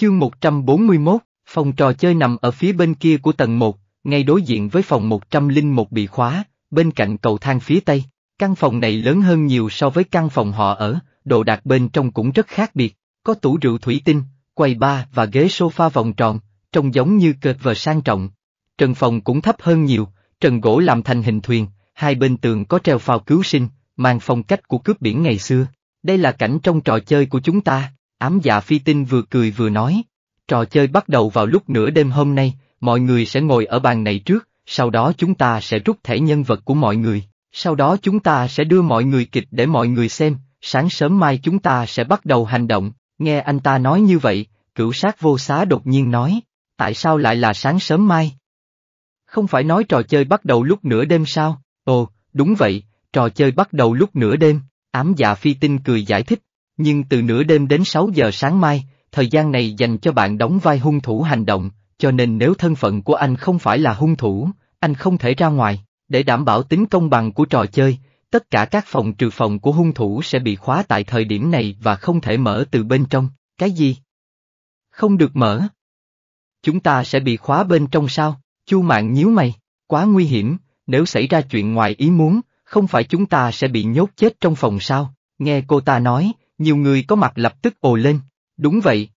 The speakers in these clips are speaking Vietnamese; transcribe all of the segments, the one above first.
Chương 141, phòng trò chơi nằm ở phía bên kia của tầng 1, ngay đối diện với phòng 101 bị khóa, bên cạnh cầu thang phía tây. Căn phòng này lớn hơn nhiều so với căn phòng họ ở, đồ đạc bên trong cũng rất khác biệt, có tủ rượu thủy tinh, quầy bar và ghế sofa vòng tròn, trông giống như cợt vờ sang trọng. Trần phòng cũng thấp hơn nhiều, trần gỗ làm thành hình thuyền, hai bên tường có treo phao cứu sinh, mang phong cách của cướp biển ngày xưa. Đây là cảnh trong trò chơi của chúng ta. Ám dạ phi tinh vừa cười vừa nói. Trò chơi bắt đầu vào lúc nửa đêm hôm nay, mọi người sẽ ngồi ở bàn này trước, sau đó chúng ta sẽ rút thẻ nhân vật của mọi người, sau đó chúng ta sẽ đưa mọi người kịch để mọi người xem, sáng sớm mai chúng ta sẽ bắt đầu hành động. Nghe anh ta nói như vậy, cửu sát vô xá đột nhiên nói, tại sao lại là sáng sớm mai? Không phải nói trò chơi bắt đầu lúc nửa đêm sao? Ồ, đúng vậy, trò chơi bắt đầu lúc nửa đêm, ám dạ phi tinh cười giải thích, nhưng từ nửa đêm đến 6 giờ sáng mai, thời gian này dành cho bạn đóng vai hung thủ hành động, cho nên nếu thân phận của anh không phải là hung thủ, anh không thể ra ngoài. Để đảm bảo tính công bằng của trò chơi, tất cả các phòng trừ phòng của hung thủ sẽ bị khóa tại thời điểm này và không thể mở từ bên trong. Cái gì? Không được mở. Chúng ta sẽ bị khóa bên trong sao? Chu mạng nhíu mày, quá nguy hiểm, nếu xảy ra chuyện ngoài ý muốn, không phải chúng ta sẽ bị nhốt chết trong phòng sao? Nghe cô ta nói, nhiều người có mặt lập tức ồ lên, đúng vậy.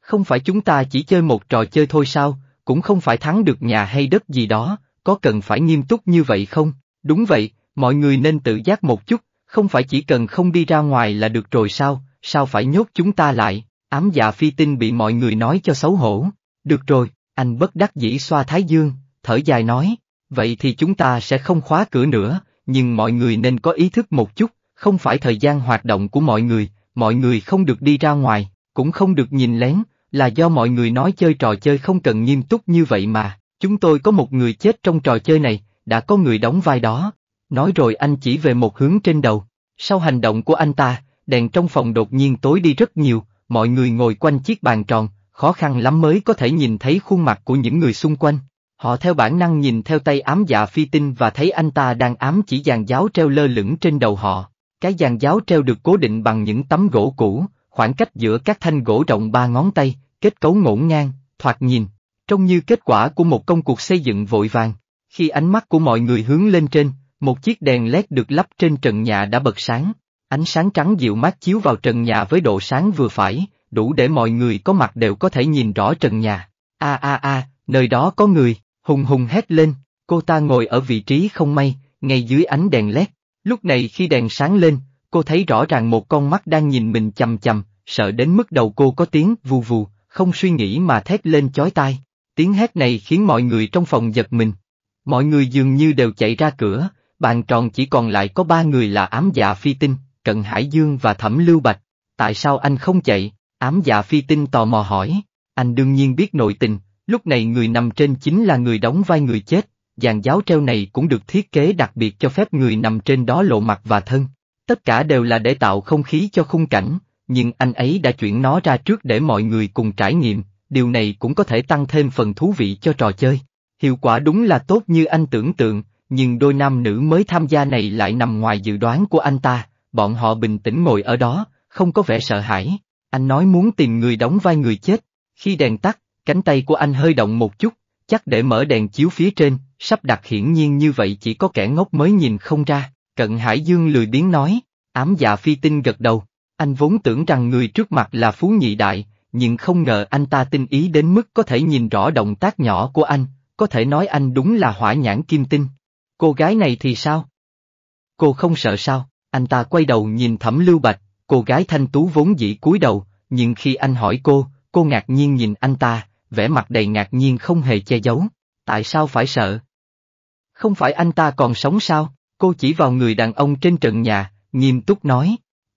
Không phải chúng ta chỉ chơi một trò chơi thôi sao, cũng không phải thắng được nhà hay đất gì đó, có cần phải nghiêm túc như vậy không? Đúng vậy, mọi người nên tự giác một chút, không phải chỉ cần không đi ra ngoài là được rồi sao, sao phải nhốt chúng ta lại, ám dạ phi tinh bị mọi người nói cho xấu hổ. Được rồi, anh bất đắc dĩ xoa thái dương, thở dài nói, vậy thì chúng ta sẽ không khóa cửa nữa, nhưng mọi người nên có ý thức một chút, không phải thời gian hoạt động của mọi người, mọi người không được đi ra ngoài, cũng không được nhìn lén, là do mọi người nói chơi trò chơi không cần nghiêm túc như vậy mà, chúng tôi có một người chết trong trò chơi này, đã có người đóng vai đó. Nói rồi anh chỉ về một hướng trên đầu, sau hành động của anh ta, đèn trong phòng đột nhiên tối đi rất nhiều, mọi người ngồi quanh chiếc bàn tròn, khó khăn lắm mới có thể nhìn thấy khuôn mặt của những người xung quanh. Họ theo bản năng nhìn theo tay ám dạ phi tinh và thấy anh ta đang ám chỉ dàn giáo treo lơ lửng trên đầu họ cái giàn giáo treo được cố định bằng những tấm gỗ cũ, khoảng cách giữa các thanh gỗ rộng ba ngón tay, kết cấu ngổn ngang, thoạt nhìn, trông như kết quả của một công cuộc xây dựng vội vàng. Khi ánh mắt của mọi người hướng lên trên, một chiếc đèn led được lắp trên trần nhà đã bật sáng. Ánh sáng trắng dịu mát chiếu vào trần nhà với độ sáng vừa phải, đủ để mọi người có mặt đều có thể nhìn rõ trần nhà. A a a, nơi đó có người, hùng hùng hét lên, cô ta ngồi ở vị trí không may, ngay dưới ánh đèn led, Lúc này khi đèn sáng lên, cô thấy rõ ràng một con mắt đang nhìn mình chầm chầm, sợ đến mức đầu cô có tiếng vù vù, không suy nghĩ mà thét lên chói tai. Tiếng hét này khiến mọi người trong phòng giật mình. Mọi người dường như đều chạy ra cửa, bàn tròn chỉ còn lại có ba người là ám dạ phi tinh, Cận Hải Dương và Thẩm Lưu Bạch. Tại sao anh không chạy? Ám dạ phi tinh tò mò hỏi. Anh đương nhiên biết nội tình, lúc này người nằm trên chính là người đóng vai người chết, dàn giáo treo này cũng được thiết kế đặc biệt cho phép người nằm trên đó lộ mặt và thân. Tất cả đều là để tạo không khí cho khung cảnh, nhưng anh ấy đã chuyển nó ra trước để mọi người cùng trải nghiệm, điều này cũng có thể tăng thêm phần thú vị cho trò chơi. Hiệu quả đúng là tốt như anh tưởng tượng, nhưng đôi nam nữ mới tham gia này lại nằm ngoài dự đoán của anh ta, bọn họ bình tĩnh ngồi ở đó, không có vẻ sợ hãi. Anh nói muốn tìm người đóng vai người chết. Khi đèn tắt, cánh tay của anh hơi động một chút, chắc để mở đèn chiếu phía trên, sắp đặt hiển nhiên như vậy chỉ có kẻ ngốc mới nhìn không ra, cận Hải Dương lười biếng nói, ám dạ phi tinh gật đầu, anh vốn tưởng rằng người trước mặt là phú nhị đại, nhưng không ngờ anh ta tinh ý đến mức có thể nhìn rõ động tác nhỏ của anh, có thể nói anh đúng là hỏa nhãn kim tinh. Cô gái này thì sao? Cô không sợ sao? Anh ta quay đầu nhìn Thẩm Lưu Bạch, cô gái thanh tú vốn dĩ cúi đầu, nhưng khi anh hỏi cô, cô ngạc nhiên nhìn anh ta, vẻ mặt đầy ngạc nhiên không hề che giấu. Tại sao phải sợ? Không phải anh ta còn sống sao? Cô chỉ vào người đàn ông trên trần nhà, nghiêm túc nói.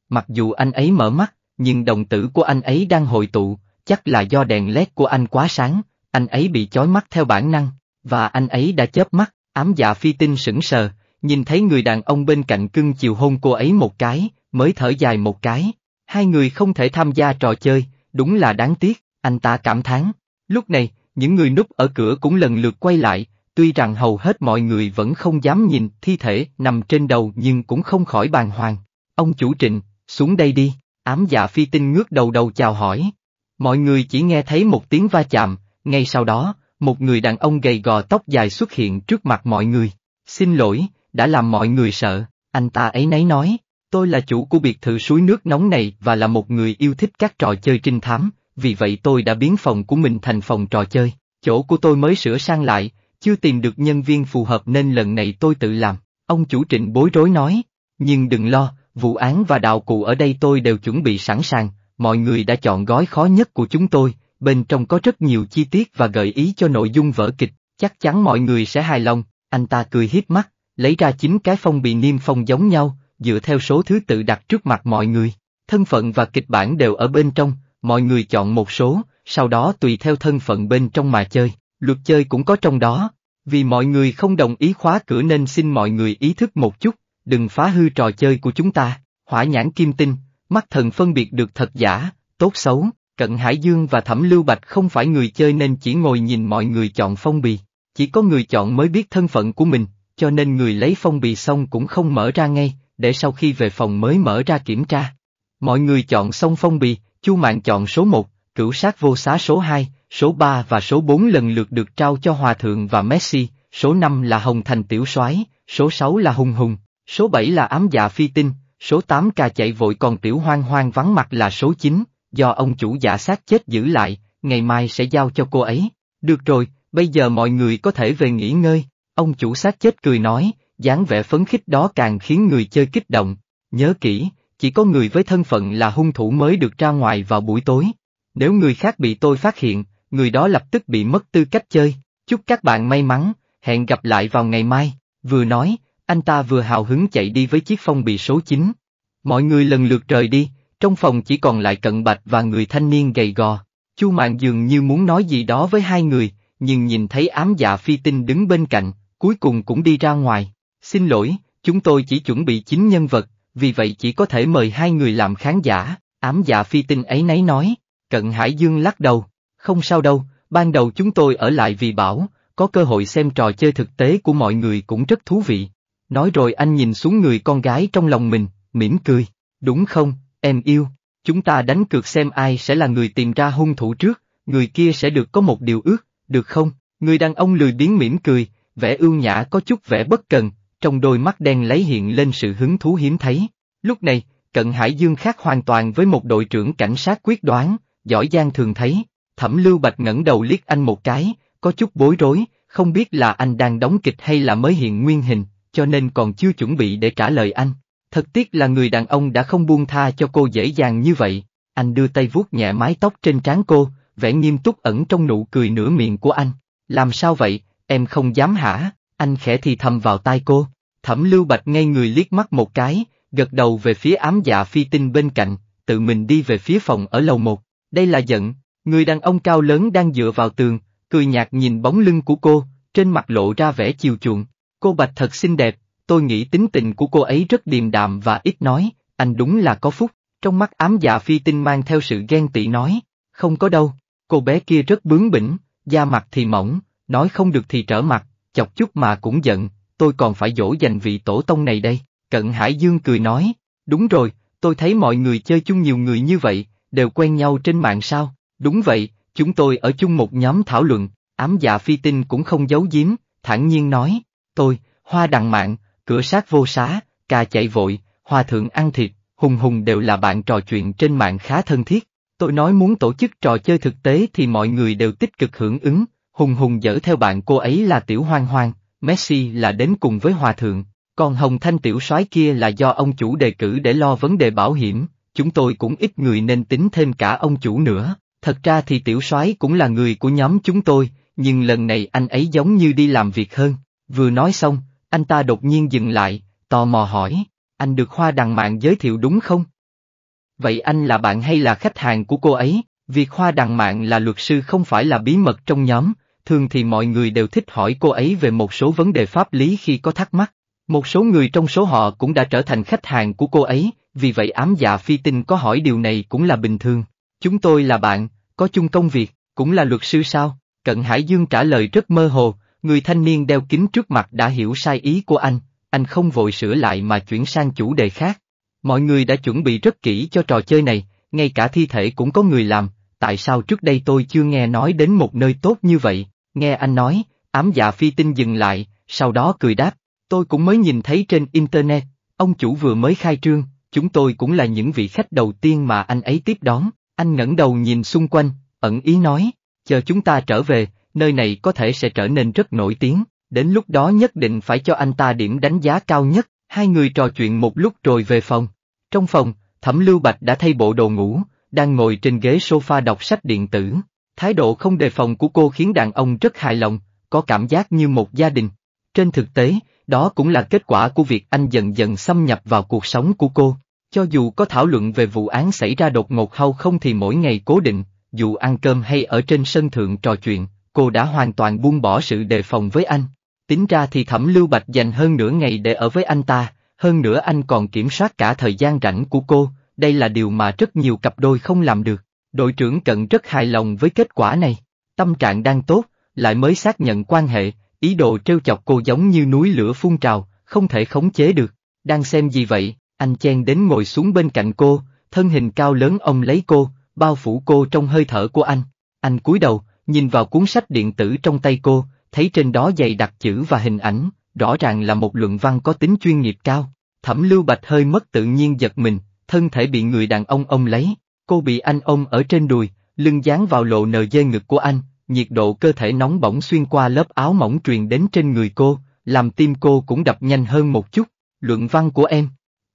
Mặc dù anh ấy mở mắt, nhưng đồng tử của anh ấy đang hội tụ, chắc là do đèn led của anh quá sáng, anh ấy bị chói mắt theo bản năng, và anh ấy đã chớp mắt, ám dạ phi tinh sững sờ, nhìn thấy người đàn ông bên cạnh cưng chiều hôn cô ấy một cái, mới thở dài một cái. Hai người không thể tham gia trò chơi, đúng là đáng tiếc, anh ta cảm thán. Lúc này, những người núp ở cửa cũng lần lượt quay lại, tuy rằng hầu hết mọi người vẫn không dám nhìn thi thể nằm trên đầu nhưng cũng không khỏi bàn hoàng. Ông chủ trịnh, xuống đây đi, ám dạ phi tinh ngước đầu đầu chào hỏi. Mọi người chỉ nghe thấy một tiếng va chạm, ngay sau đó, một người đàn ông gầy gò tóc dài xuất hiện trước mặt mọi người. Xin lỗi, đã làm mọi người sợ, anh ta ấy nấy nói, tôi là chủ của biệt thự suối nước nóng này và là một người yêu thích các trò chơi trinh thám, vì vậy tôi đã biến phòng của mình thành phòng trò chơi, chỗ của tôi mới sửa sang lại, chưa tìm được nhân viên phù hợp nên lần này tôi tự làm, ông chủ trịnh bối rối nói, nhưng đừng lo, vụ án và đạo cụ ở đây tôi đều chuẩn bị sẵn sàng, mọi người đã chọn gói khó nhất của chúng tôi, bên trong có rất nhiều chi tiết và gợi ý cho nội dung vở kịch, chắc chắn mọi người sẽ hài lòng, anh ta cười hiếp mắt, lấy ra chín cái phong bị niêm phong giống nhau, dựa theo số thứ tự đặt trước mặt mọi người, thân phận và kịch bản đều ở bên trong, mọi người chọn một số, sau đó tùy theo thân phận bên trong mà chơi, luật chơi cũng có trong đó. Vì mọi người không đồng ý khóa cửa nên xin mọi người ý thức một chút, đừng phá hư trò chơi của chúng ta, hỏa nhãn kim tinh, mắt thần phân biệt được thật giả, tốt xấu, cận Hải Dương và Thẩm Lưu Bạch không phải người chơi nên chỉ ngồi nhìn mọi người chọn phong bì, chỉ có người chọn mới biết thân phận của mình, cho nên người lấy phong bì xong cũng không mở ra ngay, để sau khi về phòng mới mở ra kiểm tra. Mọi người chọn xong phong bì, Chu Mạn chọn số 1, Cửu Sát Vô Xá số 2, số 3 và số 4 lần lượt được trao cho Hòa Thượng và Messi, số 5 là Hồng Thành Tiểu soái, số 6 là Hùng Hùng, số 7 là Ám Dạ Phi Tinh, số 8 ca chạy vội còn Tiểu Hoang Hoang vắng mặt là số 9, do ông chủ giả sát chết giữ lại, ngày mai sẽ giao cho cô ấy. Được rồi, bây giờ mọi người có thể về nghỉ ngơi, ông chủ sát chết cười nói, dáng vẻ phấn khích đó càng khiến người chơi kích động. Nhớ kỹ, chỉ có người với thân phận là hung thủ mới được ra ngoài vào buổi tối. Nếu người khác bị tôi phát hiện, người đó lập tức bị mất tư cách chơi. Chúc các bạn may mắn, hẹn gặp lại vào ngày mai. Vừa nói, anh ta vừa hào hứng chạy đi với chiếc phong bì số 9. Mọi người lần lượt rời đi, trong phòng chỉ còn lại cận bạch và người thanh niên gầy gò. Chu Mạn dường như muốn nói gì đó với hai người, nhưng nhìn thấy ám dạ phi tinh đứng bên cạnh, cuối cùng cũng đi ra ngoài. Xin lỗi, chúng tôi chỉ chuẩn bị chín nhân vật, vì vậy chỉ có thể mời hai người làm khán giả, ám dạ phi tinh ấy nấy nói, cận Hải Dương lắc đầu, không sao đâu, ban đầu chúng tôi ở lại vì bảo, có cơ hội xem trò chơi thực tế của mọi người cũng rất thú vị. Nói rồi anh nhìn xuống người con gái trong lòng mình, mỉm cười, đúng không, em yêu, chúng ta đánh cược xem ai sẽ là người tìm ra hung thủ trước, người kia sẽ được có một điều ước, được không? Người đàn ông lười biến mỉm cười, vẻ ưu nhã có chút vẻ bất cần, trong đôi mắt đen lấy hiện lên sự hứng thú hiếm thấy. Lúc này, cận Hải Dương khác hoàn toàn với một đội trưởng cảnh sát quyết đoán, giỏi giang thường thấy, thẩm lưu bạch ngẩng đầu liếc anh một cái, có chút bối rối, không biết là anh đang đóng kịch hay là mới hiện nguyên hình, cho nên còn chưa chuẩn bị để trả lời anh. Thật tiếc là người đàn ông đã không buông tha cho cô dễ dàng như vậy, anh đưa tay vuốt nhẹ mái tóc trên trán cô, vẻ nghiêm túc ẩn trong nụ cười nửa miệng của anh. Làm sao vậy, em không dám hả? Anh khẽ thì thầm vào tai cô, thẩm lưu bạch ngay người liếc mắt một cái, gật đầu về phía ám dạ phi tinh bên cạnh, tự mình đi về phía phòng ở lầu một. Đây là giận, người đàn ông cao lớn đang dựa vào tường, cười nhạt nhìn bóng lưng của cô, trên mặt lộ ra vẻ chiều chuộng. Cô Bạch thật xinh đẹp, tôi nghĩ tính tình của cô ấy rất điềm đạm và ít nói, anh đúng là có phúc. Trong mắt ám dạ phi tinh mang theo sự ghen tị nói, không có đâu, cô bé kia rất bướng bỉnh, da mặt thì mỏng, nói không được thì trở mặt, chọc chút mà cũng giận, tôi còn phải dỗ dành vị tổ tông này đây, cận Hải Dương cười nói, đúng rồi, tôi thấy mọi người chơi chung nhiều người như vậy, đều quen nhau trên mạng sao, đúng vậy, chúng tôi ở chung một nhóm thảo luận, ám dạ phi tinh cũng không giấu giếm, thẳng nhiên nói, tôi, hoa đằng mạng, cửa sát vô xá, cà chạy vội, hoa thượng ăn thịt, hùng hùng đều là bạn trò chuyện trên mạng khá thân thiết. Tôi nói muốn tổ chức trò chơi thực tế thì mọi người đều tích cực hưởng ứng, Hùng hùng dở theo bạn cô ấy là tiểu hoang hoang, Messi là đến cùng với hòa thượng, còn hồng thanh tiểu soái kia là do ông chủ đề cử để lo vấn đề bảo hiểm, chúng tôi cũng ít người nên tính thêm cả ông chủ nữa. Thật ra thì tiểu soái cũng là người của nhóm chúng tôi, nhưng lần này anh ấy giống như đi làm việc hơn. Vừa nói xong, anh ta đột nhiên dừng lại, tò mò hỏi, anh được hoa đằng mạng giới thiệu đúng không? Vậy anh là bạn hay là khách hàng của cô ấy? Việc hoa đằng mạng là luật sư không phải là bí mật trong nhóm, thường thì mọi người đều thích hỏi cô ấy về một số vấn đề pháp lý khi có thắc mắc. Một số người trong số họ cũng đã trở thành khách hàng của cô ấy, vì vậy ám dạ phi tinh có hỏi điều này cũng là bình thường. Chúng tôi là bạn, có chung công việc, cũng là luật sư sao? Cận Hải Dương trả lời rất mơ hồ, người thanh niên đeo kính trước mặt đã hiểu sai ý của anh, anh không vội sửa lại mà chuyển sang chủ đề khác. Mọi người đã chuẩn bị rất kỹ cho trò chơi này, ngay cả thi thể cũng có người làm, tại sao trước đây tôi chưa nghe nói đến một nơi tốt như vậy? Nghe anh nói, ám dạ phi tinh dừng lại, sau đó cười đáp, tôi cũng mới nhìn thấy trên Internet, ông chủ vừa mới khai trương, chúng tôi cũng là những vị khách đầu tiên mà anh ấy tiếp đón, anh ngẩng đầu nhìn xung quanh, ẩn ý nói, chờ chúng ta trở về, nơi này có thể sẽ trở nên rất nổi tiếng, đến lúc đó nhất định phải cho anh ta điểm đánh giá cao nhất, hai người trò chuyện một lúc rồi về phòng. Trong phòng, Thẩm Lưu Bạch đã thay bộ đồ ngủ, đang ngồi trên ghế sofa đọc sách điện tử, Thái độ không đề phòng của cô khiến đàn ông rất hài lòng, có cảm giác như một gia đình. Trên thực tế, đó cũng là kết quả của việc anh dần dần xâm nhập vào cuộc sống của cô. Cho dù có thảo luận về vụ án xảy ra đột ngột hay không thì mỗi ngày cố định, dù ăn cơm hay ở trên sân thượng trò chuyện, cô đã hoàn toàn buông bỏ sự đề phòng với anh. Tính ra thì Thẩm Lưu Bạch dành hơn nửa ngày để ở với anh ta, hơn nữa anh còn kiểm soát cả thời gian rảnh của cô, đây là điều mà rất nhiều cặp đôi không làm được. Đội trưởng Cận rất hài lòng với kết quả này, tâm trạng đang tốt, lại mới xác nhận quan hệ, ý đồ trêu chọc cô giống như núi lửa phun trào, không thể khống chế được. Đang xem gì vậy, anh chen đến ngồi xuống bên cạnh cô, thân hình cao lớn ông lấy cô, bao phủ cô trong hơi thở của anh. Anh cúi đầu, nhìn vào cuốn sách điện tử trong tay cô, thấy trên đó dày đặc chữ và hình ảnh, rõ ràng là một luận văn có tính chuyên nghiệp cao. Thẩm Lưu Bạch hơi mất tự nhiên giật mình, thân thể bị người đàn ông ông lấy, Cô bị anh ôm ở trên đùi, lưng dán vào lộ nờ dây ngực của anh, nhiệt độ cơ thể nóng bỏng xuyên qua lớp áo mỏng truyền đến trên người cô, làm tim cô cũng đập nhanh hơn một chút. Luận văn của em.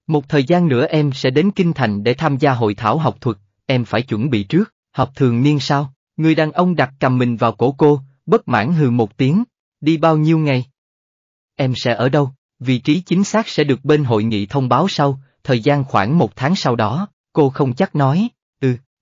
Một thời gian nữa em sẽ đến Kinh Thành để tham gia hội thảo học thuật, em phải chuẩn bị trước, học thường niên sao? Người đàn ông đặt cầm mình vào cổ cô, bất mãn hừ một tiếng, đi bao nhiêu ngày? Em sẽ ở đâu? Vị trí chính xác sẽ được bên hội nghị thông báo sau, thời gian khoảng một tháng sau đó, cô không chắc nói,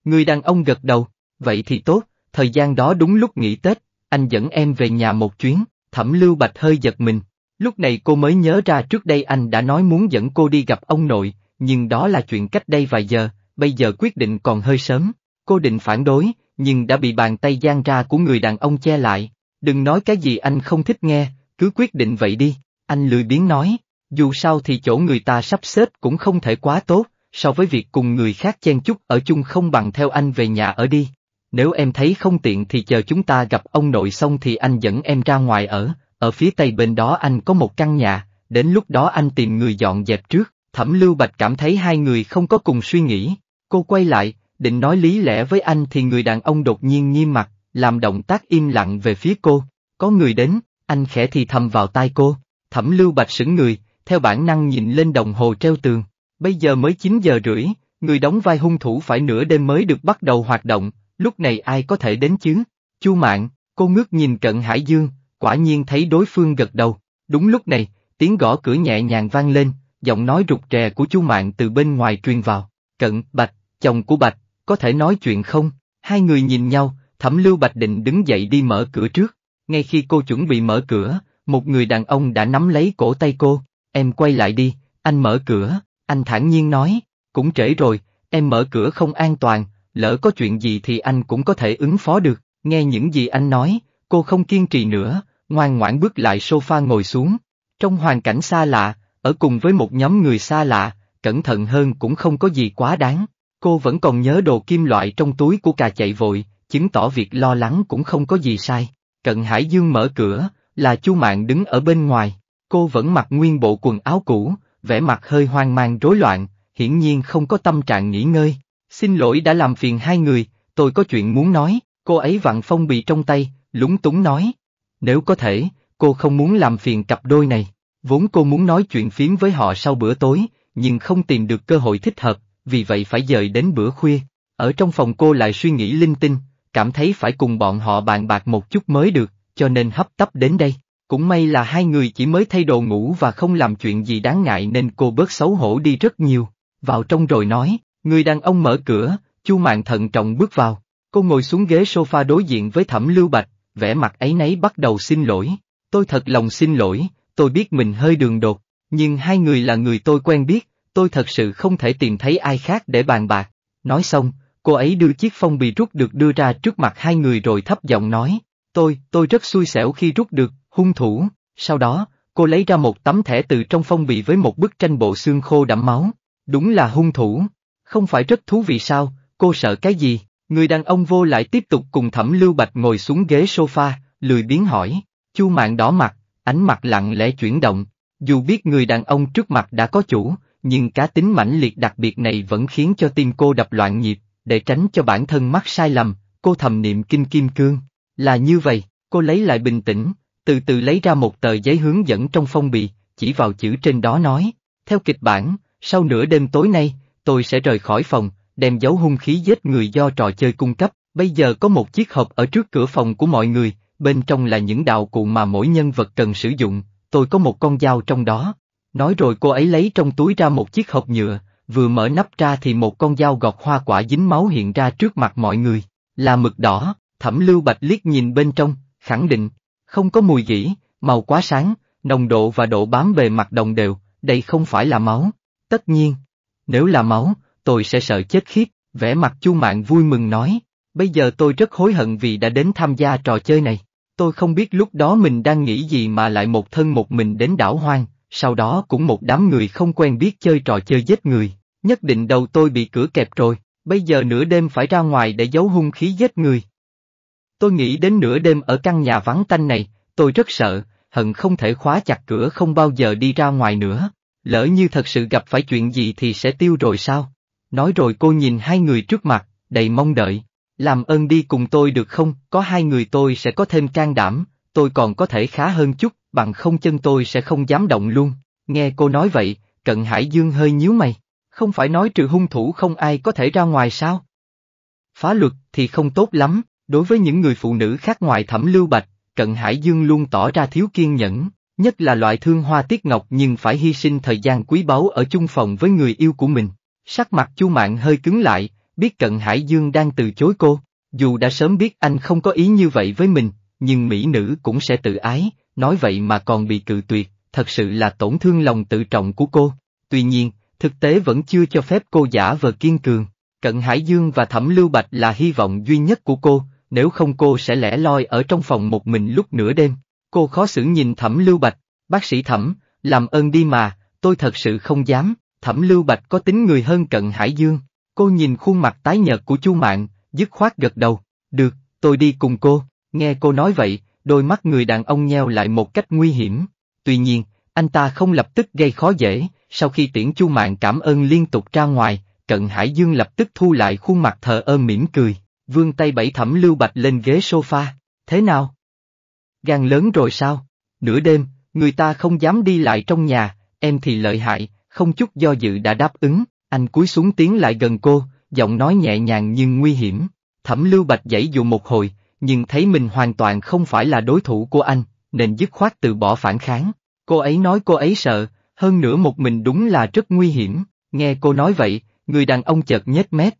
Người đàn ông gật đầu, vậy thì tốt, thời gian đó đúng lúc nghỉ Tết, anh dẫn em về nhà một chuyến, thẩm lưu bạch hơi giật mình. Lúc này cô mới nhớ ra trước đây anh đã nói muốn dẫn cô đi gặp ông nội, nhưng đó là chuyện cách đây vài giờ, bây giờ quyết định còn hơi sớm. Cô định phản đối, nhưng đã bị bàn tay gian ra của người đàn ông che lại. Đừng nói cái gì anh không thích nghe, cứ quyết định vậy đi, anh lười biến nói, dù sao thì chỗ người ta sắp xếp cũng không thể quá tốt so với việc cùng người khác chen chúc ở chung không bằng theo anh về nhà ở đi. Nếu em thấy không tiện thì chờ chúng ta gặp ông nội xong thì anh dẫn em ra ngoài ở, ở phía tây bên đó anh có một căn nhà, đến lúc đó anh tìm người dọn dẹp trước, thẩm lưu bạch cảm thấy hai người không có cùng suy nghĩ. Cô quay lại, định nói lý lẽ với anh thì người đàn ông đột nhiên nghiêm mặt, làm động tác im lặng về phía cô, có người đến, anh khẽ thì thầm vào tai cô, thẩm lưu bạch sững người, theo bản năng nhìn lên đồng hồ treo tường, Bây giờ mới 9 giờ rưỡi, người đóng vai hung thủ phải nửa đêm mới được bắt đầu hoạt động, lúc này ai có thể đến chứ? Chu mạng cô ngước nhìn cận Hải Dương, quả nhiên thấy đối phương gật đầu. Đúng lúc này, tiếng gõ cửa nhẹ nhàng vang lên, giọng nói rụt rè của chú mạng từ bên ngoài truyền vào. Cận, Bạch, chồng của Bạch, có thể nói chuyện không? Hai người nhìn nhau, Thẩm Lưu Bạch định đứng dậy đi mở cửa trước. Ngay khi cô chuẩn bị mở cửa, một người đàn ông đã nắm lấy cổ tay cô. Em quay lại đi, anh mở cửa. Anh thản nhiên nói, cũng trễ rồi, em mở cửa không an toàn, lỡ có chuyện gì thì anh cũng có thể ứng phó được, nghe những gì anh nói, cô không kiên trì nữa, ngoan ngoãn bước lại sofa ngồi xuống. Trong hoàn cảnh xa lạ, ở cùng với một nhóm người xa lạ, cẩn thận hơn cũng không có gì quá đáng. Cô vẫn còn nhớ đồ kim loại trong túi của cà chạy vội, chứng tỏ việc lo lắng cũng không có gì sai. Cận Hải Dương mở cửa, là Chu Mạn đứng ở bên ngoài. Cô vẫn mặc nguyên bộ quần áo cũ, vẻ mặt hơi hoang mang rối loạn, hiển nhiên không có tâm trạng nghỉ ngơi. Xin lỗi đã làm phiền hai người, tôi có chuyện muốn nói, cô ấy vặn phong bì trong tay, lúng túng nói. Nếu có thể, cô không muốn làm phiền cặp đôi này. Vốn cô muốn nói chuyện phiếm với họ sau bữa tối, nhưng không tìm được cơ hội thích hợp, vì vậy phải dời đến bữa khuya. Ở trong phòng cô lại suy nghĩ linh tinh, cảm thấy phải cùng bọn họ bàn bạc một chút mới được, cho nên hấp tấp đến đây. Cũng may là hai người chỉ mới thay đồ ngủ và không làm chuyện gì đáng ngại nên cô bớt xấu hổ đi rất nhiều. Vào trong rồi nói, người đàn ông mở cửa, chu mạn thận trọng bước vào. Cô ngồi xuống ghế sofa đối diện với thẩm lưu bạch, vẻ mặt ấy nấy bắt đầu xin lỗi. Tôi thật lòng xin lỗi, tôi biết mình hơi đường đột, nhưng hai người là người tôi quen biết, tôi thật sự không thể tìm thấy ai khác để bàn bạc. Nói xong, cô ấy đưa chiếc phong bì rút được đưa ra trước mặt hai người rồi thấp giọng nói, tôi, tôi rất xui xẻo khi rút được, hung thủ, sau đó, cô lấy ra một tấm thẻ từ trong phong bì với một bức tranh bộ xương khô đẫm máu, đúng là hung thủ, không phải rất thú vị sao, cô sợ cái gì, người đàn ông vô lại tiếp tục cùng thẩm lưu bạch ngồi xuống ghế sofa, lười biến hỏi, chu mạng đỏ mặt, ánh mặt lặng lẽ chuyển động, dù biết người đàn ông trước mặt đã có chủ, nhưng cá tính mãnh liệt đặc biệt này vẫn khiến cho tim cô đập loạn nhịp, để tránh cho bản thân mắc sai lầm, cô thầm niệm kinh kim cương. Là như vậy, cô lấy lại bình tĩnh, từ từ lấy ra một tờ giấy hướng dẫn trong phong bì, chỉ vào chữ trên đó nói, theo kịch bản, sau nửa đêm tối nay, tôi sẽ rời khỏi phòng, đem dấu hung khí giết người do trò chơi cung cấp, bây giờ có một chiếc hộp ở trước cửa phòng của mọi người, bên trong là những đạo cụ mà mỗi nhân vật cần sử dụng, tôi có một con dao trong đó. Nói rồi cô ấy lấy trong túi ra một chiếc hộp nhựa, vừa mở nắp ra thì một con dao gọt hoa quả dính máu hiện ra trước mặt mọi người, là mực đỏ, thẩm lưu bạch liếc nhìn bên trong, khẳng định, không có mùi gỉ, màu quá sáng, nồng độ và độ bám bề mặt đồng đều, đây không phải là máu. Tất nhiên, nếu là máu, tôi sẽ sợ chết khiếp, vẻ mặt chu mạn vui mừng nói. Bây giờ tôi rất hối hận vì đã đến tham gia trò chơi này. Tôi không biết lúc đó mình đang nghĩ gì mà lại một thân một mình đến đảo hoang, sau đó cũng một đám người không quen biết chơi trò chơi giết người. Nhất định đầu tôi bị cửa kẹp rồi, bây giờ nửa đêm phải ra ngoài để giấu hung khí giết người. Tôi nghĩ đến nửa đêm ở căn nhà vắng tanh này, tôi rất sợ, hận không thể khóa chặt cửa không bao giờ đi ra ngoài nữa. Lỡ như thật sự gặp phải chuyện gì thì sẽ tiêu rồi sao? Nói rồi cô nhìn hai người trước mặt, đầy mong đợi. Làm ơn đi cùng tôi được không? Có hai người tôi sẽ có thêm can đảm, tôi còn có thể khá hơn chút, bằng không chân tôi sẽ không dám động luôn. Nghe cô nói vậy, cận Hải Dương hơi nhíu mày. Không phải nói trừ hung thủ không ai có thể ra ngoài sao? Phá luật thì không tốt lắm, Đối với những người phụ nữ khác ngoài thẩm lưu bạch, cận Hải Dương luôn tỏ ra thiếu kiên nhẫn, nhất là loại thương hoa tiết ngọc nhưng phải hy sinh thời gian quý báu ở chung phòng với người yêu của mình. Sắc mặt chu mạng hơi cứng lại, biết cận Hải Dương đang từ chối cô, dù đã sớm biết anh không có ý như vậy với mình, nhưng mỹ nữ cũng sẽ tự ái, nói vậy mà còn bị cự tuyệt, thật sự là tổn thương lòng tự trọng của cô. Tuy nhiên, thực tế vẫn chưa cho phép cô giả vờ kiên cường. Cận Hải Dương và Thẩm Lưu Bạch là hy vọng duy nhất của cô, nếu không cô sẽ lẻ loi ở trong phòng một mình lúc nửa đêm. Cô khó xử nhìn Thẩm Lưu Bạch, bác sĩ Thẩm, làm ơn đi mà, tôi thật sự không dám, Thẩm Lưu Bạch có tính người hơn cận Hải Dương. Cô nhìn khuôn mặt tái nhợt của Chu mạng, dứt khoát gật đầu, được, tôi đi cùng cô, nghe cô nói vậy, đôi mắt người đàn ông nheo lại một cách nguy hiểm. Tuy nhiên, anh ta không lập tức gây khó dễ, sau khi tiễn Chu mạng cảm ơn liên tục ra ngoài, cận Hải Dương lập tức thu lại khuôn mặt thờ ơ mỉm cười. Vương tay bảy thẩm Lưu Bạch lên ghế sofa, thế nào? Gan lớn rồi sao? Nửa đêm, người ta không dám đi lại trong nhà, em thì lợi hại, không chút do dự đã đáp ứng, anh cúi xuống tiến lại gần cô, giọng nói nhẹ nhàng nhưng nguy hiểm. Thẩm Lưu Bạch dãy dù một hồi, nhưng thấy mình hoàn toàn không phải là đối thủ của anh, nên dứt khoát từ bỏ phản kháng. Cô ấy nói cô ấy sợ, hơn nữa một mình đúng là rất nguy hiểm, nghe cô nói vậy, người đàn ông chợt nhếch mép.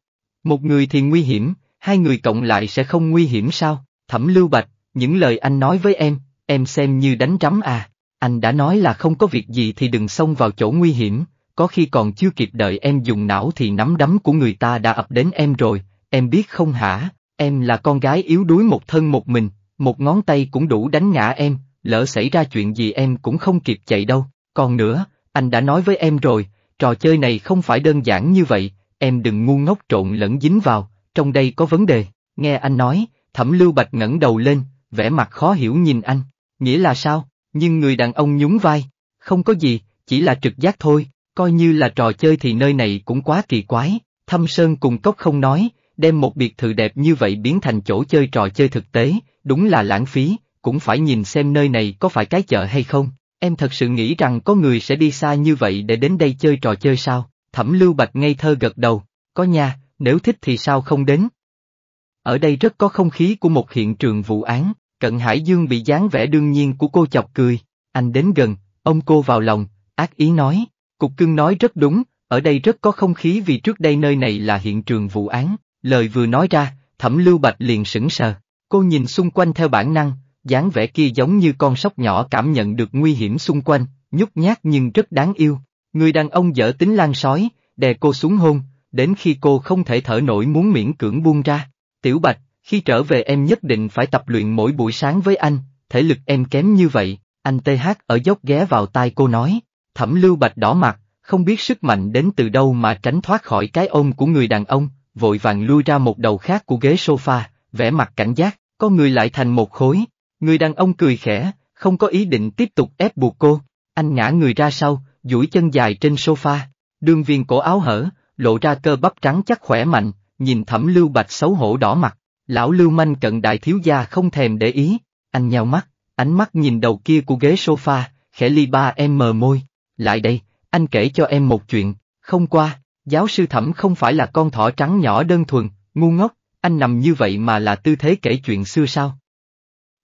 Một người thì nguy hiểm, hai người cộng lại sẽ không nguy hiểm sao, thẩm lưu bạch, những lời anh nói với em, em xem như đánh trắm à, anh đã nói là không có việc gì thì đừng xông vào chỗ nguy hiểm, có khi còn chưa kịp đợi em dùng não thì nắm đấm của người ta đã ập đến em rồi, em biết không hả, em là con gái yếu đuối một thân một mình, một ngón tay cũng đủ đánh ngã em, lỡ xảy ra chuyện gì em cũng không kịp chạy đâu, còn nữa, anh đã nói với em rồi, trò chơi này không phải đơn giản như vậy, em đừng ngu ngốc trộn lẫn dính vào, trong đây có vấn đề, nghe anh nói, thẩm lưu bạch ngẩng đầu lên, vẻ mặt khó hiểu nhìn anh, nghĩa là sao, nhưng người đàn ông nhún vai, không có gì, chỉ là trực giác thôi, coi như là trò chơi thì nơi này cũng quá kỳ quái, thâm sơn cùng cốc không nói, đem một biệt thự đẹp như vậy biến thành chỗ chơi trò chơi thực tế, đúng là lãng phí, cũng phải nhìn xem nơi này có phải cái chợ hay không. Em thật sự nghĩ rằng có người sẽ đi xa như vậy để đến đây chơi trò chơi sao? Thẩm Lưu Bạch ngây thơ gật đầu, có nha, nếu thích thì sao không đến. Ở đây rất có không khí của một hiện trường vụ án, cận Hải Dương bị dáng vẻ đương nhiên của cô chọc cười, anh đến gần, ông cô vào lòng, ác ý nói, cục cưng nói rất đúng, ở đây rất có không khí vì trước đây nơi này là hiện trường vụ án, lời vừa nói ra, thẩm lưu bạch liền sững sờ, cô nhìn xung quanh theo bản năng, dáng vẻ kia giống như con sóc nhỏ cảm nhận được nguy hiểm xung quanh, nhút nhát nhưng rất đáng yêu. Người đàn ông dở tính lan sói, đè cô xuống hôn, đến khi cô không thể thở nổi muốn miễn cưỡng buông ra. Tiểu Bạch, khi trở về em nhất định phải tập luyện mỗi buổi sáng với anh, thể lực em kém như vậy, anh TH ở dốc ghé vào tai cô nói, thẩm lưu Bạch đỏ mặt, không biết sức mạnh đến từ đâu mà tránh thoát khỏi cái ôm của người đàn ông, vội vàng lui ra một đầu khác của ghế sofa, vẻ mặt cảnh giác, có người lại thành một khối, người đàn ông cười khẽ, không có ý định tiếp tục ép buộc cô, anh ngã người ra sau, duỗi chân dài trên sofa, đường viên cổ áo hở, lộ ra cơ bắp trắng chắc khỏe mạnh, nhìn thẩm lưu bạch xấu hổ đỏ mặt, lão lưu manh cận đại thiếu gia không thèm để ý, anh nheo mắt, ánh mắt nhìn đầu kia của ghế sofa, khẽ ly ba em mờ môi, lại đây, anh kể cho em một chuyện, không qua, giáo sư thẩm không phải là con thỏ trắng nhỏ đơn thuần, ngu ngốc, anh nằm như vậy mà là tư thế kể chuyện xưa sao?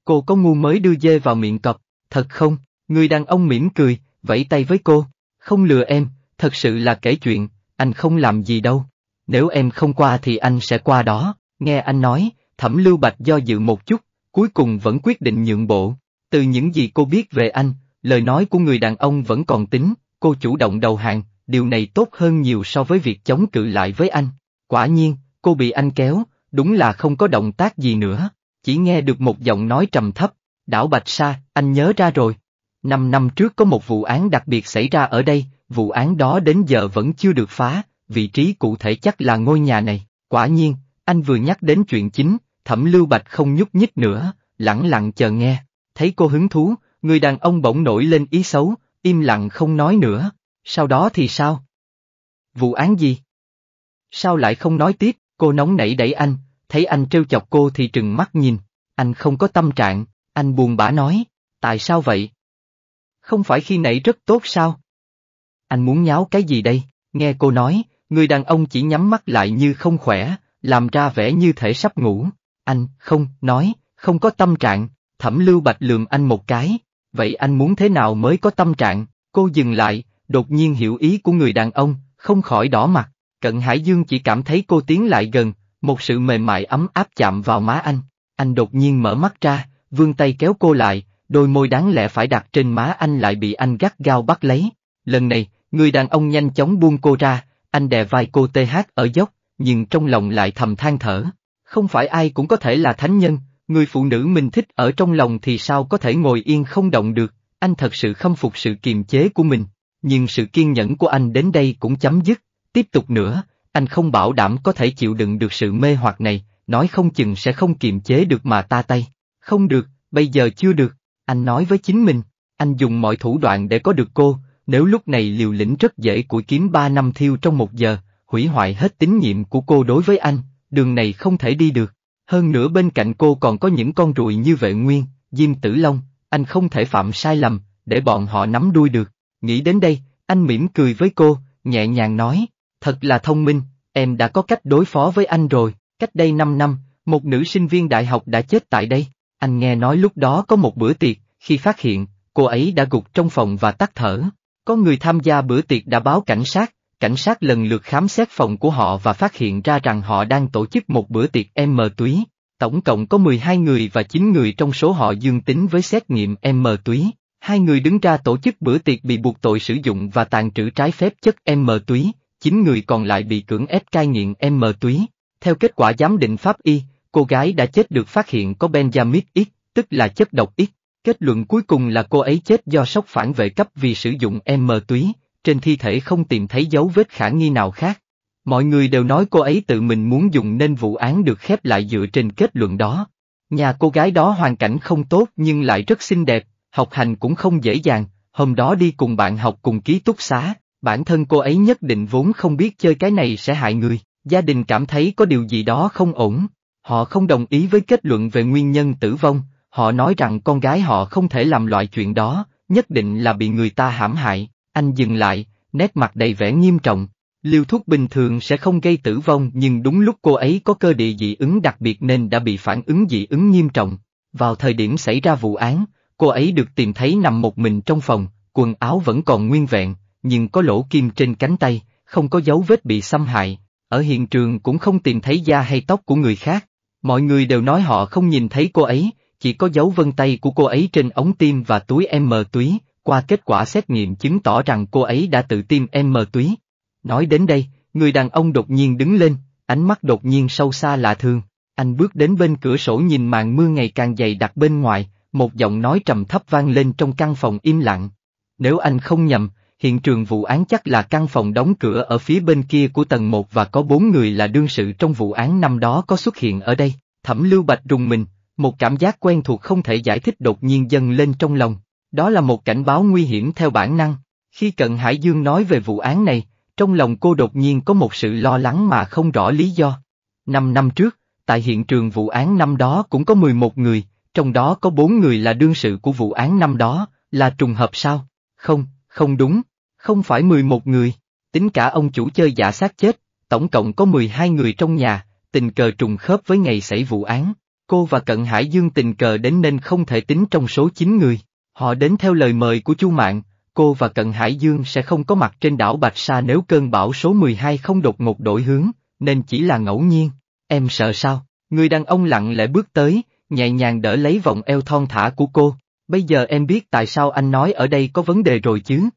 Cô có ngu mới đưa dê vào miệng cọp, thật không, người đàn ông mỉm cười, vẫy tay với cô, không lừa em, thật sự là kể chuyện, anh không làm gì đâu. Nếu em không qua thì anh sẽ qua đó, nghe anh nói, thẩm lưu bạch do dự một chút, cuối cùng vẫn quyết định nhượng bộ. Từ những gì cô biết về anh, lời nói của người đàn ông vẫn còn tính, cô chủ động đầu hàng, điều này tốt hơn nhiều so với việc chống cự lại với anh. Quả nhiên, cô bị anh kéo, đúng là không có động tác gì nữa, chỉ nghe được một giọng nói trầm thấp, đảo Bạch Sa, anh nhớ ra rồi. Năm năm trước có một vụ án đặc biệt xảy ra ở đây, vụ án đó đến giờ vẫn chưa được phá, vị trí cụ thể chắc là ngôi nhà này. Quả nhiên, anh vừa nhắc đến chuyện chính, thẩm lưu bạch không nhúc nhích nữa, lặng lặng chờ nghe. Thấy cô hứng thú, người đàn ông bỗng nổi lên ý xấu, im lặng không nói nữa. Sau đó thì sao? Vụ án gì? Sao lại không nói tiếp, cô nóng nảy đẩy anh, thấy anh trêu chọc cô thì trừng mắt nhìn. Anh không có tâm trạng, anh buồn bã nói. Tại sao vậy? không phải khi nãy rất tốt sao? Anh muốn nháo cái gì đây? Nghe cô nói, người đàn ông chỉ nhắm mắt lại như không khỏe, làm ra vẻ như thể sắp ngủ. Anh, không, nói, không có tâm trạng, thẩm lưu bạch lườm anh một cái, vậy anh muốn thế nào mới có tâm trạng? Cô dừng lại, đột nhiên hiểu ý của người đàn ông, không khỏi đỏ mặt, cận Hải Dương chỉ cảm thấy cô tiến lại gần, một sự mềm mại ấm áp chạm vào má anh. Anh đột nhiên mở mắt ra, vươn tay kéo cô lại, đôi môi đáng lẽ phải đặt trên má anh lại bị anh gắt gao bắt lấy. Lần này, người đàn ông nhanh chóng buông cô ra, anh đè vai cô TH ở dốc, nhưng trong lòng lại thầm than thở. Không phải ai cũng có thể là thánh nhân, người phụ nữ mình thích ở trong lòng thì sao có thể ngồi yên không động được, anh thật sự khâm phục sự kiềm chế của mình, nhưng sự kiên nhẫn của anh đến đây cũng chấm dứt, tiếp tục nữa, anh không bảo đảm có thể chịu đựng được sự mê hoặc này, nói không chừng sẽ không kiềm chế được mà ta tay. Không được, bây giờ chưa được. Anh nói với chính mình, anh dùng mọi thủ đoạn để có được cô, nếu lúc này liều lĩnh rất dễ của kiếm ba năm thiêu trong một giờ, hủy hoại hết tín nhiệm của cô đối với anh, đường này không thể đi được. Hơn nữa bên cạnh cô còn có những con ruồi như vệ nguyên, Diêm Tử Long, anh không thể phạm sai lầm, để bọn họ nắm đuôi được. Nghĩ đến đây, anh mỉm cười với cô, nhẹ nhàng nói, thật là thông minh, em đã có cách đối phó với anh rồi, cách đây 5 năm, một nữ sinh viên đại học đã chết tại đây. Anh nghe nói lúc đó có một bữa tiệc, khi phát hiện, cô ấy đã gục trong phòng và tắt thở. Có người tham gia bữa tiệc đã báo cảnh sát, cảnh sát lần lượt khám xét phòng của họ và phát hiện ra rằng họ đang tổ chức một bữa tiệc M túy. Tổng cộng có 12 người và 9 người trong số họ dương tính với xét nghiệm M túy. Hai người đứng ra tổ chức bữa tiệc bị buộc tội sử dụng và tàn trữ trái phép chất M túy, 9 người còn lại bị cưỡng ép cai nghiện M túy. Theo kết quả giám định pháp y, cô gái đã chết được phát hiện có Benjamin X, tức là chất độc X. Kết luận cuối cùng là cô ấy chết do sốc phản vệ cấp vì sử dụng M túy, trên thi thể không tìm thấy dấu vết khả nghi nào khác. Mọi người đều nói cô ấy tự mình muốn dùng nên vụ án được khép lại dựa trên kết luận đó. Nhà cô gái đó hoàn cảnh không tốt nhưng lại rất xinh đẹp, học hành cũng không dễ dàng, hôm đó đi cùng bạn học cùng ký túc xá, bản thân cô ấy nhất định vốn không biết chơi cái này sẽ hại người, gia đình cảm thấy có điều gì đó không ổn, Họ không đồng ý với kết luận về nguyên nhân tử vong, họ nói rằng con gái họ không thể làm loại chuyện đó, nhất định là bị người ta hãm hại. Anh dừng lại, nét mặt đầy vẻ nghiêm trọng. Liều thuốc bình thường sẽ không gây tử vong nhưng đúng lúc cô ấy có cơ địa dị ứng đặc biệt nên đã bị phản ứng dị ứng nghiêm trọng. Vào thời điểm xảy ra vụ án, cô ấy được tìm thấy nằm một mình trong phòng, quần áo vẫn còn nguyên vẹn, nhưng có lỗ kim trên cánh tay, không có dấu vết bị xâm hại. Ở hiện trường cũng không tìm thấy da hay tóc của người khác, Mọi người đều nói họ không nhìn thấy cô ấy, chỉ có dấu vân tay của cô ấy trên ống tim và túi M túy, qua kết quả xét nghiệm chứng tỏ rằng cô ấy đã tự tiêm M túy. Nói đến đây, người đàn ông đột nhiên đứng lên, ánh mắt đột nhiên sâu xa lạ thường. Anh bước đến bên cửa sổ nhìn màn mưa ngày càng dày đặc bên ngoài, một giọng nói trầm thấp vang lên trong căn phòng im lặng. Nếu anh không nhầm, hiện trường vụ án chắc là căn phòng đóng cửa ở phía bên kia của tầng 1 và có bốn người là đương sự trong vụ án năm đó có xuất hiện ở đây. Thẩm Lưu Bạch rùng mình, một cảm giác quen thuộc không thể giải thích đột nhiên dâng lên trong lòng. Đó là một cảnh báo nguy hiểm theo bản năng. Khi Cận Hải Dương nói về vụ án này, trong lòng cô đột nhiên có một sự lo lắng mà không rõ lý do. Năm năm trước, tại hiện trường vụ án năm đó cũng có 11 người, trong đó có bốn người là đương sự của vụ án năm đó, là trùng hợp sao? Không, không đúng, không phải 11 người, tính cả ông chủ chơi giả xác chết, tổng cộng có 12 người trong nhà, tình cờ trùng khớp với ngày xảy vụ án. Cô và Cận Hải Dương tình cờ đến nên không thể tính trong số 9 người. Họ đến theo lời mời của chú Mạng, cô và Cận Hải Dương sẽ không có mặt trên đảo Bạch Sa nếu cơn bão số 12 không đột ngột đổi hướng, nên chỉ là ngẫu nhiên. Em sợ sao? Người đàn ông lặng lẽ bước tới, nhẹ nhàng đỡ lấy vòng eo thon thả của cô. Bây giờ em biết tại sao anh nói ở đây có vấn đề rồi chứ?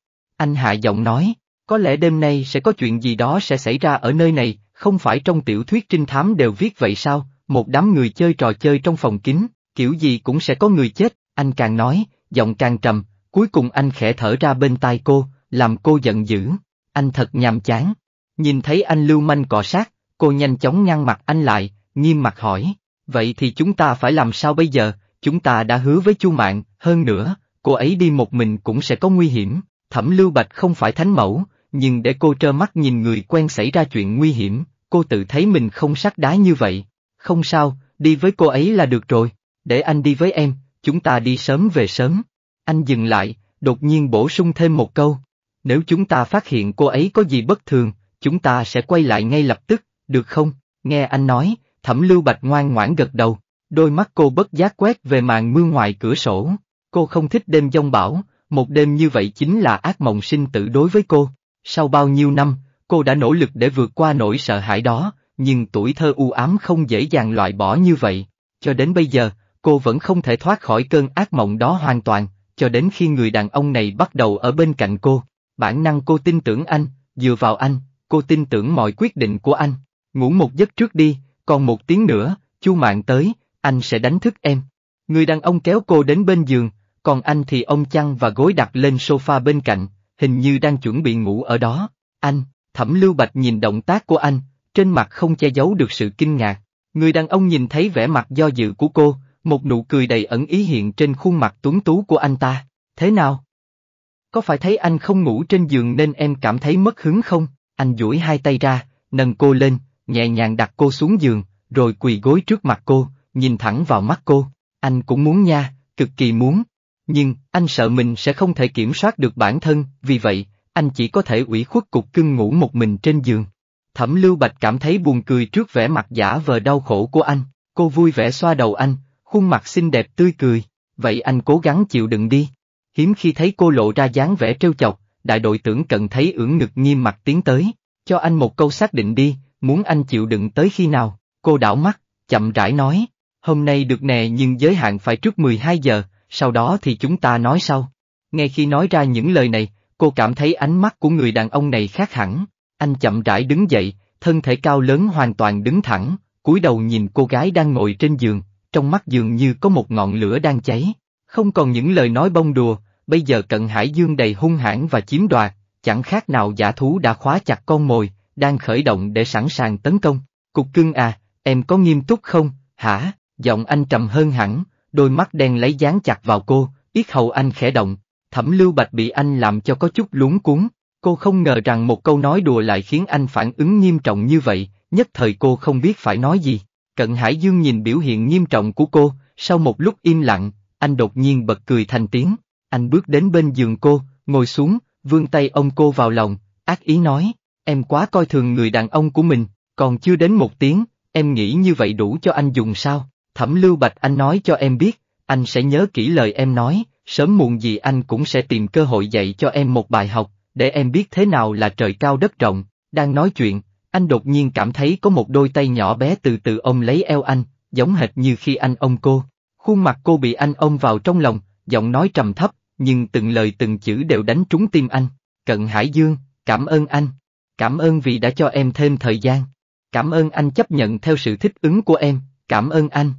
Anh hạ giọng nói, có lẽ đêm nay sẽ có chuyện gì đó sẽ xảy ra ở nơi này, không phải trong tiểu thuyết trinh thám đều viết vậy sao, một đám người chơi trò chơi trong phòng kín, kiểu gì cũng sẽ có người chết, anh càng nói, giọng càng trầm, cuối cùng anh khẽ thở ra bên tai cô, làm cô giận dữ, anh thật nhàm chán. Nhìn thấy anh lưu manh cọ sát, cô nhanh chóng ngăn mặt anh lại, nghiêm mặt hỏi, vậy thì chúng ta phải làm sao bây giờ, chúng ta đã hứa với chu mạng, hơn nữa, cô ấy đi một mình cũng sẽ có nguy hiểm, Thẩm Lưu Bạch không phải thánh mẫu, nhưng để cô trơ mắt nhìn người quen xảy ra chuyện nguy hiểm, cô tự thấy mình không sắc đá như vậy. Không sao, đi với cô ấy là được rồi, để anh đi với em, chúng ta đi sớm về sớm. Anh dừng lại, đột nhiên bổ sung thêm một câu. Nếu chúng ta phát hiện cô ấy có gì bất thường, chúng ta sẽ quay lại ngay lập tức, được không? Nghe anh nói, thẩm lưu bạch ngoan ngoãn gật đầu, đôi mắt cô bất giác quét về màn mưa ngoài cửa sổ. Cô không thích đêm giông bão, một đêm như vậy chính là ác mộng sinh tử đối với cô. Sau bao nhiêu năm, cô đã nỗ lực để vượt qua nỗi sợ hãi đó, nhưng tuổi thơ u ám không dễ dàng loại bỏ như vậy. Cho đến bây giờ, cô vẫn không thể thoát khỏi cơn ác mộng đó hoàn toàn, cho đến khi người đàn ông này bắt đầu ở bên cạnh cô. Bản năng cô tin tưởng anh, dựa vào anh, cô tin tưởng mọi quyết định của anh. Ngủ một giấc trước đi, còn một tiếng nữa, chu mạng tới, anh sẽ đánh thức em. Người đàn ông kéo cô đến bên giường, còn anh thì ông chăn và gối đặt lên sofa bên cạnh, hình như đang chuẩn bị ngủ ở đó. Anh, thẩm lưu bạch nhìn động tác của anh, trên mặt không che giấu được sự kinh ngạc. Người đàn ông nhìn thấy vẻ mặt do dự của cô, một nụ cười đầy ẩn ý hiện trên khuôn mặt tuấn tú của anh ta. Thế nào? Có phải thấy anh không ngủ trên giường nên em cảm thấy mất hứng không? Anh duỗi hai tay ra, nâng cô lên, nhẹ nhàng đặt cô xuống giường, rồi quỳ gối trước mặt cô, nhìn thẳng vào mắt cô. Anh cũng muốn nha, cực kỳ muốn nhưng anh sợ mình sẽ không thể kiểm soát được bản thân, vì vậy, anh chỉ có thể ủy khuất cục cưng ngủ một mình trên giường. Thẩm Lưu Bạch cảm thấy buồn cười trước vẻ mặt giả vờ đau khổ của anh, cô vui vẻ xoa đầu anh, khuôn mặt xinh đẹp tươi cười, vậy anh cố gắng chịu đựng đi. Hiếm khi thấy cô lộ ra dáng vẻ trêu chọc, đại đội trưởng cần thấy ưỡn ngực nghiêm mặt tiến tới, cho anh một câu xác định đi, muốn anh chịu đựng tới khi nào, cô đảo mắt, chậm rãi nói, hôm nay được nè nhưng giới hạn phải trước mười hai giờ, sau đó thì chúng ta nói sau. Ngay khi nói ra những lời này, cô cảm thấy ánh mắt của người đàn ông này khác hẳn. Anh chậm rãi đứng dậy, thân thể cao lớn hoàn toàn đứng thẳng, cúi đầu nhìn cô gái đang ngồi trên giường, trong mắt dường như có một ngọn lửa đang cháy. Không còn những lời nói bông đùa, bây giờ cận hải dương đầy hung hãn và chiếm đoạt, chẳng khác nào giả thú đã khóa chặt con mồi, đang khởi động để sẵn sàng tấn công. Cục cưng à, em có nghiêm túc không, hả? Giọng anh trầm hơn hẳn, đôi mắt đen lấy dán chặt vào cô, yết hầu anh khẽ động, thẩm lưu bạch bị anh làm cho có chút luống cuốn, cô không ngờ rằng một câu nói đùa lại khiến anh phản ứng nghiêm trọng như vậy, nhất thời cô không biết phải nói gì. Cận Hải Dương nhìn biểu hiện nghiêm trọng của cô, sau một lúc im lặng, anh đột nhiên bật cười thành tiếng, anh bước đến bên giường cô, ngồi xuống, vươn tay ông cô vào lòng, ác ý nói, em quá coi thường người đàn ông của mình, còn chưa đến một tiếng, em nghĩ như vậy đủ cho anh dùng sao? Thẩm Lưu Bạch anh nói cho em biết, anh sẽ nhớ kỹ lời em nói, sớm muộn gì anh cũng sẽ tìm cơ hội dạy cho em một bài học, để em biết thế nào là trời cao đất rộng. Đang nói chuyện, anh đột nhiên cảm thấy có một đôi tay nhỏ bé từ từ ôm lấy eo anh, giống hệt như khi anh ôm cô. Khuôn mặt cô bị anh ôm vào trong lòng, giọng nói trầm thấp, nhưng từng lời từng chữ đều đánh trúng tim anh. Cận Hải Dương, cảm ơn anh. Cảm ơn vì đã cho em thêm thời gian. Cảm ơn anh chấp nhận theo sự thích ứng của em, Cảm ơn anh.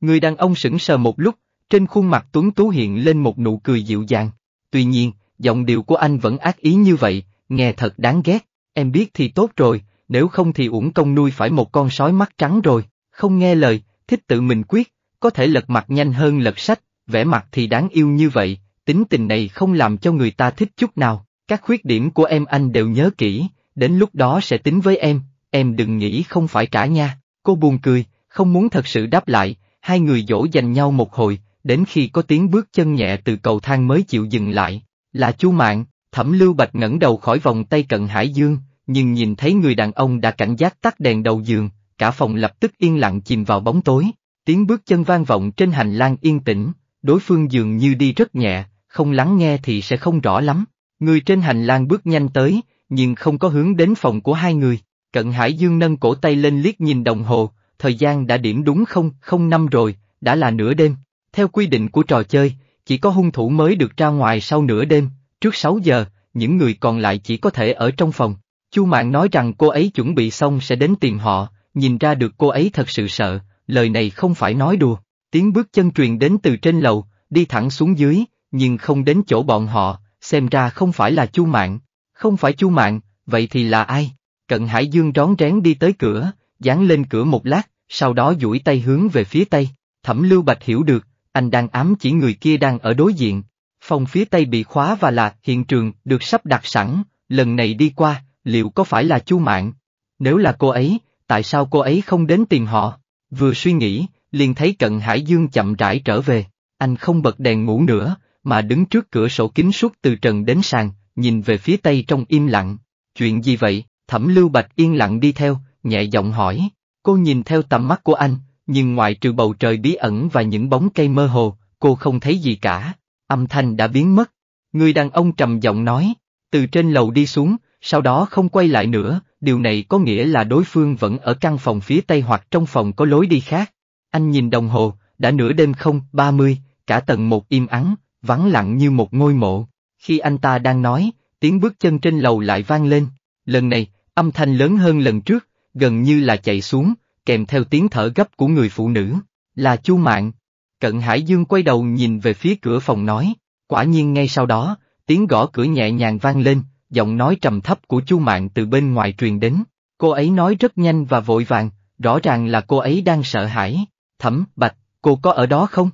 Người đàn ông sững sờ một lúc, trên khuôn mặt tuấn tú hiện lên một nụ cười dịu dàng. Tuy nhiên, giọng điệu của anh vẫn ác ý như vậy, nghe thật đáng ghét. Em biết thì tốt rồi, nếu không thì uổng công nuôi phải một con sói mắt trắng rồi. Không nghe lời, thích tự mình quyết, có thể lật mặt nhanh hơn lật sách, vẻ mặt thì đáng yêu như vậy, tính tình này không làm cho người ta thích chút nào. Các khuyết điểm của em anh đều nhớ kỹ, đến lúc đó sẽ tính với em, em đừng nghĩ không phải trả nha. Cô buồn cười, không muốn thật sự đáp lại, hai người dỗ dành nhau một hồi, đến khi có tiếng bước chân nhẹ từ cầu thang mới chịu dừng lại, là chú mạng, thẩm lưu bạch ngẩng đầu khỏi vòng tay cận hải dương, nhưng nhìn thấy người đàn ông đã cảnh giác tắt đèn đầu giường, cả phòng lập tức yên lặng chìm vào bóng tối, tiếng bước chân vang vọng trên hành lang yên tĩnh, đối phương dường như đi rất nhẹ, không lắng nghe thì sẽ không rõ lắm, người trên hành lang bước nhanh tới, nhưng không có hướng đến phòng của hai người, cận hải dương nâng cổ tay lên liếc nhìn đồng hồ, thời gian đã điểm đúng không, không năm rồi, đã là nửa đêm. Theo quy định của trò chơi, chỉ có hung thủ mới được ra ngoài sau nửa đêm, trước 6 giờ, những người còn lại chỉ có thể ở trong phòng. Chu mạng nói rằng cô ấy chuẩn bị xong sẽ đến tìm họ, nhìn ra được cô ấy thật sự sợ, lời này không phải nói đùa. Tiếng bước chân truyền đến từ trên lầu, đi thẳng xuống dưới, nhưng không đến chỗ bọn họ, xem ra không phải là Chu mạng Không phải Chu mạng vậy thì là ai? Cận Hải Dương rón rén đi tới cửa, dán lên cửa một lát, sau đó duỗi tay hướng về phía tây. Thẩm Lưu Bạch hiểu được, anh đang ám chỉ người kia đang ở đối diện. Phòng phía tây bị khóa và là hiện trường được sắp đặt sẵn, lần này đi qua, liệu có phải là Chu Mạn? Nếu là cô ấy, tại sao cô ấy không đến tìm họ? Vừa suy nghĩ, liền thấy Cận Hải Dương chậm rãi trở về, anh không bật đèn ngủ nữa, mà đứng trước cửa sổ kính suốt từ trần đến sàn, nhìn về phía tây trong im lặng. Chuyện gì vậy? Thẩm Lưu Bạch yên lặng đi theo, nhẹ giọng hỏi. Cô nhìn theo tầm mắt của anh, nhưng ngoài trừ bầu trời bí ẩn và những bóng cây mơ hồ, cô không thấy gì cả. Âm thanh đã biến mất. Người đàn ông trầm giọng nói, từ trên lầu đi xuống, sau đó không quay lại nữa, điều này có nghĩa là đối phương vẫn ở căn phòng phía tây hoặc trong phòng có lối đi khác. Anh nhìn đồng hồ, đã nửa đêm không, 30, cả tầng một im ắng, vắng lặng như một ngôi mộ. Khi anh ta đang nói, tiếng bước chân trên lầu lại vang lên, lần này, âm thanh lớn hơn lần trước, gần như là chạy xuống, kèm theo tiếng thở gấp của người phụ nữ, là Chu Mạn. Cận Hải Dương quay đầu nhìn về phía cửa phòng nói, quả nhiên ngay sau đó, tiếng gõ cửa nhẹ nhàng vang lên, giọng nói trầm thấp của Chu Mạn từ bên ngoài truyền đến, cô ấy nói rất nhanh và vội vàng, rõ ràng là cô ấy đang sợ hãi, thẩm, bạch, cô có ở đó không?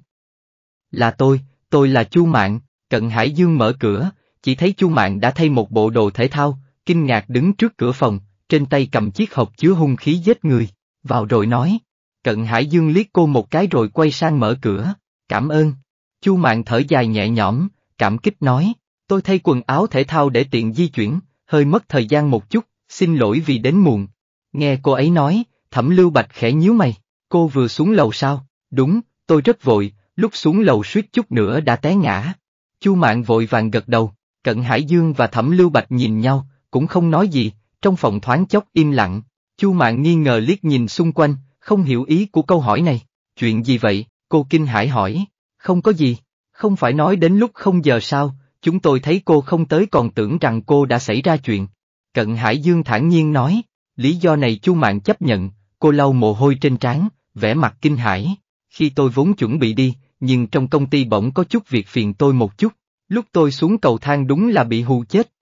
Là tôi, tôi là Chu Mạn, Cận Hải Dương mở cửa, chỉ thấy Chu Mạn đã thay một bộ đồ thể thao, kinh ngạc đứng trước cửa phòng, trên tay cầm chiếc hộp chứa hung khí giết người, vào rồi nói. Cận Hải Dương liếc cô một cái rồi quay sang mở cửa, cảm ơn. Chu Mạng thở dài nhẹ nhõm, cảm kích nói, tôi thay quần áo thể thao để tiện di chuyển, hơi mất thời gian một chút, xin lỗi vì đến muộn. Nghe cô ấy nói, thẩm lưu bạch khẽ nhíu mày, cô vừa xuống lầu sao, đúng, tôi rất vội, lúc xuống lầu suýt chút nữa đã té ngã. Chu Mạng vội vàng gật đầu, Cận Hải Dương và Thẩm Lưu Bạch nhìn nhau, cũng không nói gì, trong phòng thoáng chốc im lặng, Chu Mạn nghi ngờ liếc nhìn xung quanh, không hiểu ý của câu hỏi này. Chuyện gì vậy? Cô kinh hãi hỏi. Không có gì, không phải nói đến lúc không giờ sao, chúng tôi thấy cô không tới còn tưởng rằng cô đã xảy ra chuyện. Cận Hải Dương thản nhiên nói, lý do này Chu Mạn chấp nhận, cô lau mồ hôi trên trán, vẻ mặt kinh hãi. Khi tôi vốn chuẩn bị đi, nhưng trong công ty bỗng có chút việc phiền tôi một chút, lúc tôi xuống cầu thang đúng là bị hù chết,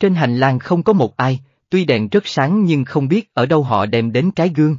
trên hành lang không có một ai, tuy đèn rất sáng nhưng không biết ở đâu họ đem đến cái gương.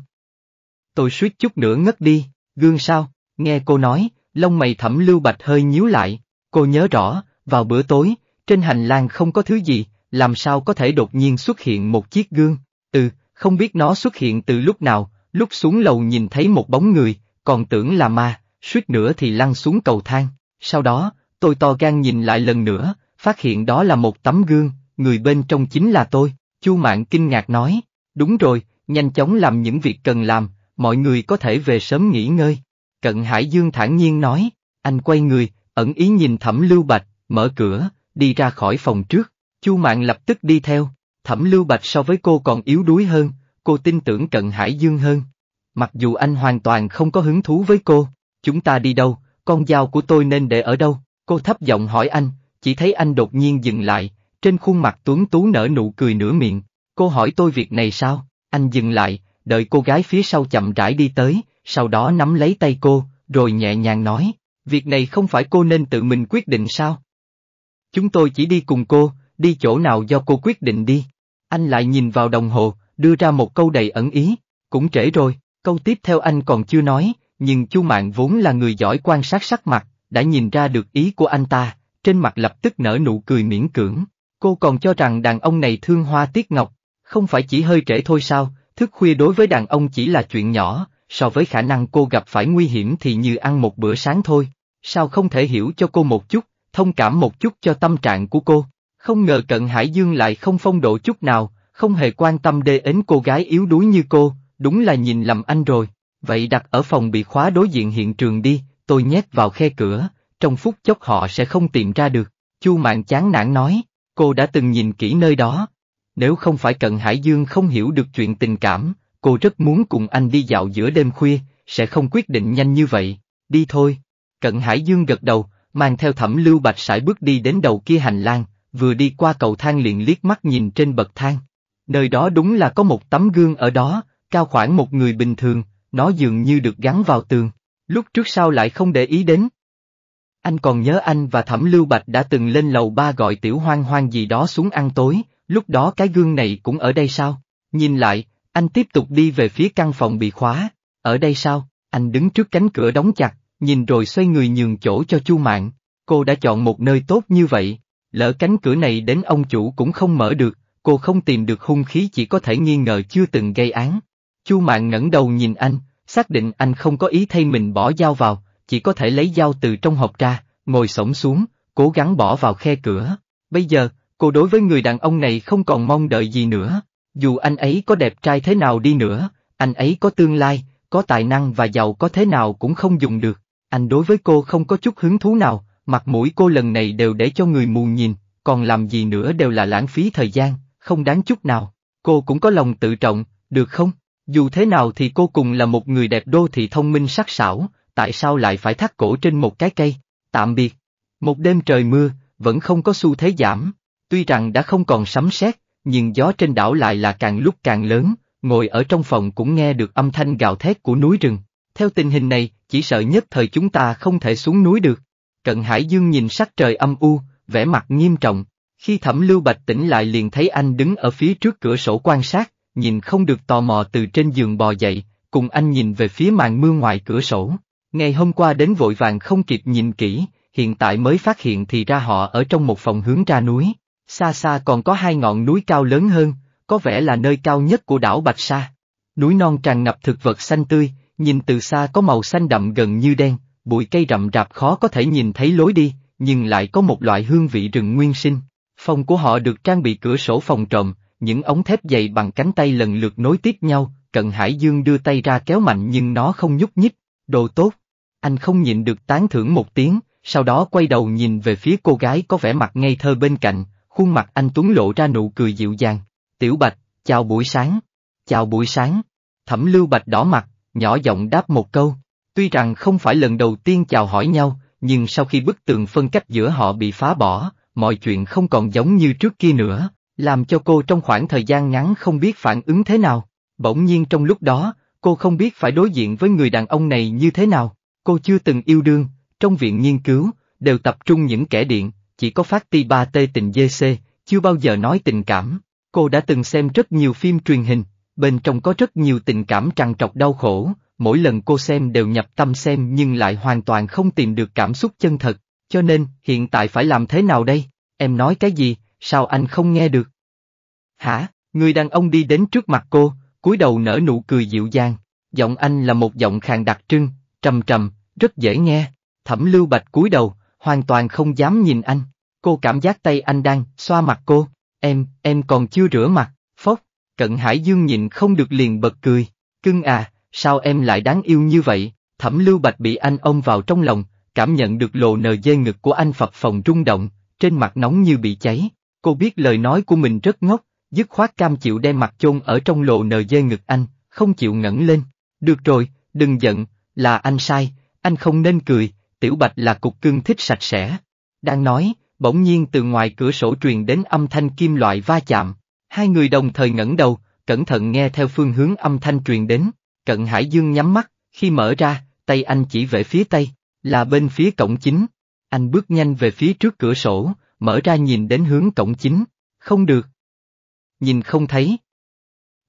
Tôi suýt chút nữa ngất đi, gương sao, nghe cô nói, lông mày thẩm lưu bạch hơi nhíu lại, cô nhớ rõ, vào bữa tối, trên hành lang không có thứ gì, làm sao có thể đột nhiên xuất hiện một chiếc gương, ừ, không biết nó xuất hiện từ lúc nào, lúc xuống lầu nhìn thấy một bóng người, còn tưởng là ma, suýt nữa thì lăn xuống cầu thang, sau đó, tôi to gan nhìn lại lần nữa, phát hiện đó là một tấm gương, người bên trong chính là tôi, Chu Mạn kinh ngạc nói, đúng rồi, nhanh chóng làm những việc cần làm, mọi người có thể về sớm nghỉ ngơi. Cận Hải Dương thản nhiên nói, anh quay người, ẩn ý nhìn Thẩm Lưu Bạch, mở cửa, đi ra khỏi phòng trước, Chu Mạn lập tức đi theo, Thẩm Lưu Bạch so với cô còn yếu đuối hơn, cô tin tưởng Cận Hải Dương hơn. Mặc dù anh hoàn toàn không có hứng thú với cô, chúng ta đi đâu, con dao của tôi nên để ở đâu, cô thấp giọng hỏi anh, chỉ thấy anh đột nhiên dừng lại, trên khuôn mặt tuấn tú nở nụ cười nửa miệng, cô hỏi tôi việc này sao, anh dừng lại, đợi cô gái phía sau chậm rãi đi tới, sau đó nắm lấy tay cô, rồi nhẹ nhàng nói, việc này không phải cô nên tự mình quyết định sao? Chúng tôi chỉ đi cùng cô, đi chỗ nào do cô quyết định đi. Anh lại nhìn vào đồng hồ, đưa ra một câu đầy ẩn ý, cũng trễ rồi, câu tiếp theo anh còn chưa nói, nhưng Chu Mạn vốn là người giỏi quan sát sắc mặt, đã nhìn ra được ý của anh ta, trên mặt lập tức nở nụ cười miễn cưỡng. Cô còn cho rằng đàn ông này thương hoa tiết ngọc, không phải chỉ hơi trễ thôi sao, thức khuya đối với đàn ông chỉ là chuyện nhỏ, so với khả năng cô gặp phải nguy hiểm thì như ăn một bữa sáng thôi. Sao không thể hiểu cho cô một chút, thông cảm một chút cho tâm trạng của cô. Không ngờ cận Hải Dương lại không phong độ chút nào, không hề quan tâm đê đến cô gái yếu đuối như cô, đúng là nhìn lầm anh rồi. Vậy đặt ở phòng bị khóa đối diện hiện trường đi, tôi nhét vào khe cửa, trong phút chốc họ sẽ không tìm ra được. Chu Mạn chán nản nói. Cô đã từng nhìn kỹ nơi đó. Nếu không phải Cận Hải Dương không hiểu được chuyện tình cảm, cô rất muốn cùng anh đi dạo giữa đêm khuya, sẽ không quyết định nhanh như vậy. Đi thôi. Cận Hải Dương gật đầu, mang theo thẩm lưu bạch sải bước đi đến đầu kia hành lang, vừa đi qua cầu thang liền liếc mắt nhìn trên bậc thang. Nơi đó đúng là có một tấm gương ở đó, cao khoảng một người bình thường, nó dường như được gắn vào tường. Lúc trước sau lại không để ý đến, anh còn nhớ anh và Thẩm Lưu Bạch đã từng lên lầu ba gọi tiểu hoang hoang gì đó xuống ăn tối, lúc đó cái gương này cũng ở đây sao? Nhìn lại, anh tiếp tục đi về phía căn phòng bị khóa. Ở đây sao? Anh đứng trước cánh cửa đóng chặt, nhìn rồi xoay người nhường chỗ cho Chu Mạn. Cô đã chọn một nơi tốt như vậy. Lỡ cánh cửa này đến ông chủ cũng không mở được, cô không tìm được hung khí chỉ có thể nghi ngờ chưa từng gây án. Chu Mạn ngẩng đầu nhìn anh, xác định anh không có ý thay mình bỏ dao vào, chỉ có thể lấy dao từ trong hộp ra, ngồi sổng xuống, cố gắng bỏ vào khe cửa. Bây giờ, cô đối với người đàn ông này không còn mong đợi gì nữa. Dù anh ấy có đẹp trai thế nào đi nữa, anh ấy có tương lai, có tài năng và giàu có thế nào cũng không dùng được. Anh đối với cô không có chút hứng thú nào, mặt mũi cô lần này đều để cho người mù nhìn, còn làm gì nữa đều là lãng phí thời gian, không đáng chút nào. Cô cũng có lòng tự trọng, được không? Dù thế nào thì cô cùng là một người đẹp đô thị thông minh sắc sảo, tại sao lại phải thắt cổ trên một cái cây? Tạm biệt. Một đêm trời mưa, vẫn không có xu thế giảm, tuy rằng đã không còn sấm sét, nhưng gió trên đảo lại là càng lúc càng lớn, ngồi ở trong phòng cũng nghe được âm thanh gào thét của núi rừng. Theo tình hình này, chỉ sợ nhất thời chúng ta không thể xuống núi được. Cận Hải Dương nhìn sắc trời âm u, vẻ mặt nghiêm trọng. Khi Thẩm Lưu Bạch tỉnh lại liền thấy anh đứng ở phía trước cửa sổ quan sát, nhìn không được tò mò từ trên giường bò dậy, cùng anh nhìn về phía màn mưa ngoài cửa sổ. Ngày hôm qua đến vội vàng không kịp nhìn kỹ, hiện tại mới phát hiện thì ra họ ở trong một phòng hướng ra núi. Xa xa còn có hai ngọn núi cao lớn hơn, có vẻ là nơi cao nhất của đảo Bạch Sa. Núi non tràn ngập thực vật xanh tươi, nhìn từ xa có màu xanh đậm gần như đen, bụi cây rậm rạp khó có thể nhìn thấy lối đi, nhưng lại có một loại hương vị rừng nguyên sinh. Phòng của họ được trang bị cửa sổ phòng trộm, những ống thép dày bằng cánh tay lần lượt nối tiếp nhau, cận Hải Dương đưa tay ra kéo mạnh nhưng nó không nhúc nhích, đồ tốt anh không nhịn được tán thưởng một tiếng, sau đó quay đầu nhìn về phía cô gái có vẻ mặt ngây thơ bên cạnh, khuôn mặt anh tuấn lộ ra nụ cười dịu dàng. Tiểu Bạch, chào buổi sáng. Chào buổi sáng. Thẩm Lưu Bạch đỏ mặt, nhỏ giọng đáp một câu. Tuy rằng không phải lần đầu tiên chào hỏi nhau, nhưng sau khi bức tường phân cách giữa họ bị phá bỏ, mọi chuyện không còn giống như trước kia nữa, làm cho cô trong khoảng thời gian ngắn không biết phản ứng thế nào. Bỗng nhiên trong lúc đó, cô không biết phải đối diện với người đàn ông này như thế nào. Cô chưa từng yêu đương, trong viện nghiên cứu, đều tập trung những kẻ điện, chỉ có phát ti ba tê tình c, chưa bao giờ nói tình cảm. Cô đã từng xem rất nhiều phim truyền hình, bên trong có rất nhiều tình cảm trằn trọc đau khổ, mỗi lần cô xem đều nhập tâm xem nhưng lại hoàn toàn không tìm được cảm xúc chân thật, cho nên hiện tại phải làm thế nào đây? Em nói cái gì, sao anh không nghe được? Hả, người đàn ông đi đến trước mặt cô, cúi đầu nở nụ cười dịu dàng, giọng anh là một giọng khàn đặc trưng, trầm trầm, rất dễ nghe. Thẩm Lưu Bạch cúi đầu, hoàn toàn không dám nhìn anh. Cô cảm giác tay anh đang xoa mặt cô. Em, em còn chưa rửa mặt, phốc. Cận Hải Dương nhìn không được liền bật cười. Cưng à, sao em lại đáng yêu như vậy? Thẩm Lưu Bạch bị anh ôm vào trong lòng, cảm nhận được lồ nờ dây ngực của anh phập phòng rung động, trên mặt nóng như bị cháy. Cô biết lời nói của mình rất ngốc, dứt khoát cam chịu đem mặt chôn ở trong lồ nờ dây ngực anh, không chịu ngẩng lên. Được rồi, đừng giận, là anh sai, anh không nên cười, Tiểu Bạch là cục cưng thích sạch sẽ. Đang nói, bỗng nhiên từ ngoài cửa sổ truyền đến âm thanh kim loại va chạm. Hai người đồng thời ngẩng đầu, cẩn thận nghe theo phương hướng âm thanh truyền đến. Cận Hải Dương nhắm mắt, khi mở ra, tay anh chỉ về phía tây, là bên phía cổng chính. Anh bước nhanh về phía trước cửa sổ, mở ra nhìn đến hướng cổng chính. Không được. Nhìn không thấy.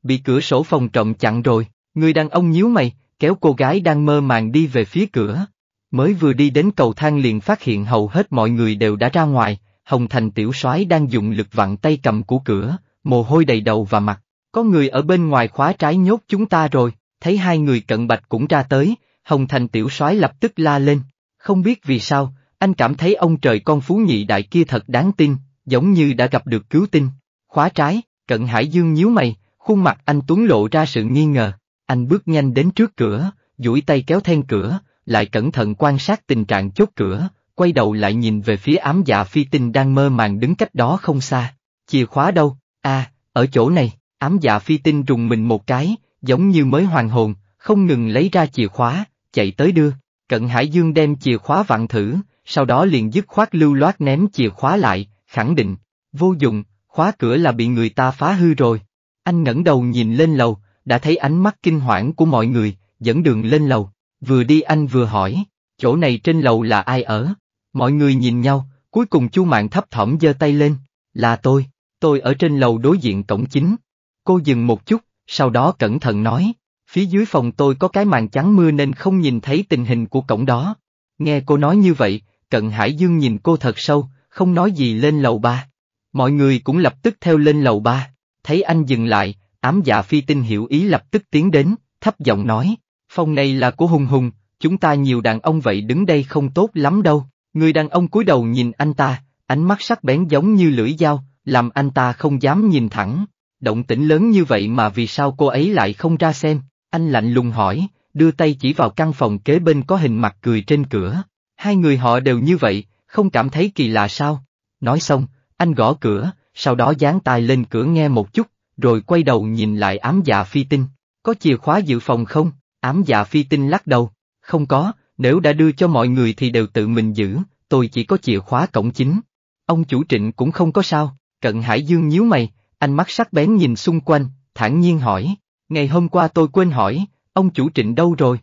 Bị cửa sổ phòng trọng chặn rồi, người đàn ông nhíu mày, kéo cô gái đang mơ màng đi về phía cửa. Mới vừa đi đến cầu thang liền phát hiện hầu hết mọi người đều đã ra ngoài, Hồng Thành tiểu soái đang dùng lực vặn tay cầm của cửa, mồ hôi đầy đầu và mặt. Có người ở bên ngoài khóa trái nhốt chúng ta rồi, thấy hai người cận bạch cũng ra tới, Hồng Thành tiểu soái lập tức la lên. Không biết vì sao, anh cảm thấy ông trời con phú nhị đại kia thật đáng tin, giống như đã gặp được cứu tinh. Khóa trái, cận hải dương nhíu mày, khuôn mặt anh tuấn lộ ra sự nghi ngờ. Anh bước nhanh đến trước cửa, duỗi tay kéo then cửa, lại cẩn thận quan sát tình trạng chốt cửa, quay đầu lại nhìn về phía ám dạ phi tinh đang mơ màng đứng cách đó không xa. Chìa khóa đâu? À, ở chỗ này, ám dạ phi tinh rùng mình một cái, giống như mới hoàn hồn, không ngừng lấy ra chìa khóa, chạy tới đưa. Cận Hải Dương đem chìa khóa vặn thử, sau đó liền dứt khoát lưu loát ném chìa khóa lại, khẳng định, vô dụng, khóa cửa là bị người ta phá hư rồi. Anh ngẩng đầu nhìn lên lầu, đã thấy ánh mắt kinh hoảng của mọi người, dẫn đường lên lầu, vừa đi anh vừa hỏi, chỗ này trên lầu là ai ở? Mọi người nhìn nhau, cuối cùng chu mạng thấp thỏm giơ tay lên, là tôi, tôi ở trên lầu đối diện cổng chính. Cô dừng một chút, sau đó cẩn thận nói, phía dưới phòng tôi có cái màn trắng mưa nên không nhìn thấy tình hình của cổng đó. Nghe cô nói như vậy, cận Hải Dương nhìn cô thật sâu, không nói gì lên lầu ba. Mọi người cũng lập tức theo lên lầu ba, thấy anh dừng lại, Ám dạ phi tinh hiểu ý lập tức tiến đến, thấp giọng nói, phòng này là của Hùng Hùng, chúng ta nhiều đàn ông vậy đứng đây không tốt lắm đâu. Người đàn ông cúi đầu nhìn anh ta, ánh mắt sắc bén giống như lưỡi dao, làm anh ta không dám nhìn thẳng. Động tĩnh lớn như vậy mà vì sao cô ấy lại không ra xem? Anh lạnh lùng hỏi, đưa tay chỉ vào căn phòng kế bên có hình mặt cười trên cửa. Hai người họ đều như vậy, không cảm thấy kỳ lạ sao? Nói xong, anh gõ cửa, sau đó dán tai lên cửa nghe một chút, rồi quay đầu nhìn lại ám dạ phi tinh. Có chìa khóa dự phòng không? Ám dạ phi tinh lắc đầu. Không có, nếu đã đưa cho mọi người thì đều tự mình giữ, tôi chỉ có chìa khóa cổng chính. Ông chủ trịnh cũng không có sao, cận hải dương nhíu mày, ánh mắt sắc bén nhìn xung quanh, thản nhiên hỏi. Ngày hôm qua tôi quên hỏi, ông chủ trịnh đâu rồi?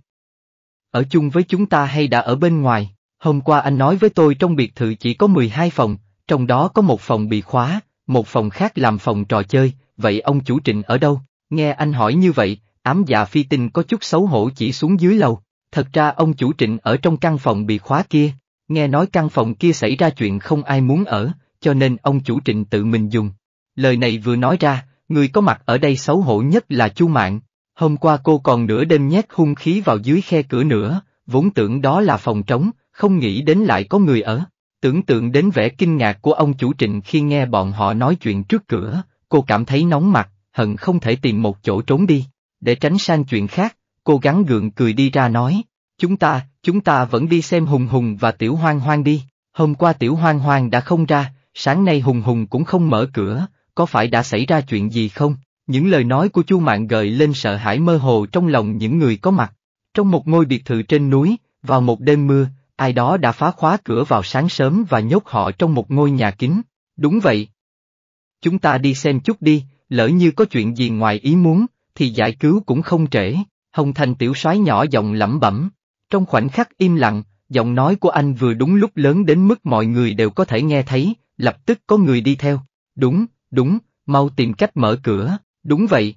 Ở chung với chúng ta hay đã ở bên ngoài? Hôm qua anh nói với tôi trong biệt thự chỉ có 12 phòng, trong đó có một phòng bị khóa, một phòng khác làm phòng trò chơi, vậy ông chủ trịnh ở đâu? Nghe anh hỏi như vậy, ám già dạ phi tinh có chút xấu hổ chỉ xuống dưới lầu, thật ra ông chủ trịnh ở trong căn phòng bị khóa kia, nghe nói căn phòng kia xảy ra chuyện không ai muốn ở, cho nên ông chủ trịnh tự mình dùng. Lời này vừa nói ra, người có mặt ở đây xấu hổ nhất là chu mạng, hôm qua cô còn nửa đêm nhét hung khí vào dưới khe cửa nữa, vốn tưởng đó là phòng trống, không nghĩ đến lại có người ở. Tưởng tượng đến vẻ kinh ngạc của ông chủ trịnh khi nghe bọn họ nói chuyện trước cửa, cô cảm thấy nóng mặt, hận không thể tìm một chỗ trốn đi. Để tránh sang chuyện khác, cô gắng gượng cười đi ra nói, chúng ta, chúng ta vẫn đi xem Hùng Hùng và Tiểu Hoang Hoang đi, hôm qua Tiểu Hoang Hoang đã không ra, sáng nay Hùng Hùng cũng không mở cửa, có phải đã xảy ra chuyện gì không? Những lời nói của Chu Mạn gợi lên sợ hãi mơ hồ trong lòng những người có mặt. Trong một ngôi biệt thự trên núi, vào một đêm mưa, ai đó đã phá khóa cửa vào sáng sớm và nhốt họ trong một ngôi nhà kín. Đúng vậy, Chúng ta đi xem chút đi, lỡ như có chuyện gì ngoài ý muốn, thì giải cứu cũng không trễ. Hồng Thành tiểu soái nhỏ giọng lẩm bẩm. Trong khoảnh khắc im lặng, giọng nói của anh vừa đúng lúc lớn đến mức mọi người đều có thể nghe thấy, lập tức có người đi theo. Đúng, đúng, mau tìm cách mở cửa, đúng vậy.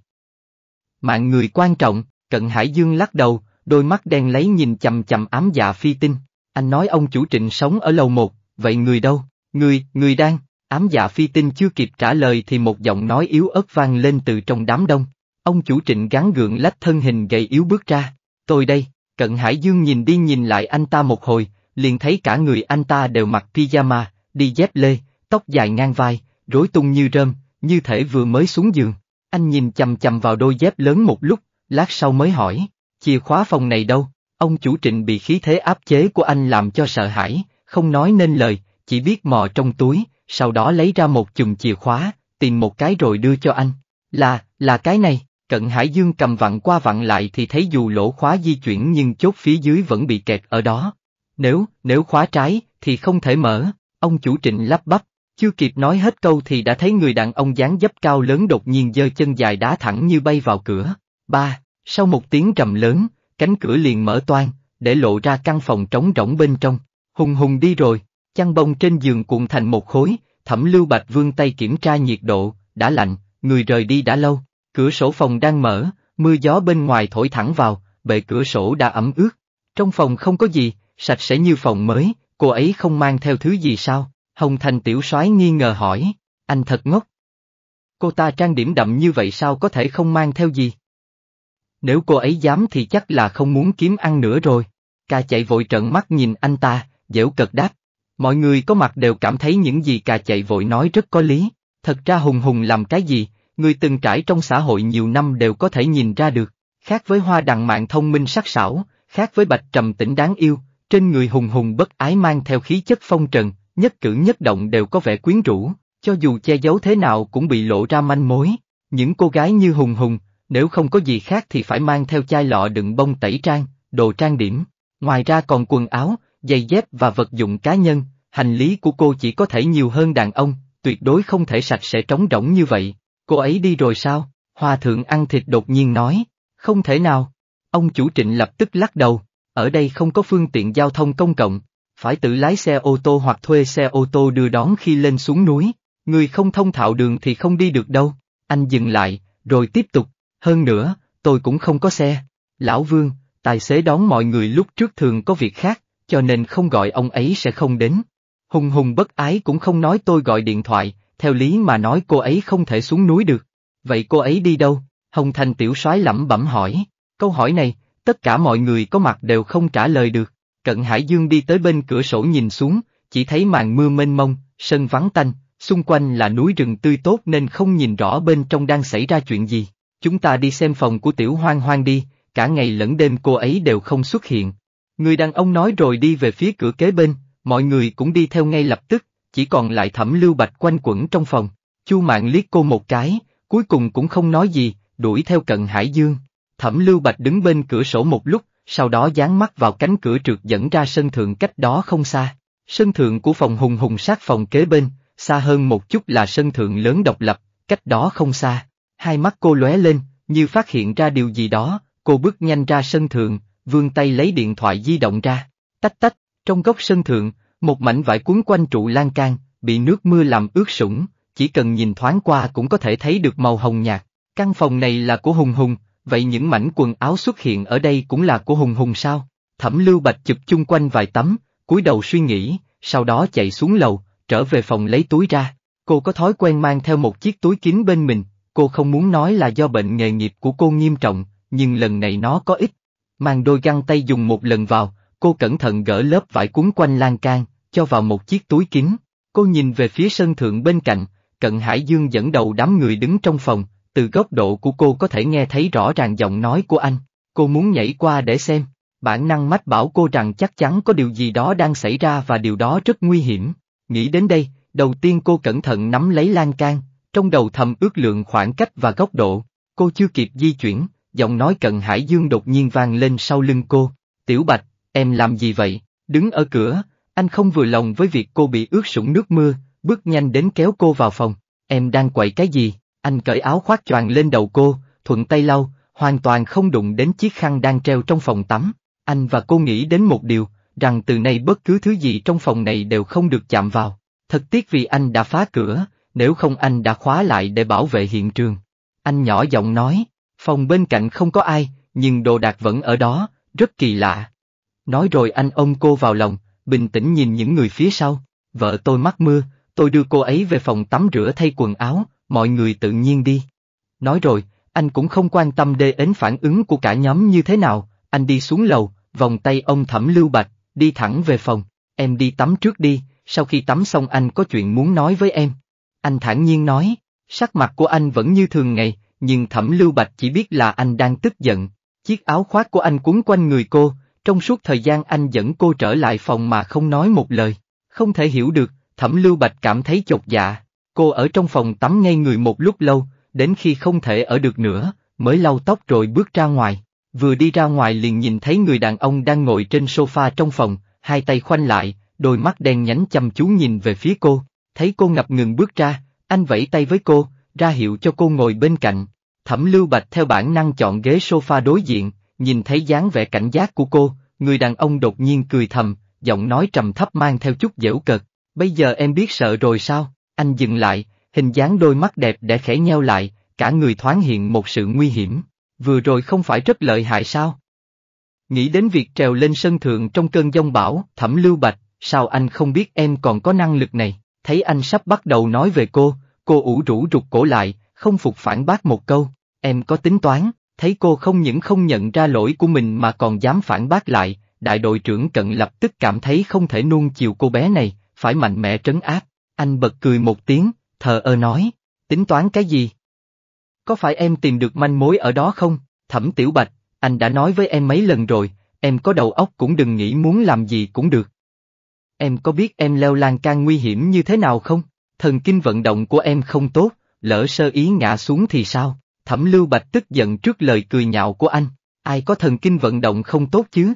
Mạng người quan trọng, Cận Hải Dương lắc đầu, đôi mắt đen lấy nhìn chầm chầm ám dạ phi tinh. Anh nói ông chủ trịnh sống ở lầu một, vậy người đâu? Người, người đang... Ám dạ phi tinh chưa kịp trả lời thì một giọng nói yếu ớt vang lên từ trong đám đông. Ông chủ trịnh gắng gượng lách thân hình gầy yếu bước ra. Tôi đây, cận Hải Dương nhìn đi nhìn lại anh ta một hồi, liền thấy cả người anh ta đều mặc pyjama, đi dép lê, tóc dài ngang vai, rối tung như rơm, như thể vừa mới xuống giường. Anh nhìn chầm chầm vào đôi dép lớn một lúc, lát sau mới hỏi, chìa khóa phòng này đâu? Ông chủ trịnh bị khí thế áp chế của anh làm cho sợ hãi, không nói nên lời, chỉ biết mò trong túi, sau đó lấy ra một chùm chìa khóa, tìm một cái rồi đưa cho anh. Là, là cái này, cận Hải Dương cầm vặn qua vặn lại thì thấy dù lỗ khóa di chuyển nhưng chốt phía dưới vẫn bị kẹt ở đó. Nếu, nếu khóa trái, thì không thể mở, ông chủ trịnh lắp bắp, chưa kịp nói hết câu thì đã thấy người đàn ông dáng dấp cao lớn đột nhiên giơ chân dài đá thẳng như bay vào cửa. Ba, sau một tiếng trầm lớn, cánh cửa liền mở toan để lộ ra căn phòng trống rỗng bên trong. Hùng hùng đi rồi. Chăn bông trên giường cuộn thành một khối, thẩm lưu bạch vương tay kiểm tra nhiệt độ, đã lạnh, người rời đi đã lâu, cửa sổ phòng đang mở, mưa gió bên ngoài thổi thẳng vào, bệ cửa sổ đã ẩm ướt. Trong phòng không có gì, sạch sẽ như phòng mới, cô ấy không mang theo thứ gì sao? Hồng Thành tiểu soái nghi ngờ hỏi, anh thật ngốc. Cô ta trang điểm đậm như vậy sao có thể không mang theo gì? Nếu cô ấy dám thì chắc là không muốn kiếm ăn nữa rồi. Ca chạy vội trợn mắt nhìn anh ta, dễu cật đáp, Mọi người có mặt đều cảm thấy những gì cà chạy vội nói rất có lý, thật ra Hùng Hùng làm cái gì, người từng trải trong xã hội nhiều năm đều có thể nhìn ra được, khác với hoa đằng mạng thông minh sắc sảo, khác với bạch trầm tĩnh đáng yêu, trên người Hùng Hùng bất ái mang theo khí chất phong trần, nhất cử nhất động đều có vẻ quyến rũ, cho dù che giấu thế nào cũng bị lộ ra manh mối, những cô gái như Hùng Hùng, nếu không có gì khác thì phải mang theo chai lọ đựng bông tẩy trang, đồ trang điểm, ngoài ra còn quần áo, giày dép và vật dụng cá nhân, hành lý của cô chỉ có thể nhiều hơn đàn ông, tuyệt đối không thể sạch sẽ trống rỗng như vậy. Cô ấy đi rồi sao? Hòa thượng ăn thịt đột nhiên nói, không thể nào. Ông chủ trịnh lập tức lắc đầu, ở đây không có phương tiện giao thông công cộng, phải tự lái xe ô tô hoặc thuê xe ô tô đưa đón khi lên xuống núi, người không thông thạo đường thì không đi được đâu. Anh dừng lại, rồi tiếp tục, hơn nữa, tôi cũng không có xe. Lão Vương, tài xế đón mọi người lúc trước thường có việc khác, cho nên không gọi ông ấy sẽ không đến. Hùng hùng bất ái cũng không nói tôi gọi điện thoại, theo lý mà nói cô ấy không thể xuống núi được. Vậy cô ấy đi đâu? Hồng Thành tiểu soái lẩm bẩm hỏi. Câu hỏi này, tất cả mọi người có mặt đều không trả lời được. Cận Hải Dương đi tới bên cửa sổ nhìn xuống, chỉ thấy màn mưa mênh mông, sân vắng tanh, xung quanh là núi rừng tươi tốt nên không nhìn rõ bên trong đang xảy ra chuyện gì. Chúng ta đi xem phòng của tiểu hoang hoang đi, cả ngày lẫn đêm cô ấy đều không xuất hiện, Người đàn ông nói rồi đi về phía cửa kế bên, mọi người cũng đi theo ngay lập tức, chỉ còn lại thẩm lưu bạch quanh quẩn trong phòng. Chu Mạn liếc cô một cái, cuối cùng cũng không nói gì, đuổi theo cận Hải Dương. Thẩm lưu bạch đứng bên cửa sổ một lúc, sau đó dán mắt vào cánh cửa trượt dẫn ra sân thượng cách đó không xa. Sân thượng của phòng hùng hùng sát phòng kế bên, xa hơn một chút là sân thượng lớn độc lập, cách đó không xa. Hai mắt cô lóe lên, như phát hiện ra điều gì đó, cô bước nhanh ra sân thượng, vươn tay lấy điện thoại di động ra, tách tách, trong góc sân thượng, một mảnh vải cuốn quanh trụ lan can, bị nước mưa làm ướt sũng, chỉ cần nhìn thoáng qua cũng có thể thấy được màu hồng nhạt. Căn phòng này là của Hùng Hùng, vậy những mảnh quần áo xuất hiện ở đây cũng là của Hùng Hùng sao? Thẩm Lưu Bạch chụp chung quanh vài tấm, cúi đầu suy nghĩ, sau đó chạy xuống lầu, trở về phòng lấy túi ra. Cô có thói quen mang theo một chiếc túi kín bên mình, cô không muốn nói là do bệnh nghề nghiệp của cô nghiêm trọng, nhưng lần này nó có ích, Mang đôi găng tay dùng một lần vào, cô cẩn thận gỡ lớp vải cuốn quanh lan can, cho vào một chiếc túi kín. Cô nhìn về phía sân thượng bên cạnh, cận Hải Dương dẫn đầu đám người đứng trong phòng, từ góc độ của cô có thể nghe thấy rõ ràng giọng nói của anh. Cô muốn nhảy qua để xem, bản năng mách bảo cô rằng chắc chắn có điều gì đó đang xảy ra và điều đó rất nguy hiểm. Nghĩ đến đây, đầu tiên cô cẩn thận nắm lấy lan can, trong đầu thầm ước lượng khoảng cách và góc độ. Cô chưa kịp di chuyển, giọng nói cận Hải Dương đột nhiên vang lên sau lưng cô, Tiểu Bạch, em làm gì vậy, đứng ở cửa, anh không vừa lòng với việc cô bị ướt sũng nước mưa, bước nhanh đến kéo cô vào phòng, em đang quậy cái gì, anh cởi áo khoác choàng lên đầu cô, thuận tay lau, hoàn toàn không đụng đến chiếc khăn đang treo trong phòng tắm, anh và cô nghĩ đến một điều, rằng từ nay bất cứ thứ gì trong phòng này đều không được chạm vào, thật tiếc vì anh đã phá cửa, nếu không anh đã khóa lại để bảo vệ hiện trường. Anh nhỏ giọng nói, Phòng bên cạnh không có ai, nhưng đồ đạc vẫn ở đó, rất kỳ lạ. Nói rồi anh ôm cô vào lòng, bình tĩnh nhìn những người phía sau. Vợ tôi mắc mưa, tôi đưa cô ấy về phòng tắm rửa thay quần áo, mọi người tự nhiên đi. Nói rồi, anh cũng không quan tâm đê đến phản ứng của cả nhóm như thế nào, anh đi xuống lầu, vòng tay ông thẩm lưu bạch, đi thẳng về phòng. Em đi tắm trước đi, sau khi tắm xong anh có chuyện muốn nói với em. Anh thản nhiên nói, sắc mặt của anh vẫn như thường ngày, nhưng Thẩm Lưu Bạch chỉ biết là anh đang tức giận. Chiếc áo khoác của anh quấn quanh người cô, trong suốt thời gian anh dẫn cô trở lại phòng mà không nói một lời. Không thể hiểu được, Thẩm Lưu Bạch cảm thấy chột dạ. Cô ở trong phòng tắm ngay người một lúc lâu, đến khi không thể ở được nữa, mới lau tóc rồi bước ra ngoài. Vừa đi ra ngoài liền nhìn thấy người đàn ông đang ngồi trên sofa trong phòng, hai tay khoanh lại, đôi mắt đen nhánh chăm chú nhìn về phía cô. Thấy cô ngập ngừng bước ra, anh vẫy tay với cô, ra hiệu cho cô ngồi bên cạnh. Thẩm Lưu Bạch theo bản năng chọn ghế sofa đối diện, nhìn thấy dáng vẻ cảnh giác của cô, người đàn ông đột nhiên cười thầm, giọng nói trầm thấp mang theo chút dễu cợt. Bây giờ em biết sợ rồi sao? Anh dừng lại, hình dáng đôi mắt đẹp đã khẽ nheo lại, cả người thoáng hiện một sự nguy hiểm. Vừa rồi không phải rất lợi hại sao? Nghĩ đến việc trèo lên sân thượng trong cơn giông bão, thẩm lưu bạch, sao anh không biết em còn có năng lực này? Thấy anh sắp bắt đầu nói về cô, Cô ủ rũ rụt cổ lại, không phục phản bác một câu, em có tính toán, thấy cô không những không nhận ra lỗi của mình mà còn dám phản bác lại, đại đội trưởng cận lập tức cảm thấy không thể nuông chiều cô bé này, phải mạnh mẽ trấn áp, anh bật cười một tiếng, thờ ơ nói, tính toán cái gì? Có phải em tìm được manh mối ở đó không, thẩm tiểu bạch, anh đã nói với em mấy lần rồi, em có đầu óc cũng đừng nghĩ muốn làm gì cũng được. Em có biết em leo lan can nguy hiểm như thế nào không? thần kinh vận động của em không tốt, lỡ sơ ý ngã xuống thì sao? Thẩm Lưu Bạch tức giận trước lời cười nhạo của anh, ai có thần kinh vận động không tốt chứ?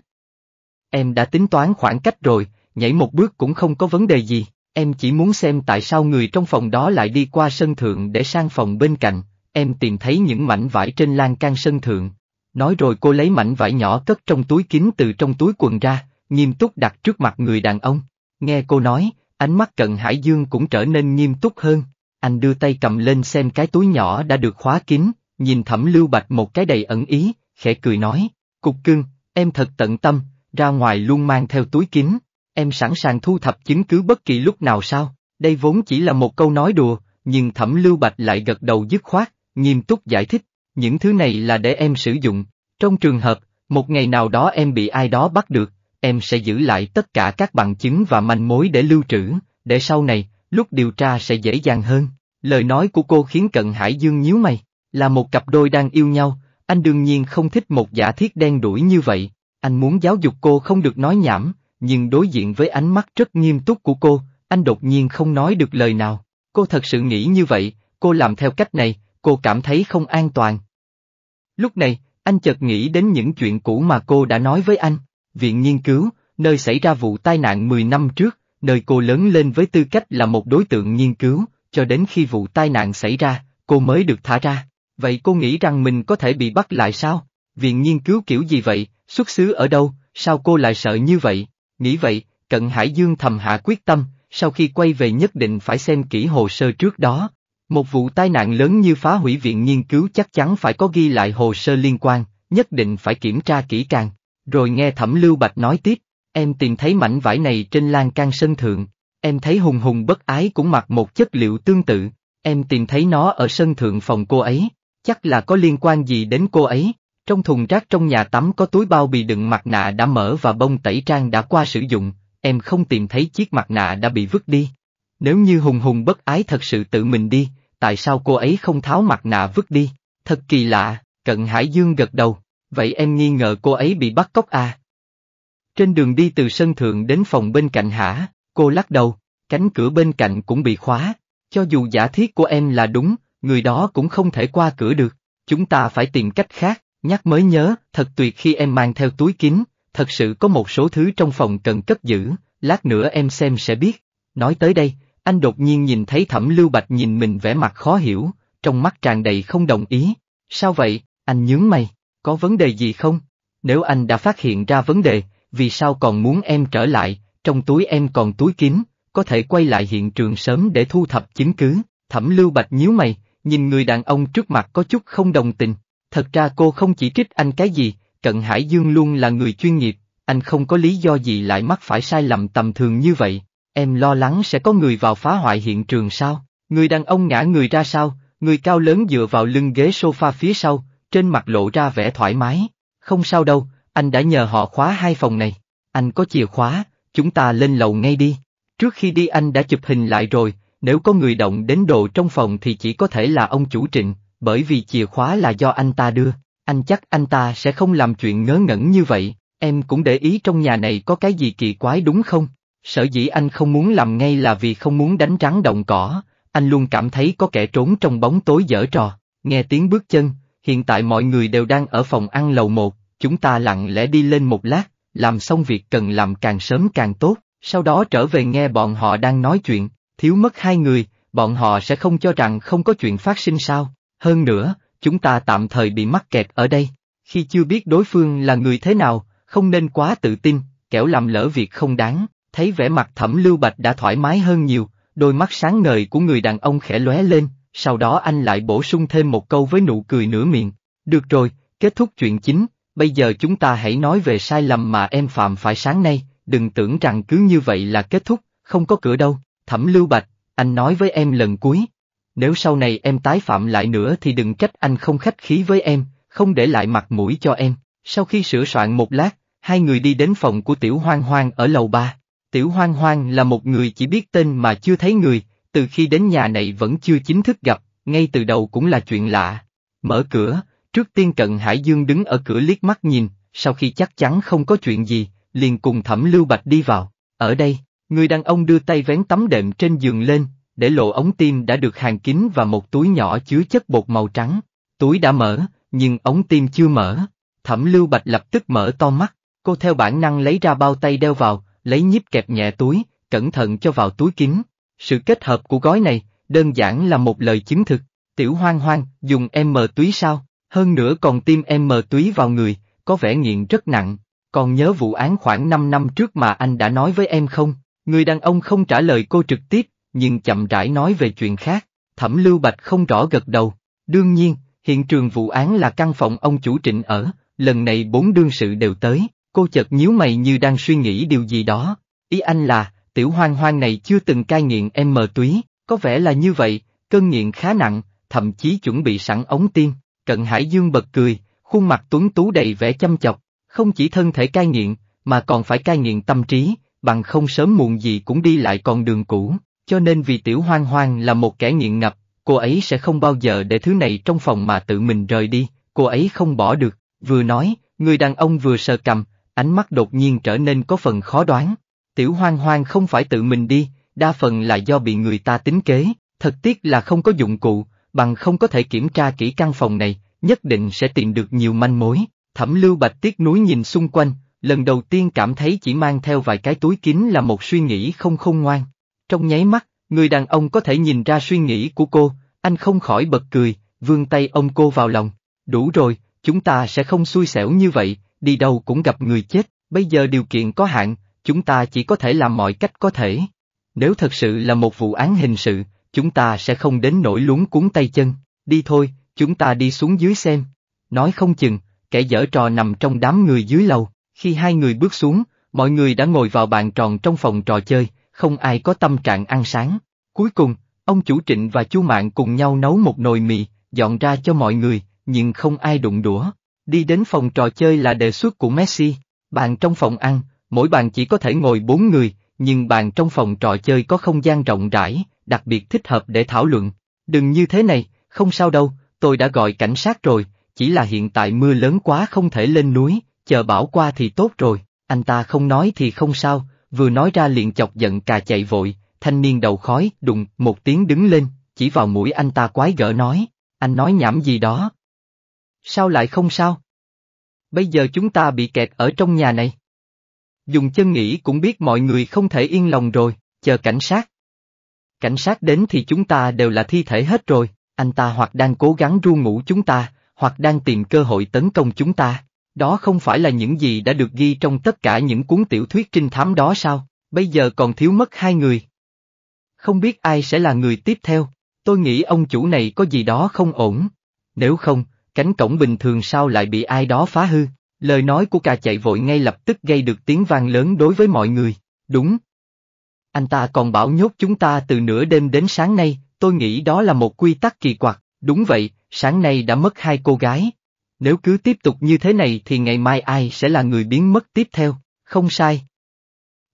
Em đã tính toán khoảng cách rồi, nhảy một bước cũng không có vấn đề gì, em chỉ muốn xem tại sao người trong phòng đó lại đi qua sân thượng để sang phòng bên cạnh, em tìm thấy những mảnh vải trên lan can sân thượng. Nói rồi cô lấy mảnh vải nhỏ cất trong túi kín từ trong túi quần ra, nghiêm túc đặt trước mặt người đàn ông. Nghe cô nói, Ánh mắt cận Hải Dương cũng trở nên nghiêm túc hơn, anh đưa tay cầm lên xem cái túi nhỏ đã được khóa kín, nhìn thẩm lưu bạch một cái đầy ẩn ý, khẽ cười nói, cục cưng, em thật tận tâm, ra ngoài luôn mang theo túi kín, em sẵn sàng thu thập chứng cứ bất kỳ lúc nào sao, đây vốn chỉ là một câu nói đùa, nhưng thẩm lưu bạch lại gật đầu dứt khoát, nghiêm túc giải thích, những thứ này là để em sử dụng, trong trường hợp, một ngày nào đó em bị ai đó bắt được, em sẽ giữ lại tất cả các bằng chứng và manh mối để lưu trữ, để sau này, lúc điều tra sẽ dễ dàng hơn. Lời nói của cô khiến Cận Hải Dương nhíu mày, là một cặp đôi đang yêu nhau, anh đương nhiên không thích một giả thiết đen đuổi như vậy, anh muốn giáo dục cô không được nói nhảm, nhưng đối diện với ánh mắt rất nghiêm túc của cô, anh đột nhiên không nói được lời nào. Cô thật sự nghĩ như vậy, cô làm theo cách này, cô cảm thấy không an toàn. Lúc này, anh chợt nghĩ đến những chuyện cũ mà cô đã nói với anh, viện nghiên cứu, nơi xảy ra vụ tai nạn 10 năm trước, nơi cô lớn lên với tư cách là một đối tượng nghiên cứu, cho đến khi vụ tai nạn xảy ra, cô mới được thả ra. Vậy cô nghĩ rằng mình có thể bị bắt lại sao? Viện nghiên cứu kiểu gì vậy, xuất xứ ở đâu, sao cô lại sợ như vậy? Nghĩ vậy, Cận Hải Dương thầm hạ quyết tâm, sau khi quay về nhất định phải xem kỹ hồ sơ trước đó. Một vụ tai nạn lớn như phá hủy viện nghiên cứu chắc chắn phải có ghi lại hồ sơ liên quan, nhất định phải kiểm tra kỹ càng. Rồi nghe Thẩm Lưu Bạch nói tiếp, em tìm thấy mảnh vải này trên lan can sân thượng, em thấy Hùng Hùng bất ái cũng mặc một chất liệu tương tự, em tìm thấy nó ở sân thượng phòng cô ấy, chắc là có liên quan gì đến cô ấy. Trong thùng rác trong nhà tắm có túi bao bì đựng mặt nạ đã mở và bông tẩy trang đã qua sử dụng, em không tìm thấy chiếc mặt nạ đã bị vứt đi. Nếu như Hùng Hùng bất ái thật sự tự mình đi, tại sao cô ấy không tháo mặt nạ vứt đi? Thật kỳ lạ, Cận Hải Dương gật đầu. Vậy em nghi ngờ cô ấy bị bắt cóc à? Trên đường đi từ sân thượng đến phòng bên cạnh hả, cô lắc đầu, cánh cửa bên cạnh cũng bị khóa, cho dù giả thiết của em là đúng, người đó cũng không thể qua cửa được, chúng ta phải tìm cách khác, nhắc mới nhớ, thật tuyệt khi em mang theo túi kín, thật sự có một số thứ trong phòng cần cất giữ, lát nữa em xem sẽ biết. Nói tới đây, anh đột nhiên nhìn thấy thẩm lưu bạch nhìn mình vẻ mặt khó hiểu, trong mắt tràn đầy không đồng ý. Sao vậy, anh nhướng mày có vấn đề gì không? Nếu anh đã phát hiện ra vấn đề, vì sao còn muốn em trở lại, trong túi em còn túi kiếm, có thể quay lại hiện trường sớm để thu thập chứng cứ, thẩm lưu bạch nhíu mày, nhìn người đàn ông trước mặt có chút không đồng tình, thật ra cô không chỉ trích anh cái gì, cận Hải Dương luôn là người chuyên nghiệp, anh không có lý do gì lại mắc phải sai lầm tầm thường như vậy, em lo lắng sẽ có người vào phá hoại hiện trường sao, người đàn ông ngã người ra sao, người cao lớn dựa vào lưng ghế sofa phía sau, trên mặt lộ ra vẻ thoải mái. Không sao đâu, anh đã nhờ họ khóa hai phòng này. Anh có chìa khóa, chúng ta lên lầu ngay đi. Trước khi đi anh đã chụp hình lại rồi, nếu có người động đến đồ trong phòng thì chỉ có thể là ông chủ trịnh, bởi vì chìa khóa là do anh ta đưa. Anh chắc anh ta sẽ không làm chuyện ngớ ngẩn như vậy, em cũng để ý trong nhà này có cái gì kỳ quái đúng không? Sở dĩ anh không muốn làm ngay là vì không muốn đánh rắn động cỏ, anh luôn cảm thấy có kẻ trốn trong bóng tối dở trò. Nghe tiếng bước chân, hiện tại mọi người đều đang ở phòng ăn lầu một, chúng ta lặng lẽ đi lên một lát, làm xong việc cần làm càng sớm càng tốt, sau đó trở về nghe bọn họ đang nói chuyện, thiếu mất hai người, bọn họ sẽ không cho rằng không có chuyện phát sinh sao, hơn nữa, chúng ta tạm thời bị mắc kẹt ở đây, khi chưa biết đối phương là người thế nào, không nên quá tự tin, kẻo làm lỡ việc không đáng, thấy vẻ mặt thẩm lưu bạch đã thoải mái hơn nhiều, đôi mắt sáng ngời của người đàn ông khẽ lóe lên, sau đó anh lại bổ sung thêm một câu với nụ cười nửa miệng. Được rồi, kết thúc chuyện chính, bây giờ chúng ta hãy nói về sai lầm mà em phạm phải sáng nay, đừng tưởng rằng cứ như vậy là kết thúc, không có cửa đâu, thẩm lưu bạch, anh nói với em lần cuối. Nếu sau này em tái phạm lại nữa thì đừng trách anh không khách khí với em, không để lại mặt mũi cho em. Sau khi sửa soạn một lát, hai người đi đến phòng của Tiểu Hoang Hoang ở lầu ba. Tiểu Hoang Hoang là một người chỉ biết tên mà chưa thấy người, từ khi đến nhà này vẫn chưa chính thức gặp, ngay từ đầu cũng là chuyện lạ. Mở cửa, trước tiên cận Hải Dương đứng ở cửa liếc mắt nhìn, sau khi chắc chắn không có chuyện gì, liền cùng Thẩm Lưu Bạch đi vào. Ở đây, người đàn ông đưa tay vén tấm đệm trên giường lên, để lộ ống tim đã được hàn kín và một túi nhỏ chứa chất bột màu trắng. Túi đã mở, nhưng ống tim chưa mở. Thẩm Lưu Bạch lập tức mở to mắt, cô theo bản năng lấy ra bao tay đeo vào, lấy nhíp kẹp nhẹ túi, cẩn thận cho vào túi kín. Sự kết hợp của gói này, đơn giản là một lời chứng thực, tiểu hoang hoang, dùng em mờ túy sao, hơn nữa còn tiêm em mờ túy vào người, có vẻ nghiện rất nặng, còn nhớ vụ án khoảng 5 năm trước mà anh đã nói với em không? Người đàn ông không trả lời cô trực tiếp, nhưng chậm rãi nói về chuyện khác, thẩm lưu bạch không rõ gật đầu, đương nhiên, hiện trường vụ án là căn phòng ông chủ trịnh ở, lần này bốn đương sự đều tới, cô chợt nhíu mày như đang suy nghĩ điều gì đó, ý anh là, tiểu hoang hoang này chưa từng cai nghiện em mờ túy, có vẻ là như vậy, cơn nghiện khá nặng, thậm chí chuẩn bị sẵn ống tiên. cận hải dương bật cười, khuôn mặt tuấn tú đầy vẻ chăm chọc, không chỉ thân thể cai nghiện, mà còn phải cai nghiện tâm trí, bằng không sớm muộn gì cũng đi lại con đường cũ, cho nên vì tiểu hoang hoang là một kẻ nghiện ngập, cô ấy sẽ không bao giờ để thứ này trong phòng mà tự mình rời đi, cô ấy không bỏ được, vừa nói, người đàn ông vừa sờ cầm, ánh mắt đột nhiên trở nên có phần khó đoán, Tiểu hoang hoang không phải tự mình đi, đa phần là do bị người ta tính kế, thật tiếc là không có dụng cụ, bằng không có thể kiểm tra kỹ căn phòng này, nhất định sẽ tìm được nhiều manh mối. Thẩm lưu bạch tiếc núi nhìn xung quanh, lần đầu tiên cảm thấy chỉ mang theo vài cái túi kín là một suy nghĩ không khôn ngoan. Trong nháy mắt, người đàn ông có thể nhìn ra suy nghĩ của cô, anh không khỏi bật cười, vươn tay ông cô vào lòng. Đủ rồi, chúng ta sẽ không xui xẻo như vậy, đi đâu cũng gặp người chết, bây giờ điều kiện có hạn, chúng ta chỉ có thể làm mọi cách có thể. Nếu thật sự là một vụ án hình sự, chúng ta sẽ không đến nỗi luống cuốn tay chân, đi thôi, chúng ta đi xuống dưới xem. Nói không chừng, kẻ dở trò nằm trong đám người dưới lầu, khi hai người bước xuống, mọi người đã ngồi vào bàn tròn trong phòng trò chơi, không ai có tâm trạng ăn sáng. Cuối cùng, ông chủ trịnh và chú Mạng cùng nhau nấu một nồi mì, dọn ra cho mọi người, nhưng không ai đụng đũa. Đi đến phòng trò chơi là đề xuất của Messi, bàn trong phòng ăn, Mỗi bàn chỉ có thể ngồi bốn người, nhưng bàn trong phòng trò chơi có không gian rộng rãi, đặc biệt thích hợp để thảo luận. Đừng như thế này, không sao đâu, tôi đã gọi cảnh sát rồi, chỉ là hiện tại mưa lớn quá không thể lên núi, chờ bão qua thì tốt rồi, anh ta không nói thì không sao, vừa nói ra liền chọc giận cà chạy vội, thanh niên đầu khói, đùng, một tiếng đứng lên, chỉ vào mũi anh ta quái gở nói, anh nói nhảm gì đó. Sao lại không sao? Bây giờ chúng ta bị kẹt ở trong nhà này dùng chân nghĩ cũng biết mọi người không thể yên lòng rồi, chờ cảnh sát. Cảnh sát đến thì chúng ta đều là thi thể hết rồi, anh ta hoặc đang cố gắng ru ngủ chúng ta, hoặc đang tìm cơ hội tấn công chúng ta. Đó không phải là những gì đã được ghi trong tất cả những cuốn tiểu thuyết trinh thám đó sao, bây giờ còn thiếu mất hai người. Không biết ai sẽ là người tiếp theo, tôi nghĩ ông chủ này có gì đó không ổn. Nếu không, cánh cổng bình thường sao lại bị ai đó phá hư. Lời nói của ca chạy vội ngay lập tức gây được tiếng vang lớn đối với mọi người, đúng. Anh ta còn bảo nhốt chúng ta từ nửa đêm đến sáng nay, tôi nghĩ đó là một quy tắc kỳ quặc, đúng vậy, sáng nay đã mất hai cô gái. Nếu cứ tiếp tục như thế này thì ngày mai ai sẽ là người biến mất tiếp theo, không sai.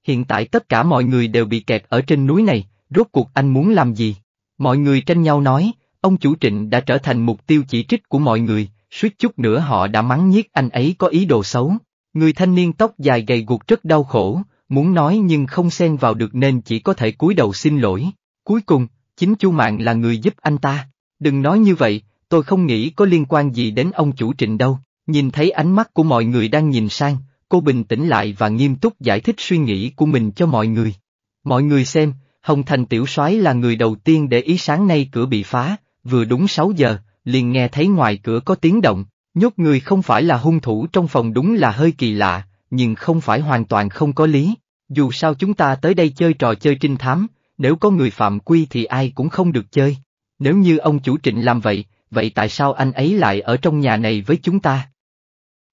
Hiện tại tất cả mọi người đều bị kẹt ở trên núi này, rốt cuộc anh muốn làm gì? Mọi người tranh nhau nói, ông chủ trịnh đã trở thành mục tiêu chỉ trích của mọi người, suýt chút nữa họ đã mắng nhiếc anh ấy có ý đồ xấu. Người thanh niên tóc dài gầy guộc rất đau khổ, muốn nói nhưng không xen vào được nên chỉ có thể cúi đầu xin lỗi. Cuối cùng, chính chu mạng là người giúp anh ta. Đừng nói như vậy, tôi không nghĩ có liên quan gì đến ông chủ trịnh đâu. Nhìn thấy ánh mắt của mọi người đang nhìn sang, cô bình tĩnh lại và nghiêm túc giải thích suy nghĩ của mình cho mọi người. Mọi người xem, Hồng Thành Tiểu soái là người đầu tiên để ý sáng nay cửa bị phá, vừa đúng 6 giờ, liền nghe thấy ngoài cửa có tiếng động, nhốt người không phải là hung thủ trong phòng đúng là hơi kỳ lạ, nhưng không phải hoàn toàn không có lý. Dù sao chúng ta tới đây chơi trò chơi trinh thám, nếu có người phạm quy thì ai cũng không được chơi. Nếu như ông chủ trịnh làm vậy, vậy tại sao anh ấy lại ở trong nhà này với chúng ta?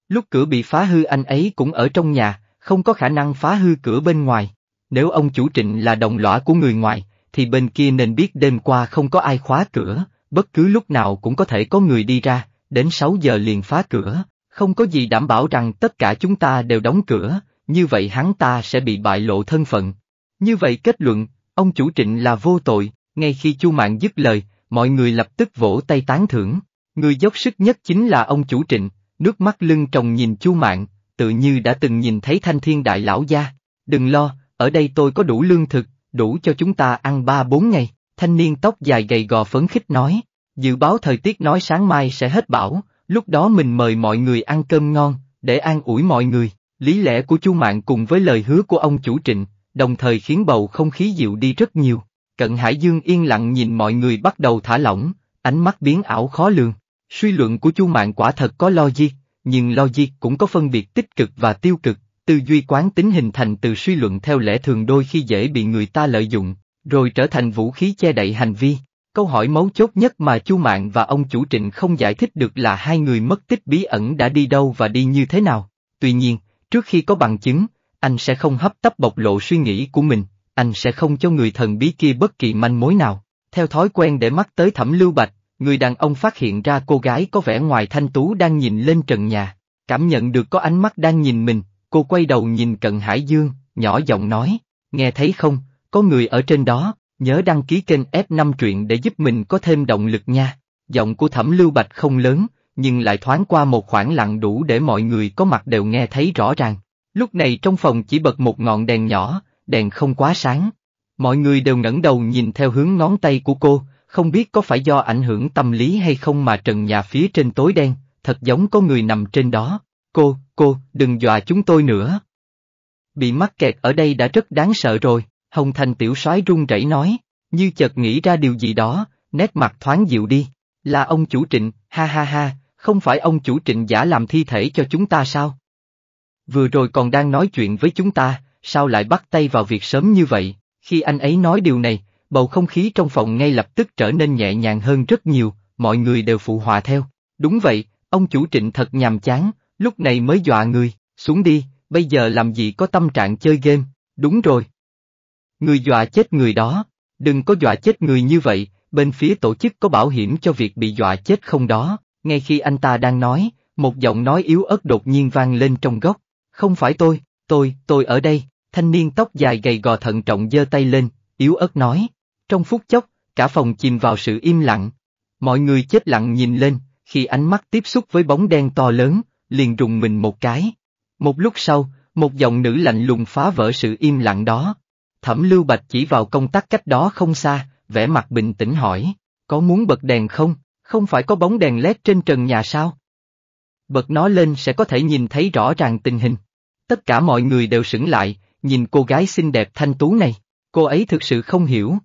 Lúc cửa bị phá hư anh ấy cũng ở trong nhà, không có khả năng phá hư cửa bên ngoài. Nếu ông chủ trịnh là đồng lõa của người ngoài, thì bên kia nên biết đêm qua không có ai khóa cửa, bất cứ lúc nào cũng có thể có người đi ra, đến 6 giờ liền phá cửa, không có gì đảm bảo rằng tất cả chúng ta đều đóng cửa, như vậy hắn ta sẽ bị bại lộ thân phận. Như vậy kết luận, ông chủ trịnh là vô tội, ngay khi Chu Mạng dứt lời, mọi người lập tức vỗ tay tán thưởng. Người dốc sức nhất chính là ông chủ trịnh, nước mắt lưng tròng nhìn Chu Mạng, tự như đã từng nhìn thấy thanh thiên đại lão gia. Đừng lo, ở đây tôi có đủ lương thực, đủ cho chúng ta ăn ba bốn ngày thanh niên tóc dài gầy gò phấn khích nói, dự báo thời tiết nói sáng mai sẽ hết bão, lúc đó mình mời mọi người ăn cơm ngon, để an ủi mọi người, lý lẽ của chú Mạng cùng với lời hứa của ông chủ trịnh, đồng thời khiến bầu không khí dịu đi rất nhiều. Cận Hải Dương yên lặng nhìn mọi người bắt đầu thả lỏng, ánh mắt biến ảo khó lường. Suy luận của chú Mạng quả thật có logic, nhưng logic cũng có phân biệt tích cực và tiêu cực, tư duy quán tính hình thành từ suy luận theo lẽ thường đôi khi dễ bị người ta lợi dụng, rồi trở thành vũ khí che đậy hành vi. Câu hỏi mấu chốt nhất mà Chu Mạng và ông chủ Trịnh không giải thích được là hai người mất tích bí ẩn đã đi đâu và đi như thế nào. Tuy nhiên, trước khi có bằng chứng, anh sẽ không hấp tấp bộc lộ suy nghĩ của mình, anh sẽ không cho người thần bí kia bất kỳ manh mối nào. Theo thói quen để mắt tới Thẩm Lưu Bạch, người đàn ông phát hiện ra cô gái có vẻ ngoài thanh tú đang nhìn lên trần nhà, cảm nhận được có ánh mắt đang nhìn mình, cô quay đầu nhìn Cận Hải Dương, nhỏ giọng nói, nghe thấy không, có người ở trên đó, nhớ đăng ký kênh F5 truyện để giúp mình có thêm động lực nha. Giọng của Thẩm Lưu Bạch không lớn, nhưng lại thoáng qua một khoảng lặng đủ để mọi người có mặt đều nghe thấy rõ ràng. Lúc này trong phòng chỉ bật một ngọn đèn nhỏ, đèn không quá sáng. Mọi người đều ngẩng đầu nhìn theo hướng ngón tay của cô, không biết có phải do ảnh hưởng tâm lý hay không mà trần nhà phía trên tối đen, thật giống có người nằm trên đó. Cô, cô, đừng dọa chúng tôi nữa. Bị mắc kẹt ở đây đã rất đáng sợ rồi. Hồng Thành tiểu soái run rẩy nói, như chợt nghĩ ra điều gì đó, nét mặt thoáng dịu đi. Là ông chủ trịnh, ha ha ha, không phải ông chủ trịnh giả làm thi thể cho chúng ta sao? Vừa rồi còn đang nói chuyện với chúng ta, sao lại bắt tay vào việc sớm như vậy? Khi anh ấy nói điều này, bầu không khí trong phòng ngay lập tức trở nên nhẹ nhàng hơn rất nhiều, mọi người đều phụ họa theo. Đúng vậy, ông chủ trịnh thật nhàm chán, lúc này mới dọa người, xuống đi, bây giờ làm gì có tâm trạng chơi game, đúng rồi, Người dọa chết người đó, đừng có dọa chết người như vậy, bên phía tổ chức có bảo hiểm cho việc bị dọa chết không đó, ngay khi anh ta đang nói, một giọng nói yếu ớt đột nhiên vang lên trong góc, không phải tôi, tôi, tôi ở đây, thanh niên tóc dài gầy gò thận trọng giơ tay lên, yếu ớt nói, trong phút chốc, cả phòng chìm vào sự im lặng, mọi người chết lặng nhìn lên, khi ánh mắt tiếp xúc với bóng đen to lớn, liền rùng mình một cái. Một lúc sau, một giọng nữ lạnh lùng phá vỡ sự im lặng đó, Thẩm Lưu Bạch chỉ vào công tắc cách đó không xa, vẻ mặt bình tĩnh hỏi, có muốn bật đèn không, không phải có bóng đèn led trên trần nhà sao? Bật nó lên sẽ có thể nhìn thấy rõ ràng tình hình. Tất cả mọi người đều sững lại, nhìn cô gái xinh đẹp thanh tú này, cô ấy thực sự không hiểu.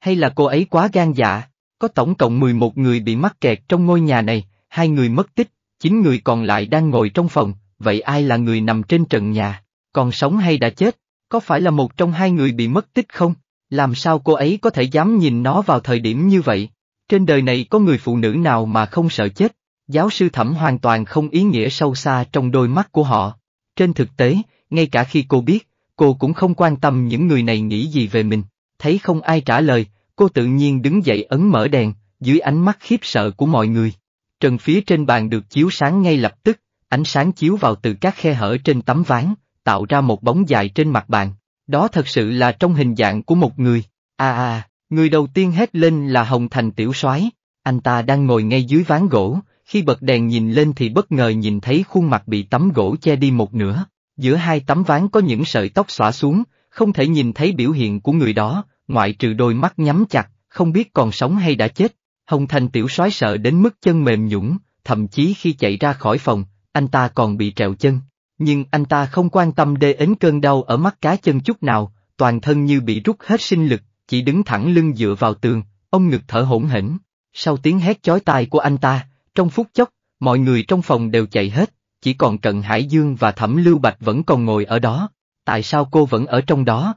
Hay là cô ấy quá gan dạ, có tổng cộng 11 người bị mắc kẹt trong ngôi nhà này, hai người mất tích, 9 người còn lại đang ngồi trong phòng, vậy ai là người nằm trên trần nhà, còn sống hay đã chết? có phải là một trong hai người bị mất tích không? Làm sao cô ấy có thể dám nhìn nó vào thời điểm như vậy? Trên đời này có người phụ nữ nào mà không sợ chết? Giáo sư thẩm hoàn toàn không ý nghĩa sâu xa trong đôi mắt của họ. Trên thực tế, ngay cả khi cô biết, cô cũng không quan tâm những người này nghĩ gì về mình. Thấy không ai trả lời, cô tự nhiên đứng dậy ấn mở đèn, dưới ánh mắt khiếp sợ của mọi người. Trần phía trên bàn được chiếu sáng ngay lập tức, ánh sáng chiếu vào từ các khe hở trên tấm ván, tạo ra một bóng dài trên mặt bàn. Đó thật sự là trong hình dạng của một người. À à, người đầu tiên hét lên là Hồng Thành Tiểu soái Anh ta đang ngồi ngay dưới ván gỗ, khi bật đèn nhìn lên thì bất ngờ nhìn thấy khuôn mặt bị tấm gỗ che đi một nửa. Giữa hai tấm ván có những sợi tóc xõa xuống, không thể nhìn thấy biểu hiện của người đó, ngoại trừ đôi mắt nhắm chặt, không biết còn sống hay đã chết. Hồng Thành Tiểu soái sợ đến mức chân mềm nhũng, thậm chí khi chạy ra khỏi phòng, anh ta còn bị trẹo chân. Nhưng anh ta không quan tâm đê đến cơn đau ở mắt cá chân chút nào, toàn thân như bị rút hết sinh lực, chỉ đứng thẳng lưng dựa vào tường, ông ngực thở hổn hển. Sau tiếng hét chói tai của anh ta, trong phút chốc, mọi người trong phòng đều chạy hết, chỉ còn Cận Hải Dương và Thẩm Lưu Bạch vẫn còn ngồi ở đó. Tại sao cô vẫn ở trong đó?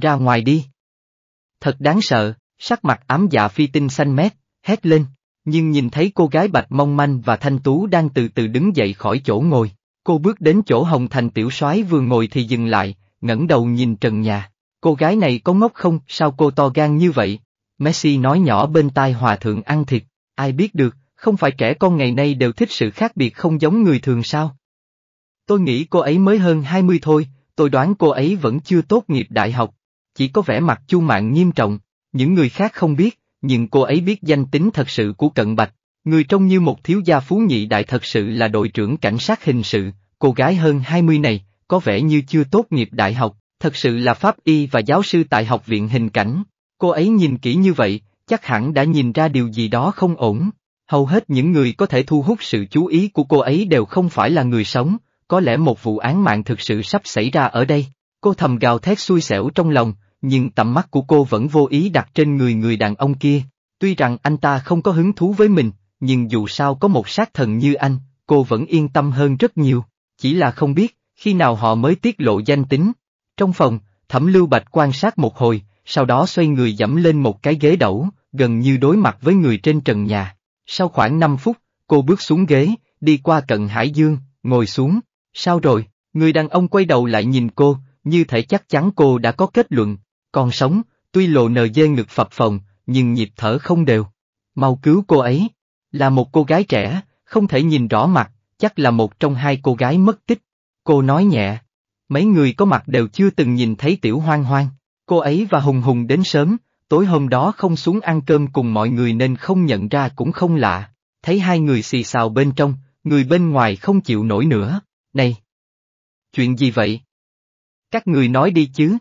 Ra ngoài đi. Thật đáng sợ, sắc mặt ám dạ phi tinh xanh mét, hét lên, nhưng nhìn thấy cô gái Bạch mong manh và thanh tú đang từ từ đứng dậy khỏi chỗ ngồi, Cô bước đến chỗ Hồng Thành tiểu soái vừa ngồi thì dừng lại, ngẩng đầu nhìn trần nhà. Cô gái này có ngốc không, sao cô to gan như vậy? Messi nói nhỏ bên tai hòa thượng ăn thịt, ai biết được, không phải trẻ con ngày nay đều thích sự khác biệt không giống người thường sao? Tôi nghĩ cô ấy mới hơn 20 thôi, tôi đoán cô ấy vẫn chưa tốt nghiệp đại học, chỉ có vẻ mặt chu mạng nghiêm trọng, những người khác không biết, nhưng cô ấy biết danh tính thật sự của Cận Bạch, Người trông như một thiếu gia phú nhị đại thật sự là đội trưởng cảnh sát hình sự, cô gái hơn 20 này, có vẻ như chưa tốt nghiệp đại học, thật sự là pháp y và giáo sư tại học viện hình cảnh. Cô ấy nhìn kỹ như vậy, chắc hẳn đã nhìn ra điều gì đó không ổn. Hầu hết những người có thể thu hút sự chú ý của cô ấy đều không phải là người sống, có lẽ một vụ án mạng thực sự sắp xảy ra ở đây. Cô thầm gào thét xui xẻo trong lòng, nhưng tầm mắt của cô vẫn vô ý đặt trên người người đàn ông kia. Tuy rằng anh ta không có hứng thú với mình, nhưng dù sao có một sát thần như anh, cô vẫn yên tâm hơn rất nhiều, chỉ là không biết, khi nào họ mới tiết lộ danh tính. Trong phòng, Thẩm Lưu Bạch quan sát một hồi, sau đó xoay người dẫm lên một cái ghế đẩu, gần như đối mặt với người trên trần nhà. Sau khoảng 5 phút, cô bước xuống ghế, đi qua cận Hải Dương, ngồi xuống. Sao rồi, người đàn ông quay đầu lại nhìn cô, như thể chắc chắn cô đã có kết luận, còn sống, tuy lộ nờ dê ngực phập phòng, nhưng nhịp thở không đều. Mau cứu cô ấy, là một cô gái trẻ, không thể nhìn rõ mặt, chắc là một trong hai cô gái mất tích. Cô nói nhẹ. Mấy người có mặt đều chưa từng nhìn thấy tiểu hoang hoang. Cô ấy và Hùng Hùng đến sớm, tối hôm đó không xuống ăn cơm cùng mọi người nên không nhận ra cũng không lạ. Thấy hai người xì xào bên trong, người bên ngoài không chịu nổi nữa. Này! Chuyện gì vậy? Các người nói đi chứ.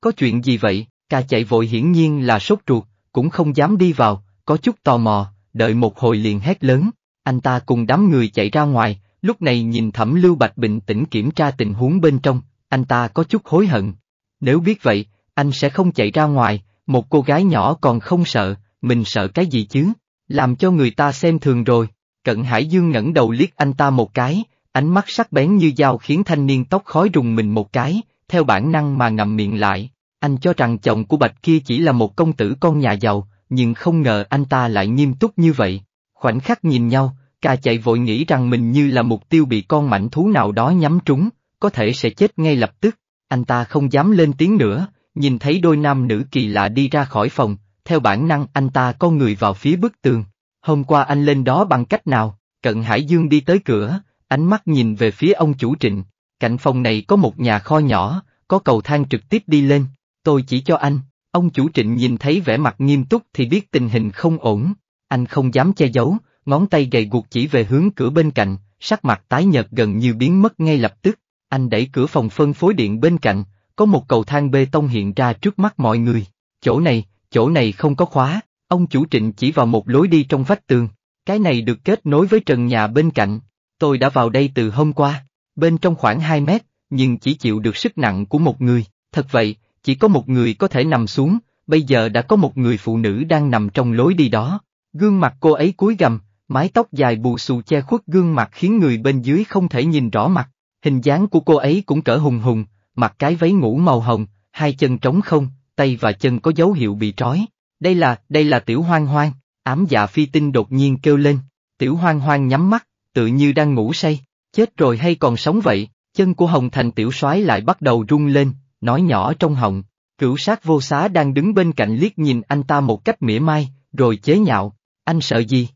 Có chuyện gì vậy? Ca chạy vội hiển nhiên là sốt ruột, cũng không dám đi vào, có chút tò mò, đợi một hồi liền hét lớn, anh ta cùng đám người chạy ra ngoài, lúc này nhìn thẩm lưu bạch bình tĩnh kiểm tra tình huống bên trong, anh ta có chút hối hận. Nếu biết vậy, anh sẽ không chạy ra ngoài, một cô gái nhỏ còn không sợ, mình sợ cái gì chứ, làm cho người ta xem thường rồi. Cận Hải Dương ngẩng đầu liếc anh ta một cái, ánh mắt sắc bén như dao khiến thanh niên tóc khói rùng mình một cái, theo bản năng mà ngậm miệng lại. Anh cho rằng chồng của Bạch kia chỉ là một công tử con nhà giàu, nhưng không ngờ anh ta lại nghiêm túc như vậy. Khoảnh khắc nhìn nhau, ca chạy vội nghĩ rằng mình như là mục tiêu bị con mảnh thú nào đó nhắm trúng, có thể sẽ chết ngay lập tức. Anh ta không dám lên tiếng nữa, nhìn thấy đôi nam nữ kỳ lạ đi ra khỏi phòng, theo bản năng anh ta con người vào phía bức tường. Hôm qua anh lên đó bằng cách nào, cận Hải Dương đi tới cửa, ánh mắt nhìn về phía ông chủ trịnh. Cạnh phòng này có một nhà kho nhỏ, có cầu thang trực tiếp đi lên, tôi chỉ cho anh, Ông chủ trịnh nhìn thấy vẻ mặt nghiêm túc thì biết tình hình không ổn, anh không dám che giấu, ngón tay gầy guộc chỉ về hướng cửa bên cạnh, sắc mặt tái nhợt gần như biến mất ngay lập tức. Anh đẩy cửa phòng phân phối điện bên cạnh, có một cầu thang bê tông hiện ra trước mắt mọi người. Chỗ này, chỗ này không có khóa, ông chủ trịnh chỉ vào một lối đi trong vách tường. Cái này được kết nối với trần nhà bên cạnh. Tôi đã vào đây từ hôm qua, bên trong khoảng 2 mét, nhưng chỉ chịu được sức nặng của một người. Thật vậy, chỉ có một người có thể nằm xuống, bây giờ đã có một người phụ nữ đang nằm trong lối đi đó. Gương mặt cô ấy cúi gầm, mái tóc dài bù xù che khuất gương mặt khiến người bên dưới không thể nhìn rõ mặt. Hình dáng của cô ấy cũng cỡ hùng hùng, mặc cái váy ngủ màu hồng, hai chân trống không, tay và chân có dấu hiệu bị trói. Đây là, đây là tiểu hoang hoang, ám dạ phi tinh đột nhiên kêu lên, tiểu hoang hoang nhắm mắt, tự như đang ngủ say, chết rồi hay còn sống vậy, chân của Hồng Thành tiểu soái lại bắt đầu rung lên, nói nhỏ trong họng, cửu sát vô xá đang đứng bên cạnh liếc nhìn anh ta một cách mỉa mai, rồi chế nhạo, anh sợ gì?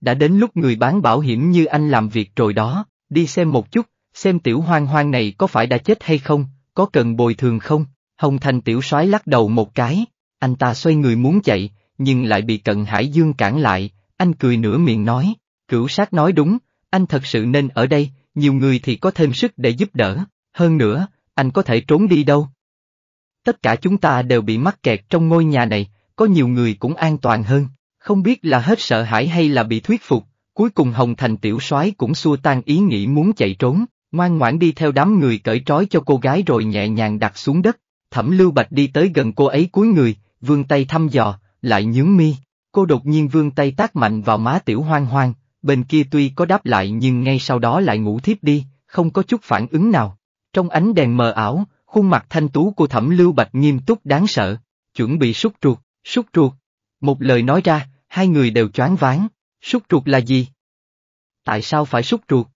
Đã đến lúc người bán bảo hiểm như anh làm việc rồi đó, đi xem một chút, xem tiểu hoang hoang này có phải đã chết hay không, có cần bồi thường không? Hồng Thành tiểu soái lắc đầu một cái, anh ta xoay người muốn chạy, nhưng lại bị cận Hải Dương cản lại, anh cười nửa miệng nói, cửu sát nói đúng, anh thật sự nên ở đây, nhiều người thì có thêm sức để giúp đỡ, hơn nữa, anh có thể trốn đi đâu. Tất cả chúng ta đều bị mắc kẹt trong ngôi nhà này, có nhiều người cũng an toàn hơn, không biết là hết sợ hãi hay là bị thuyết phục, cuối cùng Hồng Thành tiểu soái cũng xua tan ý nghĩ muốn chạy trốn, ngoan ngoãn đi theo đám người cởi trói cho cô gái rồi nhẹ nhàng đặt xuống đất, thẩm lưu bạch đi tới gần cô ấy cúi người, vươn tay thăm dò, lại nhướng mi, cô đột nhiên vươn tay tác mạnh vào má tiểu hoang hoang, bên kia tuy có đáp lại nhưng ngay sau đó lại ngủ thiếp đi, không có chút phản ứng nào. Trong ánh đèn mờ ảo, khuôn mặt thanh tú của thẩm lưu bạch nghiêm túc đáng sợ, chuẩn bị sút ruột, sút ruột. Một lời nói ra, hai người đều choáng váng, sút ruột là gì? Tại sao phải sút ruột?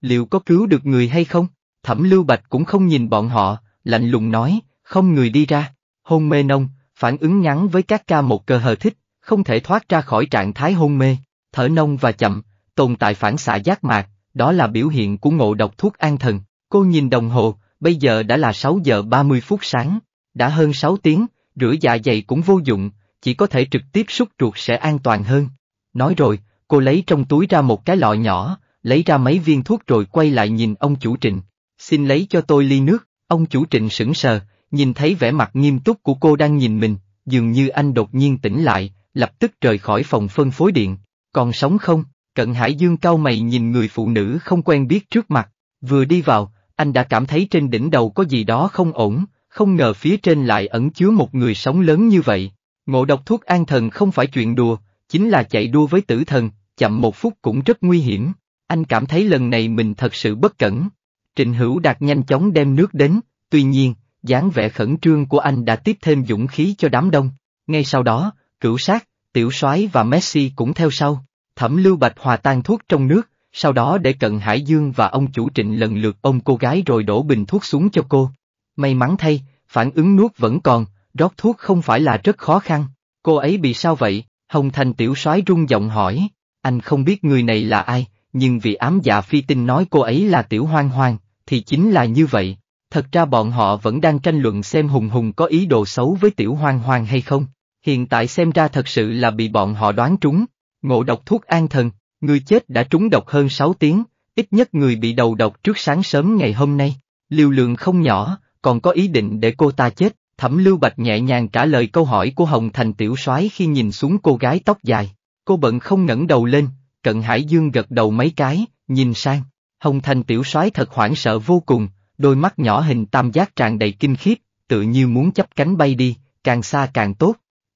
Liệu có cứu được người hay không? Thẩm lưu bạch cũng không nhìn bọn họ, lạnh lùng nói, không người đi ra, hôn mê nông, phản ứng ngắn với các ca một cơ hờ thích, không thể thoát ra khỏi trạng thái hôn mê, thở nông và chậm, tồn tại phản xạ giác mạc, đó là biểu hiện của ngộ độc thuốc an thần. Cô nhìn đồng hồ, bây giờ đã là 6 giờ 30 phút sáng, đã hơn 6 tiếng, rửa dạ dày cũng vô dụng, chỉ có thể trực tiếp xúc ruột sẽ an toàn hơn. Nói rồi, cô lấy trong túi ra một cái lọ nhỏ, lấy ra mấy viên thuốc rồi quay lại nhìn ông chủ trịnh. Xin lấy cho tôi ly nước, ông chủ trịnh sững sờ, nhìn thấy vẻ mặt nghiêm túc của cô đang nhìn mình, dường như anh đột nhiên tỉnh lại, lập tức rời khỏi phòng phân phối điện. Còn sống không? Cận Hải Dương cao mày nhìn người phụ nữ không quen biết trước mặt, vừa đi vào, anh đã cảm thấy trên đỉnh đầu có gì đó không ổn, không ngờ phía trên lại ẩn chứa một người sống lớn như vậy. Ngộ độc thuốc an thần không phải chuyện đùa, chính là chạy đua với tử thần, chậm một phút cũng rất nguy hiểm. Anh cảm thấy lần này mình thật sự bất cẩn. Trịnh Hữu Đạt nhanh chóng đem nước đến, tuy nhiên, dáng vẻ khẩn trương của anh đã tiếp thêm dũng khí cho đám đông. Ngay sau đó, cửu sát, tiểu soái và Messi cũng theo sau. Thẩm Lưu Bạch hòa tan thuốc trong nước, sau đó để Cận Hải Dương và ông chủ trịnh lần lượt ôm cô gái rồi đổ bình thuốc xuống cho cô. May mắn thay, phản ứng nuốt vẫn còn, rót thuốc không phải là rất khó khăn. Cô ấy bị sao vậy? Hồng Thành tiểu soái rung giọng hỏi. Anh không biết người này là ai, nhưng vì ám dạ phi tinh nói cô ấy là tiểu hoang hoang, thì chính là như vậy. Thật ra bọn họ vẫn đang tranh luận xem Hùng Hùng có ý đồ xấu với tiểu hoang hoang hay không. Hiện tại xem ra thật sự là bị bọn họ đoán trúng. Ngộ độc thuốc an thần, Người chết đã trúng độc hơn 6 tiếng, ít nhất người bị đầu độc trước sáng sớm ngày hôm nay, liều lượng không nhỏ, còn có ý định để cô ta chết. Thẩm Lưu Bạch nhẹ nhàng trả lời câu hỏi của Hồng Thành Tiểu Soái khi nhìn xuống cô gái tóc dài. Cô bận không ngẩng đầu lên, Cận Hải Dương gật đầu mấy cái, nhìn sang. Hồng Thành Tiểu Soái thật hoảng sợ vô cùng, đôi mắt nhỏ hình tam giác tràn đầy kinh khiếp, tự như muốn chấp cánh bay đi, càng xa càng tốt.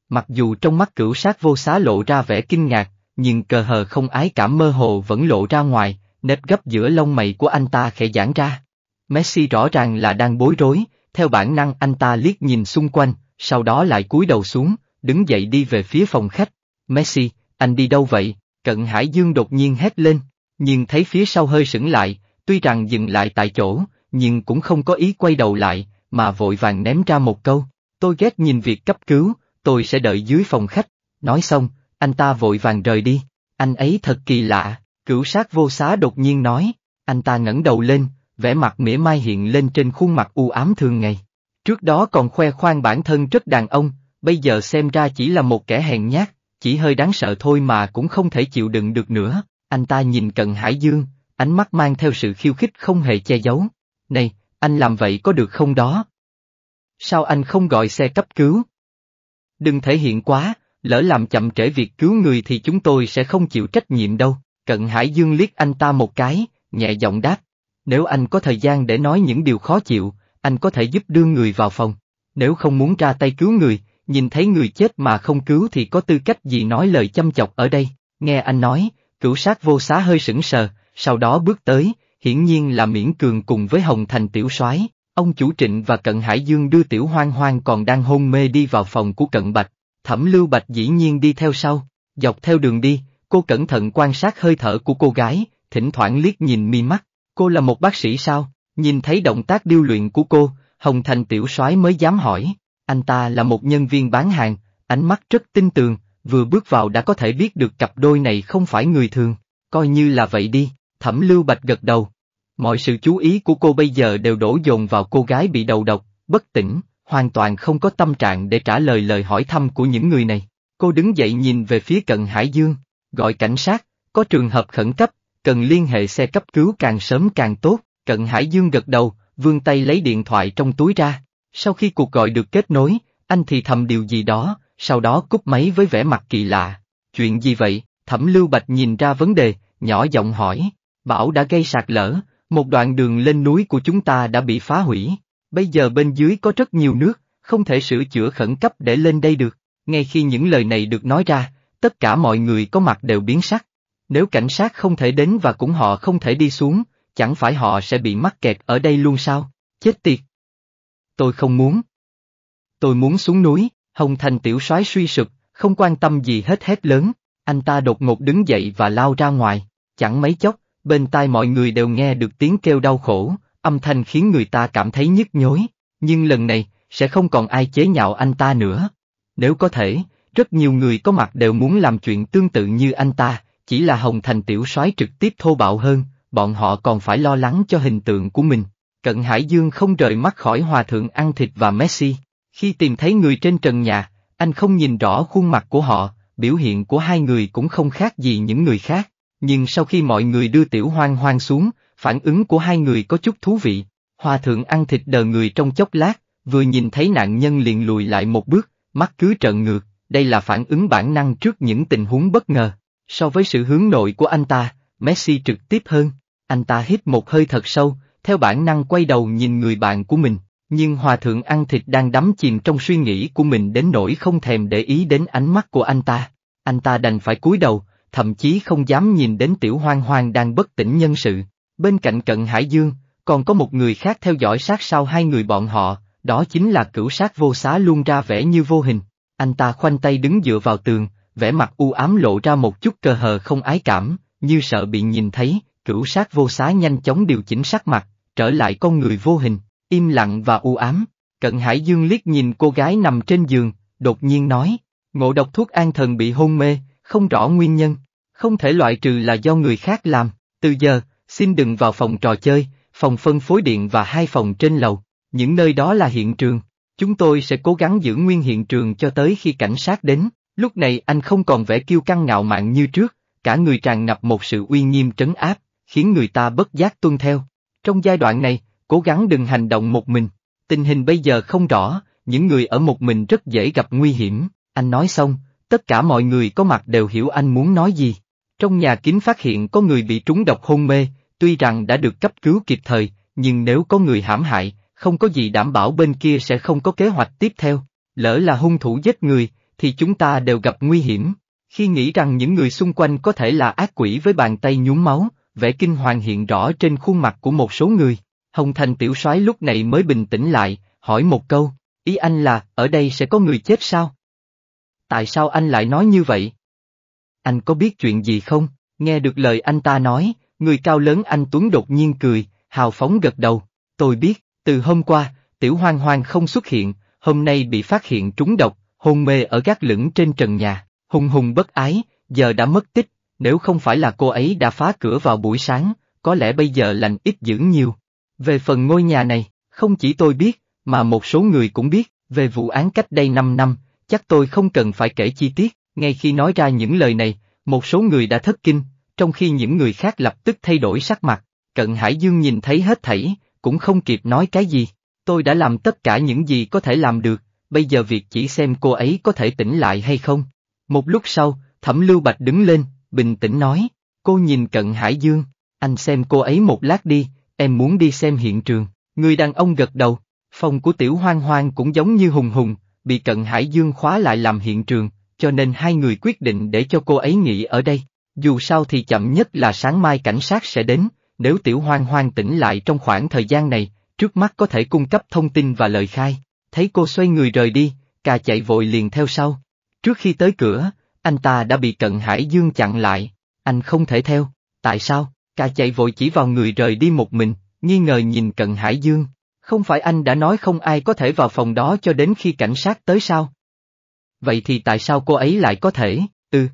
Mặc dù trong mắt cửu sát vô xá lộ ra vẻ kinh ngạc, nhưng cờ hờ không ái cảm mơ hồ vẫn lộ ra ngoài, nếp gấp giữa lông mày của anh ta khẽ giãn ra. Messi rõ ràng là đang bối rối, theo bản năng anh ta liếc nhìn xung quanh, sau đó lại cúi đầu xuống, đứng dậy đi về phía phòng khách. Messi, anh đi đâu vậy? Cận Hải Dương đột nhiên hét lên, nhìn thấy phía sau hơi sững lại, tuy rằng dừng lại tại chỗ, nhưng cũng không có ý quay đầu lại, mà vội vàng ném ra một câu. Tôi ghét nhìn việc cấp cứu, tôi sẽ đợi dưới phòng khách. Nói xong, anh ta vội vàng rời đi. Anh ấy thật kỳ lạ, cửu sát vô xá đột nhiên nói, anh ta ngẩng đầu lên, vẻ mặt mỉa mai hiện lên trên khuôn mặt u ám thường ngày. Trước đó còn khoe khoang bản thân rất đàn ông, bây giờ xem ra chỉ là một kẻ hèn nhát, chỉ hơi đáng sợ thôi mà cũng không thể chịu đựng được nữa. Anh ta nhìn cận Hải Dương, ánh mắt mang theo sự khiêu khích không hề che giấu. Này, anh làm vậy có được không đó? Sao anh không gọi xe cấp cứu? Đừng thể hiện quá, lỡ làm chậm trễ việc cứu người thì chúng tôi sẽ không chịu trách nhiệm đâu. Cận Hải Dương liếc anh ta một cái, nhẹ giọng đáp. Nếu anh có thời gian để nói những điều khó chịu, anh có thể giúp đưa người vào phòng. Nếu không muốn ra tay cứu người, nhìn thấy người chết mà không cứu thì có tư cách gì nói lời chăm chọc ở đây. Nghe anh nói, cửu sát vô xá hơi sững sờ, sau đó bước tới, hiển nhiên là miễn cường cùng với Hồng Thành tiểu soái. Ông chủ trịnh và Cận Hải Dương đưa tiểu hoang hoang còn đang hôn mê đi vào phòng của Cận Bạch, Thẩm Lưu Bạch dĩ nhiên đi theo sau, dọc theo đường đi, cô cẩn thận quan sát hơi thở của cô gái, thỉnh thoảng liếc nhìn mi mắt, cô là một bác sĩ sao, nhìn thấy động tác điêu luyện của cô, Hồng Thành tiểu soái mới dám hỏi, anh ta là một nhân viên bán hàng, ánh mắt rất tin tường, vừa bước vào đã có thể biết được cặp đôi này không phải người thường, coi như là vậy đi, Thẩm Lưu Bạch gật đầu. Mọi sự chú ý của cô bây giờ đều đổ dồn vào cô gái bị đầu độc, bất tỉnh, hoàn toàn không có tâm trạng để trả lời lời hỏi thăm của những người này. Cô đứng dậy nhìn về phía cận Hải Dương, gọi cảnh sát, có trường hợp khẩn cấp, cần liên hệ xe cấp cứu càng sớm càng tốt. Cận Hải Dương gật đầu, vươn tay lấy điện thoại trong túi ra. Sau khi cuộc gọi được kết nối, anh thì thầm điều gì đó, sau đó cúp máy với vẻ mặt kỳ lạ. Chuyện gì vậy? Thẩm Lưu Bạch nhìn ra vấn đề, nhỏ giọng hỏi. Bão đã gây sạt lở, một đoạn đường lên núi của chúng ta đã bị phá hủy. Bây giờ bên dưới có rất nhiều nước, không thể sửa chữa khẩn cấp để lên đây được. Ngay khi những lời này được nói ra, tất cả mọi người có mặt đều biến sắc. Nếu cảnh sát không thể đến và cũng họ không thể đi xuống, chẳng phải họ sẽ bị mắc kẹt ở đây luôn sao? Chết tiệt! Tôi không muốn. Tôi muốn xuống núi, Hồng Thành tiểu soái suy sụp, không quan tâm gì hết hết lớn, anh ta đột ngột đứng dậy và lao ra ngoài, chẳng mấy chốc, bên tai mọi người đều nghe được tiếng kêu đau khổ, âm thanh khiến người ta cảm thấy nhức nhối, nhưng lần này, sẽ không còn ai chế nhạo anh ta nữa. Nếu có thể, rất nhiều người có mặt đều muốn làm chuyện tương tự như anh ta, chỉ là Hồng Thành tiểu soái trực tiếp thô bạo hơn, bọn họ còn phải lo lắng cho hình tượng của mình. Cận Hải Dương không rời mắt khỏi hòa thượng ăn thịt và Messi. Khi tìm thấy người trên trần nhà, anh không nhìn rõ khuôn mặt của họ, biểu hiện của hai người cũng không khác gì những người khác. Nhưng sau khi mọi người đưa tiểu hoang hoang xuống, phản ứng của hai người có chút thú vị. Hòa thượng ăn thịt đờ người trong chốc lát, vừa nhìn thấy nạn nhân liền lùi lại một bước, mắt cứ trợn ngược, đây là phản ứng bản năng trước những tình huống bất ngờ. So với sự hướng nội của anh ta, Messi trực tiếp hơn, anh ta hít một hơi thật sâu, theo bản năng quay đầu nhìn người bạn của mình, nhưng hòa thượng ăn thịt đang đắm chìm trong suy nghĩ của mình đến nỗi không thèm để ý đến ánh mắt của anh ta. Anh ta đành phải cúi đầu, thậm chí không dám nhìn đến tiểu hoang hoang đang bất tỉnh nhân sự. Bên cạnh cận Hải Dương, còn có một người khác theo dõi sát sau hai người bọn họ, đó chính là cửu sát vô xá luôn ra vẻ như vô hình. Anh ta khoanh tay đứng dựa vào tường, vẻ mặt u ám lộ ra một chút cờ hờ không ái cảm, như sợ bị nhìn thấy, cửu sát vô xá nhanh chóng điều chỉnh sắc mặt, trở lại con người vô hình, im lặng và u ám. Cận Hải Dương liếc nhìn cô gái nằm trên giường, đột nhiên nói, ngộ độc thuốc an thần bị hôn mê, không rõ nguyên nhân, không thể loại trừ là do người khác làm, từ giờ, Xin đừng vào phòng trò chơi, phòng phân phối điện và hai phòng trên lầu, những nơi đó là hiện trường. Chúng tôi sẽ cố gắng giữ nguyên hiện trường cho tới khi cảnh sát đến. Lúc này anh không còn vẻ kiêu căng ngạo mạn như trước, cả người tràn ngập một sự uy nghiêm trấn áp, khiến người ta bất giác tuân theo. Trong giai đoạn này, cố gắng đừng hành động một mình. Tình hình bây giờ không rõ, những người ở một mình rất dễ gặp nguy hiểm. Anh nói xong, tất cả mọi người có mặt đều hiểu anh muốn nói gì. Trong nhà kín phát hiện có người bị trúng độc hôn mê, Tuy rằng đã được cấp cứu kịp thời, nhưng nếu có người hãm hại, không có gì đảm bảo bên kia sẽ không có kế hoạch tiếp theo. Lỡ là hung thủ giết người, thì chúng ta đều gặp nguy hiểm. Khi nghĩ rằng những người xung quanh có thể là ác quỷ với bàn tay nhúng máu, vẻ kinh hoàng hiện rõ trên khuôn mặt của một số người. Hồng Thành tiểu soái lúc này mới bình tĩnh lại, hỏi một câu, ý anh là, ở đây sẽ có người chết sao? Tại sao anh lại nói như vậy? Anh có biết chuyện gì không? Nghe được lời anh ta nói, Người cao lớn anh Tuấn đột nhiên cười, hào phóng gật đầu, tôi biết, từ hôm qua, tiểu hoang hoang không xuất hiện, hôm nay bị phát hiện trúng độc, hôn mê ở gác lửng trên trần nhà, hùng hùng bất ái, giờ đã mất tích, nếu không phải là cô ấy đã phá cửa vào buổi sáng, có lẽ bây giờ lành ít dữ nhiều. Về phần ngôi nhà này, không chỉ tôi biết, mà một số người cũng biết, về vụ án cách đây 5 năm, chắc tôi không cần phải kể chi tiết, ngay khi nói ra những lời này, một số người đã thất kinh, trong khi những người khác lập tức thay đổi sắc mặt, cận Hải Dương nhìn thấy hết thảy, cũng không kịp nói cái gì, tôi đã làm tất cả những gì có thể làm được, bây giờ việc chỉ xem cô ấy có thể tỉnh lại hay không. Một lúc sau, Thẩm Lưu Bạch đứng lên, bình tĩnh nói, cô nhìn cận Hải Dương, anh xem cô ấy một lát đi, em muốn đi xem hiện trường, người đàn ông gật đầu, phòng của tiểu hoang hoang cũng giống như hùng hùng, bị cận Hải Dương khóa lại làm hiện trường, cho nên hai người quyết định để cho cô ấy nghỉ ở đây. Dù sao thì chậm nhất là sáng mai cảnh sát sẽ đến, nếu tiểu hoang hoang tỉnh lại trong khoảng thời gian này, trước mắt có thể cung cấp thông tin và lời khai. Thấy cô xoay người rời đi, cà chạy vội liền theo sau. Trước khi tới cửa, anh ta đã bị cận Hải Dương chặn lại, anh không thể theo, tại sao, cà chạy vội chỉ vào người rời đi một mình, nghi ngờ nhìn cận Hải Dương, không phải anh đã nói không ai có thể vào phòng đó cho đến khi cảnh sát tới sao? Vậy thì tại sao cô ấy lại có thể, ừ,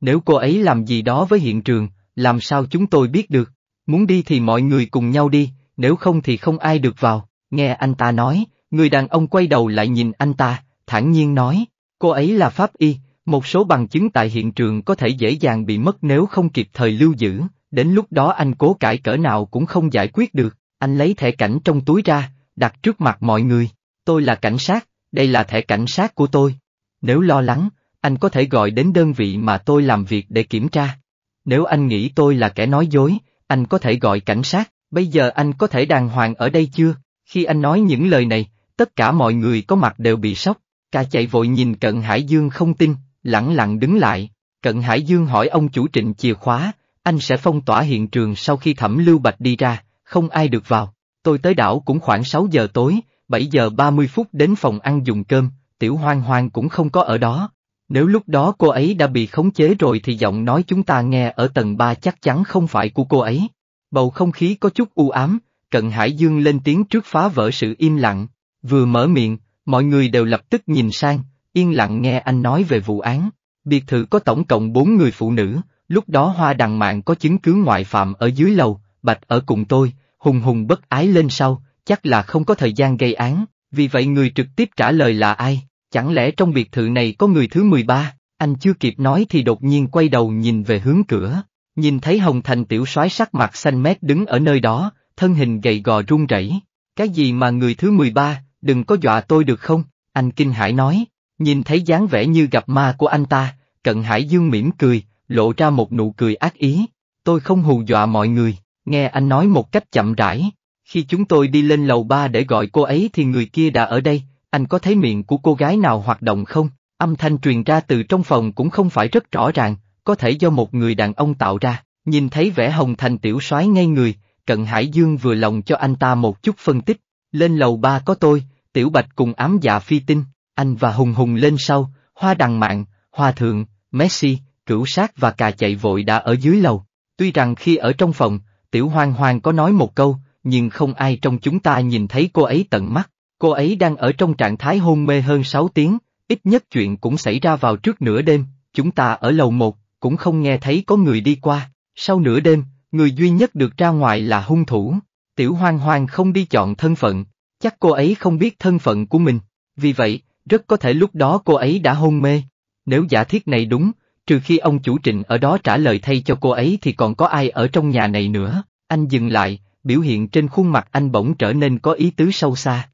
nếu cô ấy làm gì đó với hiện trường, làm sao chúng tôi biết được? Muốn đi thì mọi người cùng nhau đi, nếu không thì không ai được vào. Nghe anh ta nói, người đàn ông quay đầu lại nhìn anh ta, thản nhiên nói, cô ấy là pháp y, một số bằng chứng tại hiện trường có thể dễ dàng bị mất nếu không kịp thời lưu giữ, đến lúc đó anh cố cãi cỡ nào cũng không giải quyết được. Anh lấy thẻ cảnh trong túi ra, đặt trước mặt mọi người, tôi là cảnh sát, đây là thẻ cảnh sát của tôi. Nếu lo lắng, anh có thể gọi đến đơn vị mà tôi làm việc để kiểm tra. Nếu anh nghĩ tôi là kẻ nói dối, anh có thể gọi cảnh sát, bây giờ anh có thể đàng hoàng ở đây chưa? Khi anh nói những lời này, tất cả mọi người có mặt đều bị sốc, cả chạy vội nhìn Cận Hải Dương không tin, lẳng lặng đứng lại. Cận Hải Dương hỏi ông chủ trịnh chìa khóa, anh sẽ phong tỏa hiện trường sau khi thẩm lưu bạch đi ra, không ai được vào. Tôi tới đảo cũng khoảng 6 giờ tối, 7 giờ 30 phút đến phòng ăn dùng cơm, tiểu hoang hoang cũng không có ở đó, nếu lúc đó cô ấy đã bị khống chế rồi thì giọng nói chúng ta nghe ở tầng 3 chắc chắn không phải của cô ấy. Bầu không khí có chút u ám, Cận Hải Dương lên tiếng trước phá vỡ sự im lặng, vừa mở miệng, mọi người đều lập tức nhìn sang, yên lặng nghe anh nói về vụ án. Biệt thự có tổng cộng 4 người phụ nữ, lúc đó hoa đằng mạng có chứng cứ ngoại phạm ở dưới lầu, bạch ở cùng tôi, hùng hùng bất ái lên sau, chắc là không có thời gian gây án, vì vậy người trực tiếp trả lời là ai? Chẳng lẽ trong biệt thự này có người thứ 13, anh chưa kịp nói thì đột nhiên quay đầu nhìn về hướng cửa, nhìn thấy Hồng Thành tiểu soái sắc mặt xanh mét đứng ở nơi đó, thân hình gầy gò run rẩy. Cái gì mà người thứ 13, đừng có dọa tôi được không? Anh kinh hãi nói, nhìn thấy dáng vẻ như gặp ma của anh ta, cận hải dương mỉm cười, lộ ra một nụ cười ác ý. Tôi không hù dọa mọi người, nghe anh nói một cách chậm rãi. Khi chúng tôi đi lên lầu ba để gọi cô ấy thì người kia đã ở đây, anh có thấy miệng của cô gái nào hoạt động không? Âm thanh truyền ra từ trong phòng cũng không phải rất rõ ràng, có thể do một người đàn ông tạo ra, nhìn thấy vẻ hồng thành tiểu soái ngay người, cận Hải Dương vừa lòng cho anh ta một chút phân tích, lên lầu ba có tôi, tiểu bạch cùng ám dạ phi tinh, anh và hùng hùng lên sau, hoa đằng mạng, hoa thượng, Messi, cửu sát và cà chạy vội đã ở dưới lầu, tuy rằng khi ở trong phòng, tiểu hoang hoang có nói một câu, nhưng không ai trong chúng ta nhìn thấy cô ấy tận mắt. Cô ấy đang ở trong trạng thái hôn mê hơn 6 tiếng, ít nhất chuyện cũng xảy ra vào trước nửa đêm, chúng ta ở lầu một, cũng không nghe thấy có người đi qua, sau nửa đêm, người duy nhất được ra ngoài là hung thủ, tiểu hoang hoang không đi chọn thân phận, chắc cô ấy không biết thân phận của mình, vì vậy, rất có thể lúc đó cô ấy đã hôn mê. Nếu giả thiết này đúng, trừ khi ông chủ trịnh ở đó trả lời thay cho cô ấy thì còn có ai ở trong nhà này nữa, anh dừng lại, biểu hiện trên khuôn mặt anh bỗng trở nên có ý tứ sâu xa,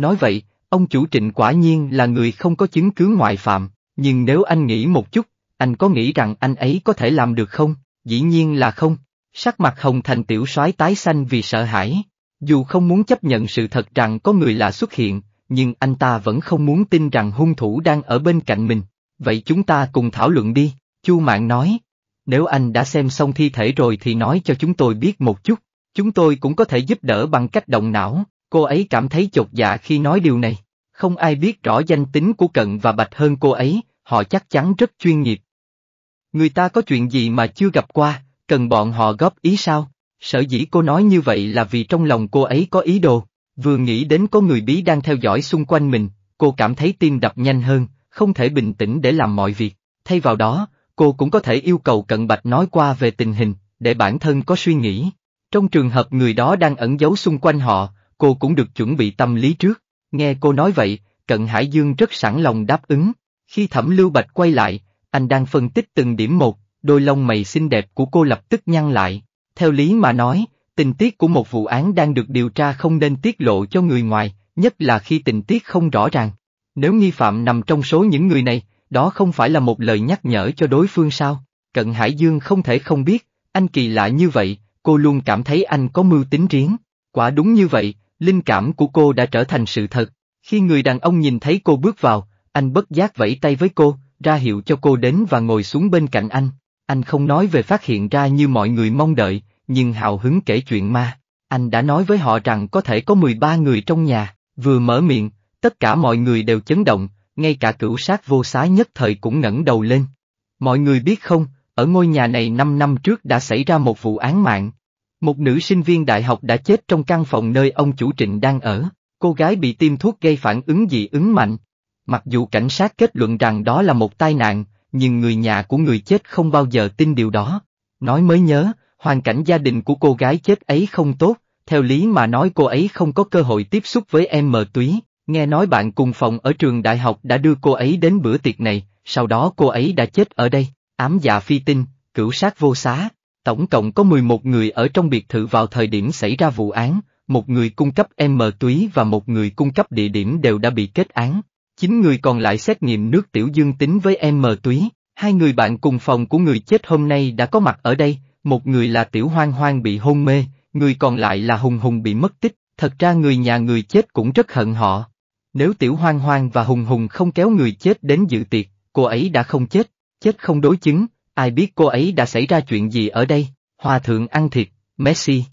Nói vậy, ông chủ trịnh quả nhiên là người không có chứng cứ ngoại phạm, nhưng nếu anh nghĩ một chút, anh có nghĩ rằng anh ấy có thể làm được không? Dĩ nhiên là không. Sắc mặt Hồng Thành tiểu soái tái xanh vì sợ hãi. Dù không muốn chấp nhận sự thật rằng có người lạ xuất hiện, nhưng anh ta vẫn không muốn tin rằng hung thủ đang ở bên cạnh mình. Vậy chúng ta cùng thảo luận đi, Chu Mạng nói. Nếu anh đã xem xong thi thể rồi thì nói cho chúng tôi biết một chút, chúng tôi cũng có thể giúp đỡ bằng cách động não. Cô ấy cảm thấy chột dạ khi nói điều này. Không ai biết rõ danh tính của Cận và Bạch hơn cô ấy, họ chắc chắn rất chuyên nghiệp. Người ta có chuyện gì mà chưa gặp qua, cần bọn họ góp ý sao? Sở dĩ cô nói như vậy là vì trong lòng cô ấy có ý đồ, vừa nghĩ đến có người bí đang theo dõi xung quanh mình, cô cảm thấy tim đập nhanh hơn, không thể bình tĩnh để làm mọi việc. Thay vào đó, cô cũng có thể yêu cầu Cận Bạch nói qua về tình hình, để bản thân có suy nghĩ. Trong trường hợp người đó đang ẩn giấu xung quanh họ, cô cũng được chuẩn bị tâm lý trước. Nghe cô nói vậy, Cận Hải Dương rất sẵn lòng đáp ứng. Khi Thẩm Lưu Bạch quay lại, anh đang phân tích từng điểm một, đôi lông mày xinh đẹp của cô lập tức nhăn lại. Theo lý mà nói, tình tiết của một vụ án đang được điều tra không nên tiết lộ cho người ngoài, nhất là khi tình tiết không rõ ràng. Nếu nghi phạm nằm trong số những người này, đó không phải là một lời nhắc nhở cho đối phương sao? Cận Hải Dương không thể không biết, anh kỳ lạ như vậy, cô luôn cảm thấy anh có mưu tính riêng. Quả đúng như vậy, Linh cảm của cô đã trở thành sự thật. Khi người đàn ông nhìn thấy cô bước vào, anh bất giác vẫy tay với cô, ra hiệu cho cô đến và ngồi xuống bên cạnh anh. Anh không nói về phát hiện ra như mọi người mong đợi, nhưng hào hứng kể chuyện ma. Anh đã nói với họ rằng có thể có 13 người trong nhà, vừa mở miệng, tất cả mọi người đều chấn động, ngay cả cửu sát vô xá nhất thời cũng ngẩng đầu lên. Mọi người biết không, ở ngôi nhà này 5 năm trước đã xảy ra một vụ án mạng, một nữ sinh viên đại học đã chết trong căn phòng nơi ông chủ trịnh đang ở, cô gái bị tiêm thuốc gây phản ứng dị ứng mạnh. Mặc dù cảnh sát kết luận rằng đó là một tai nạn, nhưng người nhà của người chết không bao giờ tin điều đó. Nói mới nhớ, hoàn cảnh gia đình của cô gái chết ấy không tốt, theo lý mà nói cô ấy không có cơ hội tiếp xúc với em mờ túy, nghe nói bạn cùng phòng ở trường đại học đã đưa cô ấy đến bữa tiệc này, sau đó cô ấy đã chết ở đây, ám dạ phi tinh, cửu sát vô xá. Tổng cộng có 11 người ở trong biệt thự vào thời điểm xảy ra vụ án, một người cung cấp M túy và một người cung cấp địa điểm đều đã bị kết án. Chín người còn lại xét nghiệm nước tiểu dương tính với M túy, hai người bạn cùng phòng của người chết hôm nay đã có mặt ở đây, một người là tiểu hoang hoang bị hôn mê, người còn lại là hùng hùng bị mất tích, thật ra người nhà người chết cũng rất hận họ. Nếu tiểu hoang hoang và hùng hùng không kéo người chết đến dự tiệc, cô ấy đã không chết, chết không đối chứng, Ai biết cô ấy đã xảy ra chuyện gì ở đây, hòa thượng ăn thịt, Messi.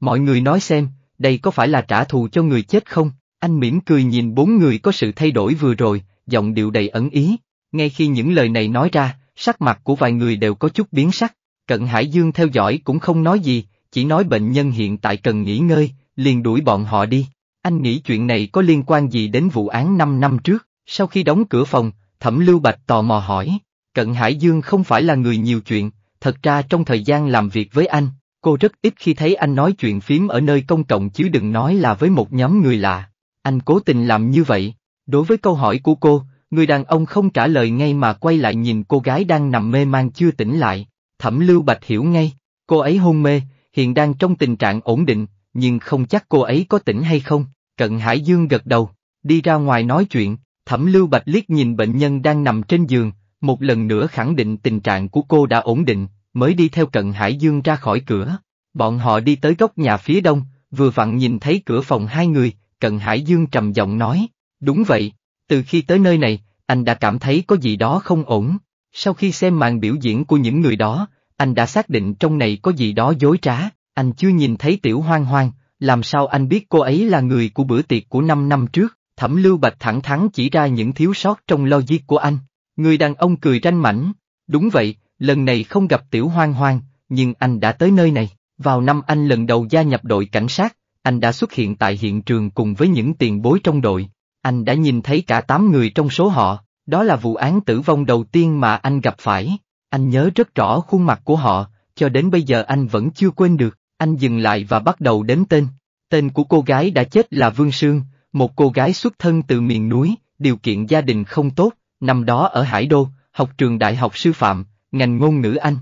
Mọi người nói xem, đây có phải là trả thù cho người chết không? Anh mỉm cười nhìn bốn người có sự thay đổi vừa rồi, giọng điệu đầy ẩn ý. Ngay khi những lời này nói ra, sắc mặt của vài người đều có chút biến sắc. Cận Hải Dương theo dõi cũng không nói gì, chỉ nói bệnh nhân hiện tại cần nghỉ ngơi, liền đuổi bọn họ đi. Anh nghĩ chuyện này có liên quan gì đến vụ án 5 năm trước, sau khi đóng cửa phòng, Thẩm Lưu Bạch tò mò hỏi, Cận Hải Dương không phải là người nhiều chuyện, thật ra trong thời gian làm việc với anh, cô rất ít khi thấy anh nói chuyện phím ở nơi công cộng chứ đừng nói là với một nhóm người lạ. Anh cố tình làm như vậy. Đối với câu hỏi của cô, người đàn ông không trả lời ngay mà quay lại nhìn cô gái đang nằm mê man chưa tỉnh lại. Thẩm Lưu Bạch hiểu ngay, cô ấy hôn mê, hiện đang trong tình trạng ổn định, nhưng không chắc cô ấy có tỉnh hay không. Cận Hải Dương gật đầu, đi ra ngoài nói chuyện, Thẩm Lưu Bạch liếc nhìn bệnh nhân đang nằm trên giường, một lần nữa khẳng định tình trạng của cô đã ổn định, mới đi theo cận Hải Dương ra khỏi cửa. Bọn họ đi tới góc nhà phía đông, vừa vặn nhìn thấy cửa phòng hai người, cận Hải Dương trầm giọng nói, đúng vậy, từ khi tới nơi này, anh đã cảm thấy có gì đó không ổn. Sau khi xem màn biểu diễn của những người đó, anh đã xác định trong này có gì đó dối trá, anh chưa nhìn thấy tiểu hoang hoang, làm sao anh biết cô ấy là người của bữa tiệc của 5 năm trước, thẩm lưu bạch thẳng thắn chỉ ra những thiếu sót trong logic của anh, Người đàn ông cười ranh mảnh, đúng vậy, lần này không gặp tiểu hoang hoang, nhưng anh đã tới nơi này, vào năm anh lần đầu gia nhập đội cảnh sát, anh đã xuất hiện tại hiện trường cùng với những tiền bối trong đội, anh đã nhìn thấy cả 8 người trong số họ, đó là vụ án tử vong đầu tiên mà anh gặp phải, anh nhớ rất rõ khuôn mặt của họ, cho đến bây giờ anh vẫn chưa quên được, anh dừng lại và bắt đầu đếm tên. Tên của cô gái đã chết là Vương Sương, một cô gái xuất thân từ miền núi, điều kiện gia đình không tốt, Năm đó ở Hải Đô, học trường đại học sư phạm, ngành ngôn ngữ Anh.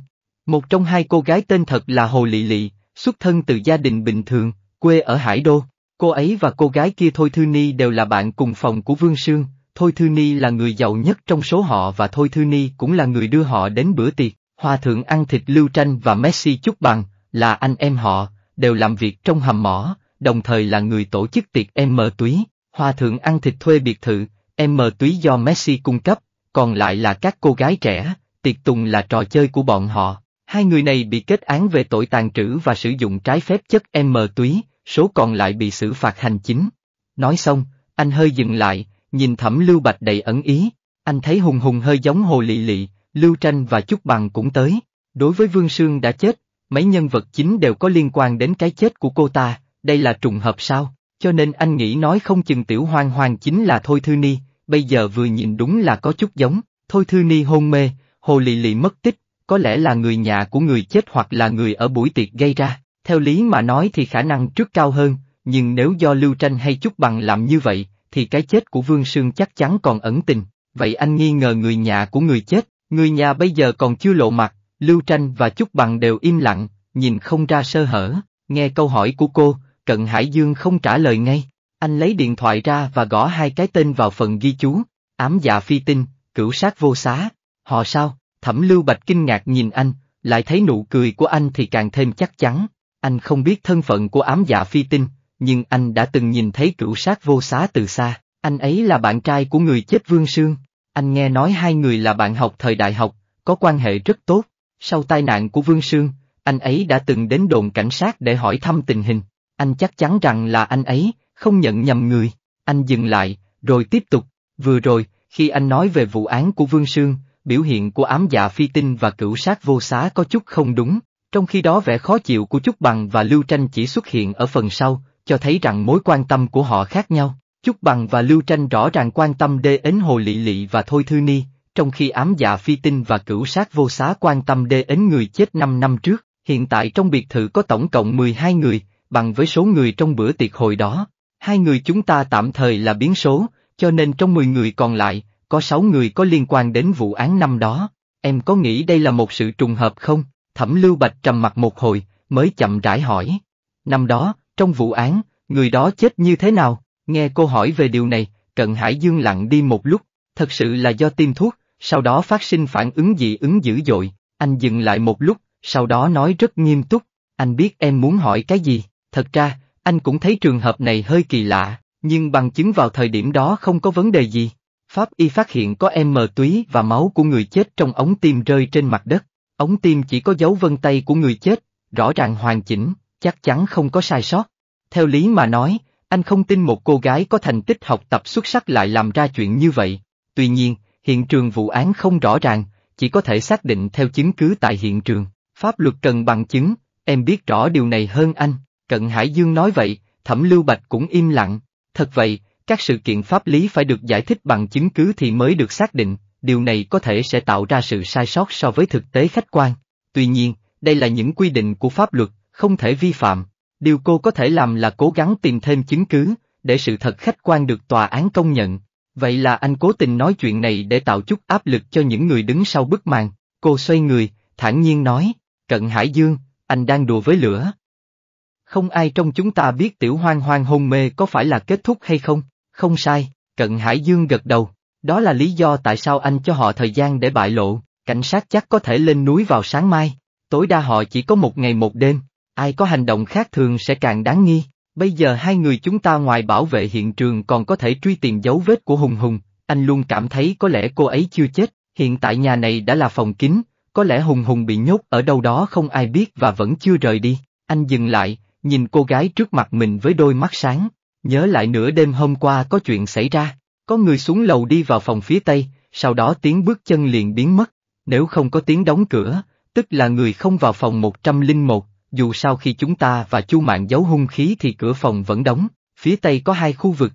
Một trong hai cô gái tên thật là Hồ Lị Lị, xuất thân từ gia đình bình thường, quê ở Hải Đô. Cô ấy và cô gái kia Thôi Thư Ni đều là bạn cùng phòng của Vương Sương, Thôi Thư Ni là người giàu nhất trong số họ và Thôi Thư Ni cũng là người đưa họ đến bữa tiệc. Hòa thượng ăn thịt Lưu Tranh và Messi Chúc Bằng, là anh em họ, đều làm việc trong hầm mỏ, đồng thời là người tổ chức tiệc em mờ túy. Hòa thượng ăn thịt thuê biệt thự, M túy do Messi cung cấp, còn lại là các cô gái trẻ, tiệc tùng là trò chơi của bọn họ. Hai người này bị kết án về tội tàn trữ và sử dụng trái phép chất M túy, số còn lại bị xử phạt hành chính. Nói xong, anh hơi dừng lại, nhìn thẩm Lưu Bạch đầy ẩn ý, anh thấy Hùng Hùng hơi giống Hồ Lị Lị, Lưu Tranh và Trúc Bằng cũng tới. Đối với Vương Sương đã chết, mấy nhân vật chính đều có liên quan đến cái chết của cô ta, đây là trùng hợp sao? cho nên anh nghĩ nói không chừng tiểu hoang hoang chính là Thôi Thư Ni, bây giờ vừa nhìn đúng là có chút giống, Thôi Thư Ni hôn mê, Hồ lì lì mất tích, có lẽ là người nhà của người chết hoặc là người ở buổi tiệc gây ra, theo lý mà nói thì khả năng trước cao hơn, nhưng nếu do Lưu Tranh hay Trúc Bằng làm như vậy, thì cái chết của Vương Sương chắc chắn còn ẩn tình, vậy anh nghi ngờ người nhà của người chết, người nhà bây giờ còn chưa lộ mặt, Lưu Tranh và Trúc Bằng đều im lặng, nhìn không ra sơ hở, nghe câu hỏi của cô, Cận Hải Dương không trả lời ngay, anh lấy điện thoại ra và gõ hai cái tên vào phần ghi chú, ám dạ phi tinh, cửu sát vô xá, họ sao, thẩm lưu bạch kinh ngạc nhìn anh, lại thấy nụ cười của anh thì càng thêm chắc chắn, anh không biết thân phận của ám dạ phi tinh, nhưng anh đã từng nhìn thấy cửu sát vô xá từ xa, anh ấy là bạn trai của người chết vương sương, anh nghe nói hai người là bạn học thời đại học, có quan hệ rất tốt, sau tai nạn của vương sương, anh ấy đã từng đến đồn cảnh sát để hỏi thăm tình hình, anh chắc chắn rằng là anh ấy, không nhận nhầm người. Anh dừng lại, rồi tiếp tục. Vừa rồi, khi anh nói về vụ án của Vương Sương, biểu hiện của ám dạ phi tinh và cửu sát vô xá có chút không đúng, trong khi đó vẻ khó chịu của Trúc Bằng và Lưu Tranh chỉ xuất hiện ở phần sau, cho thấy rằng mối quan tâm của họ khác nhau. Trúc Bằng và Lưu Tranh rõ ràng quan tâm đến Hồ Lị Lị và Thôi Thư Ni, trong khi ám dạ phi tinh và cửu sát vô xá quan tâm đến người chết 5 năm trước. Hiện tại trong biệt thự có tổng cộng 12 người, bằng với số người trong bữa tiệc hồi đó. Hai người chúng ta tạm thời là biến số, cho nên trong 10 người còn lại, có 6 người có liên quan đến vụ án năm đó. Em có nghĩ đây là một sự trùng hợp không? Thẩm Lưu Bạch trầm mặt một hồi, mới chậm rãi hỏi. Năm đó, trong vụ án, người đó chết như thế nào? Nghe cô hỏi về điều này, Trần Hải Dương lặng đi một lúc, thật sự là do tiêm thuốc, sau đó phát sinh phản ứng dị ứng dữ dội, anh dừng lại một lúc, sau đó nói rất nghiêm túc, anh biết em muốn hỏi cái gì, Thật ra, anh cũng thấy trường hợp này hơi kỳ lạ, nhưng bằng chứng vào thời điểm đó không có vấn đề gì. Pháp y phát hiện có em mờ túy và máu của người chết trong ống tim rơi trên mặt đất. Ống tim chỉ có dấu vân tay của người chết, rõ ràng hoàn chỉnh, chắc chắn không có sai sót. Theo lý mà nói, anh không tin một cô gái có thành tích học tập xuất sắc lại làm ra chuyện như vậy. Tuy nhiên, hiện trường vụ án không rõ ràng, chỉ có thể xác định theo chứng cứ tại hiện trường. Pháp luật cần bằng chứng, em biết rõ điều này hơn anh. Cận Hải Dương nói vậy, Thẩm Lưu Bạch cũng im lặng, thật vậy, các sự kiện pháp lý phải được giải thích bằng chứng cứ thì mới được xác định, điều này có thể sẽ tạo ra sự sai sót so với thực tế khách quan. Tuy nhiên, đây là những quy định của pháp luật, không thể vi phạm. Điều cô có thể làm là cố gắng tìm thêm chứng cứ, để sự thật khách quan được tòa án công nhận. Vậy là anh cố tình nói chuyện này để tạo chút áp lực cho những người đứng sau bức màn. Cô xoay người, thản nhiên nói, Cận Hải Dương, anh đang đùa với lửa. Không ai trong chúng ta biết tiểu hoang hoang hôn mê có phải là kết thúc hay không, không sai, cận Hải Dương gật đầu, đó là lý do tại sao anh cho họ thời gian để bại lộ, cảnh sát chắc có thể lên núi vào sáng mai, tối đa họ chỉ có một ngày một đêm, ai có hành động khác thường sẽ càng đáng nghi, bây giờ hai người chúng ta ngoài bảo vệ hiện trường còn có thể truy tìm dấu vết của Hùng Hùng, anh luôn cảm thấy có lẽ cô ấy chưa chết, hiện tại nhà này đã là phòng kín, có lẽ Hùng Hùng bị nhốt ở đâu đó không ai biết và vẫn chưa rời đi, anh dừng lại nhìn cô gái trước mặt mình với đôi mắt sáng, nhớ lại nửa đêm hôm qua có chuyện xảy ra, có người xuống lầu đi vào phòng phía tây, sau đó tiếng bước chân liền biến mất, nếu không có tiếng đóng cửa, tức là người không vào phòng 101, dù sau khi chúng ta và chu mạng giấu hung khí thì cửa phòng vẫn đóng, phía tây có hai khu vực,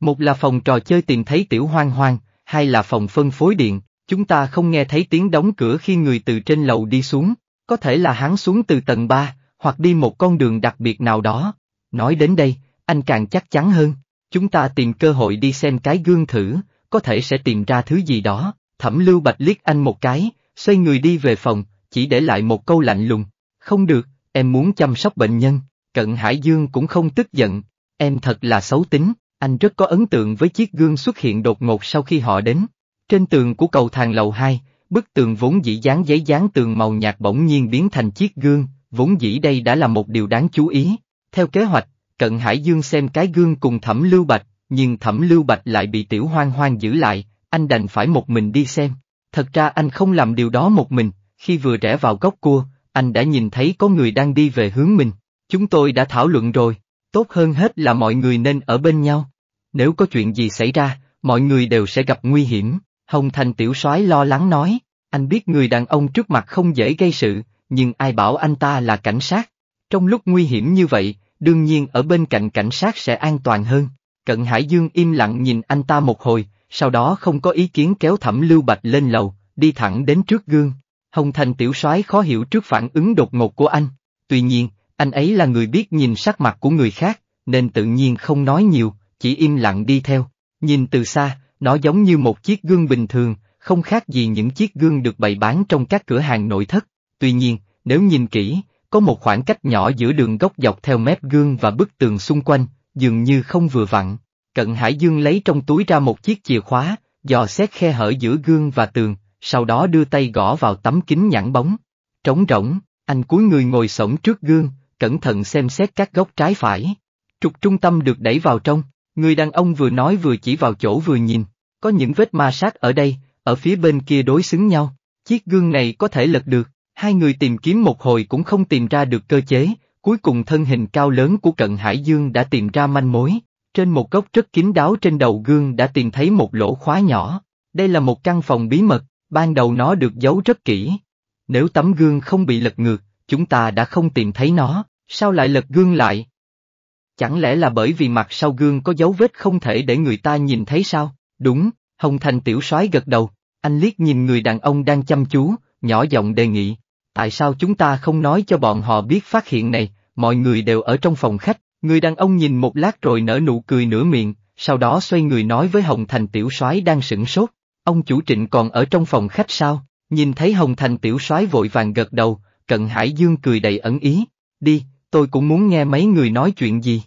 một là phòng trò chơi tìm thấy tiểu hoang hoang, hai là phòng phân phối điện, chúng ta không nghe thấy tiếng đóng cửa khi người từ trên lầu đi xuống, có thể là hắn xuống từ tầng 3, hoặc đi một con đường đặc biệt nào đó. Nói đến đây, anh càng chắc chắn hơn, chúng ta tìm cơ hội đi xem cái gương thử, có thể sẽ tìm ra thứ gì đó, thẩm lưu bạch liếc anh một cái, xoay người đi về phòng, chỉ để lại một câu lạnh lùng, không được, em muốn chăm sóc bệnh nhân, cận Hải Dương cũng không tức giận, em thật là xấu tính, anh rất có ấn tượng với chiếc gương xuất hiện đột ngột sau khi họ đến. Trên tường của cầu thang lầu 2, bức tường vốn dĩ dán giấy dán tường màu nhạt bỗng nhiên biến thành chiếc gương, vốn dĩ đây đã là một điều đáng chú ý. Theo kế hoạch, Cận Hải Dương xem cái gương cùng Thẩm Lưu Bạch, nhưng Thẩm Lưu Bạch lại bị Tiểu Hoang Hoang giữ lại, anh đành phải một mình đi xem. Thật ra anh không làm điều đó một mình, khi vừa rẽ vào góc cua, anh đã nhìn thấy có người đang đi về hướng mình. Chúng tôi đã thảo luận rồi, tốt hơn hết là mọi người nên ở bên nhau. Nếu có chuyện gì xảy ra, mọi người đều sẽ gặp nguy hiểm. Hồng Thành Tiểu soái lo lắng nói, anh biết người đàn ông trước mặt không dễ gây sự, nhưng ai bảo anh ta là cảnh sát. Trong lúc nguy hiểm như vậy, đương nhiên ở bên cạnh cảnh sát sẽ an toàn hơn. Cận Hải Dương im lặng nhìn anh ta một hồi, sau đó không có ý kiến kéo Thẩm Lưu Bạch lên lầu, đi thẳng đến trước gương. Hồng Thành tiểu soái khó hiểu trước phản ứng đột ngột của anh, tuy nhiên, anh ấy là người biết nhìn sắc mặt của người khác, nên tự nhiên không nói nhiều, chỉ im lặng đi theo. Nhìn từ xa, nó giống như một chiếc gương bình thường, không khác gì những chiếc gương được bày bán trong các cửa hàng nội thất tuy nhiên, nếu nhìn kỹ, có một khoảng cách nhỏ giữa đường góc dọc theo mép gương và bức tường xung quanh, dường như không vừa vặn. Cận Hải Dương lấy trong túi ra một chiếc chìa khóa, dò xét khe hở giữa gương và tường, sau đó đưa tay gõ vào tấm kính nhẵn bóng. Trống rỗng, anh cúi người ngồi sổng trước gương, cẩn thận xem xét các góc trái phải. Trục trung tâm được đẩy vào trong, người đàn ông vừa nói vừa chỉ vào chỗ vừa nhìn, có những vết ma sát ở đây, ở phía bên kia đối xứng nhau, chiếc gương này có thể lật được. Hai người tìm kiếm một hồi cũng không tìm ra được cơ chế, cuối cùng thân hình cao lớn của cận Hải Dương đã tìm ra manh mối. Trên một góc rất kín đáo trên đầu gương đã tìm thấy một lỗ khóa nhỏ. Đây là một căn phòng bí mật, ban đầu nó được giấu rất kỹ. Nếu tấm gương không bị lật ngược, chúng ta đã không tìm thấy nó, sao lại lật gương lại? Chẳng lẽ là bởi vì mặt sau gương có dấu vết không thể để người ta nhìn thấy sao? Đúng, Hồng Thành tiểu soái gật đầu, anh liếc nhìn người đàn ông đang chăm chú, nhỏ giọng đề nghị, tại sao chúng ta không nói cho bọn họ biết phát hiện này, mọi người đều ở trong phòng khách, người đàn ông nhìn một lát rồi nở nụ cười nửa miệng, sau đó xoay người nói với Hồng Thành Tiểu soái đang sửng sốt, ông chủ trịnh còn ở trong phòng khách sao, nhìn thấy Hồng Thành Tiểu soái vội vàng gật đầu, cận Hải Dương cười đầy ẩn ý, đi, tôi cũng muốn nghe mấy người nói chuyện gì.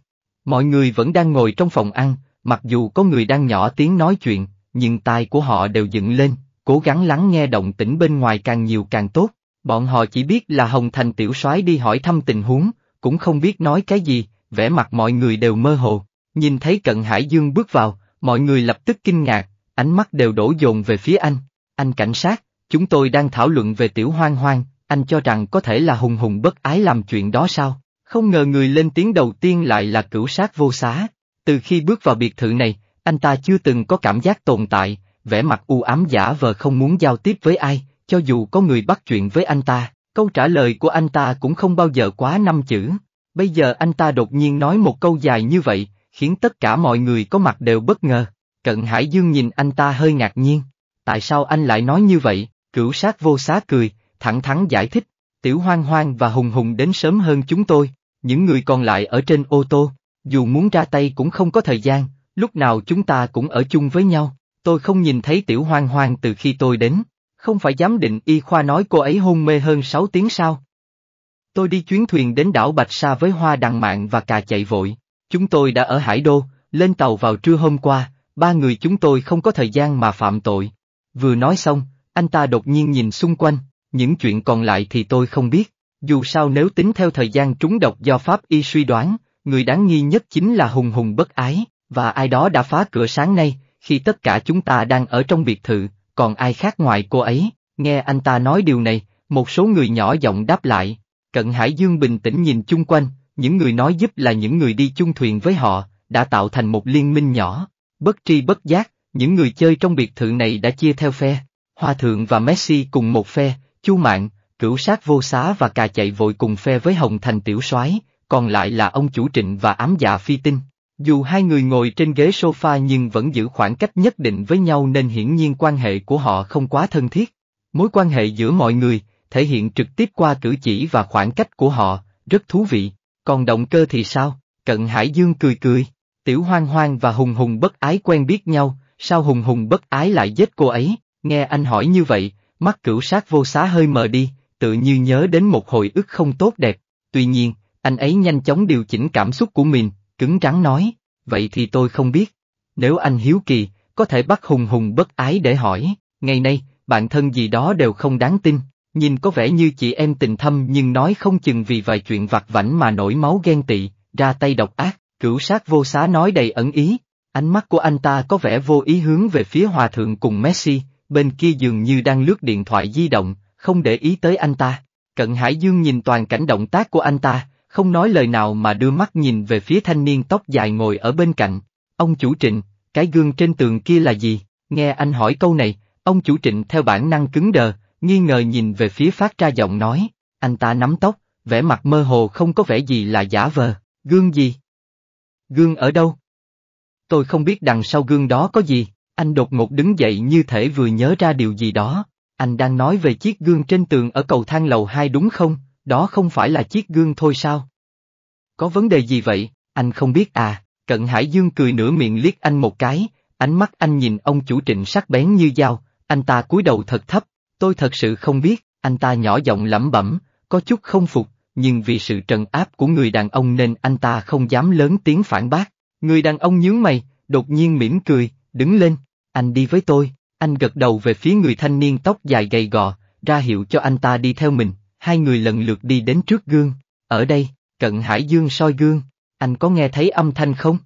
Mọi người vẫn đang ngồi trong phòng ăn, mặc dù có người đang nhỏ tiếng nói chuyện, nhưng tai của họ đều dựng lên, cố gắng lắng nghe động tĩnh bên ngoài càng nhiều càng tốt. Bọn họ chỉ biết là Hồng Thành tiểu soái đi hỏi thăm tình huống, cũng không biết nói cái gì, vẻ mặt mọi người đều mơ hồ. Nhìn thấy Cận Hải Dương bước vào, mọi người lập tức kinh ngạc, ánh mắt đều đổ dồn về phía anh. Anh cảnh sát, chúng tôi đang thảo luận về tiểu hoang hoang, anh cho rằng có thể là hùng hùng bất ái làm chuyện đó sao? Không ngờ người lên tiếng đầu tiên lại là cửu sát vô xá. Từ khi bước vào biệt thự này, anh ta chưa từng có cảm giác tồn tại, vẻ mặt u ám giả vờ không muốn giao tiếp với ai, cho dù có người bắt chuyện với anh ta, câu trả lời của anh ta cũng không bao giờ quá năm chữ. Bây giờ anh ta đột nhiên nói một câu dài như vậy, khiến tất cả mọi người có mặt đều bất ngờ. Cận Hải Dương nhìn anh ta hơi ngạc nhiên. Tại sao anh lại nói như vậy? Cửu sát vô xá cười, thẳng thắn giải thích. Tiểu hoang hoang và hùng hùng đến sớm hơn chúng tôi, những người còn lại ở trên ô tô, dù muốn ra tay cũng không có thời gian, lúc nào chúng ta cũng ở chung với nhau, tôi không nhìn thấy tiểu hoang hoang từ khi tôi đến, không phải giám định y khoa nói cô ấy hôn mê hơn 6 tiếng sao? Tôi đi chuyến thuyền đến đảo Bạch Sa với hoa đằng mạng và cà chạy vội. Chúng tôi đã ở Hải Đô, lên tàu vào trưa hôm qua, ba người chúng tôi không có thời gian mà phạm tội. Vừa nói xong, anh ta đột nhiên nhìn xung quanh, những chuyện còn lại thì tôi không biết. Dù sao nếu tính theo thời gian trúng độc do Pháp y suy đoán, người đáng nghi nhất chính là Hùng Hùng bất ái, và ai đó đã phá cửa sáng nay, khi tất cả chúng ta đang ở trong biệt thự, còn ai khác ngoài cô ấy, nghe anh ta nói điều này, một số người nhỏ giọng đáp lại, cận Hải Dương bình tĩnh nhìn chung quanh, những người nói giúp là những người đi chung thuyền với họ, đã tạo thành một liên minh nhỏ, bất tri bất giác, những người chơi trong biệt thự này đã chia theo phe, Hoa Thượng và Messi cùng một phe, Chu Mạng, Cửu Sát Vô Xá và Cà Chạy vội cùng phe với Hồng Thành Tiểu soái còn lại là ông chủ trịnh và ám giả dạ phi tinh. Dù hai người ngồi trên ghế sofa nhưng vẫn giữ khoảng cách nhất định với nhau nên hiển nhiên quan hệ của họ không quá thân thiết. Mối quan hệ giữa mọi người, thể hiện trực tiếp qua cử chỉ và khoảng cách của họ, rất thú vị. Còn động cơ thì sao? Cận Hải Dương cười cười. Tiểu Hoang Hoang và Hùng Hùng bất ái quen biết nhau, sao Hùng Hùng bất ái lại giết cô ấy? Nghe anh hỏi như vậy, mắt cửu sát vô xá hơi mờ đi, tự như nhớ đến một hồi ức không tốt đẹp. Tuy nhiên, anh ấy nhanh chóng điều chỉnh cảm xúc của mình, cứng rắn nói, vậy thì tôi không biết. Nếu anh hiếu kỳ, có thể bắt hùng hùng bất ái để hỏi, ngày nay, bạn thân gì đó đều không đáng tin, nhìn có vẻ như chị em tình thâm nhưng nói không chừng vì vài chuyện vặt vảnh mà nổi máu ghen tị, ra tay độc ác, cửu sát vô xá nói đầy ẩn ý, ánh mắt của anh ta có vẻ vô ý hướng về phía hòa thượng cùng Messi, bên kia dường như đang lướt điện thoại di động, không để ý tới anh ta. Cận Hải Dương nhìn toàn cảnh động tác của anh ta, không nói lời nào mà đưa mắt nhìn về phía thanh niên tóc dài ngồi ở bên cạnh. Ông chủ trịnh, cái gương trên tường kia là gì? Nghe anh hỏi câu này, ông chủ trịnh theo bản năng cứng đờ, nghi ngờ nhìn về phía phát ra giọng nói, anh ta nắm tóc, vẻ mặt mơ hồ không có vẻ gì là giả vờ, gương gì? Gương ở đâu? Tôi không biết đằng sau gương đó có gì, anh đột ngột đứng dậy như thể vừa nhớ ra điều gì đó, anh đang nói về chiếc gương trên tường ở cầu thang lầu 2 đúng không? đó không phải là chiếc gương thôi sao? Có vấn đề gì vậy, anh không biết à, cận Hải Dương cười nửa miệng liếc anh một cái, ánh mắt anh nhìn ông chủ trịnh sắc bén như dao, anh ta cúi đầu thật thấp, tôi thật sự không biết, anh ta nhỏ giọng lẩm bẩm, có chút không phục, nhưng vì sự trần áp của người đàn ông nên anh ta không dám lớn tiếng phản bác. Người đàn ông nhướng mày, đột nhiên mỉm cười, đứng lên, anh đi với tôi, anh gật đầu về phía người thanh niên tóc dài gầy gò, ra hiệu cho anh ta đi theo mình hai người lần lượt đi đến trước gương, ở đây, cận Hải Dương soi gương, anh có nghe thấy âm thanh không?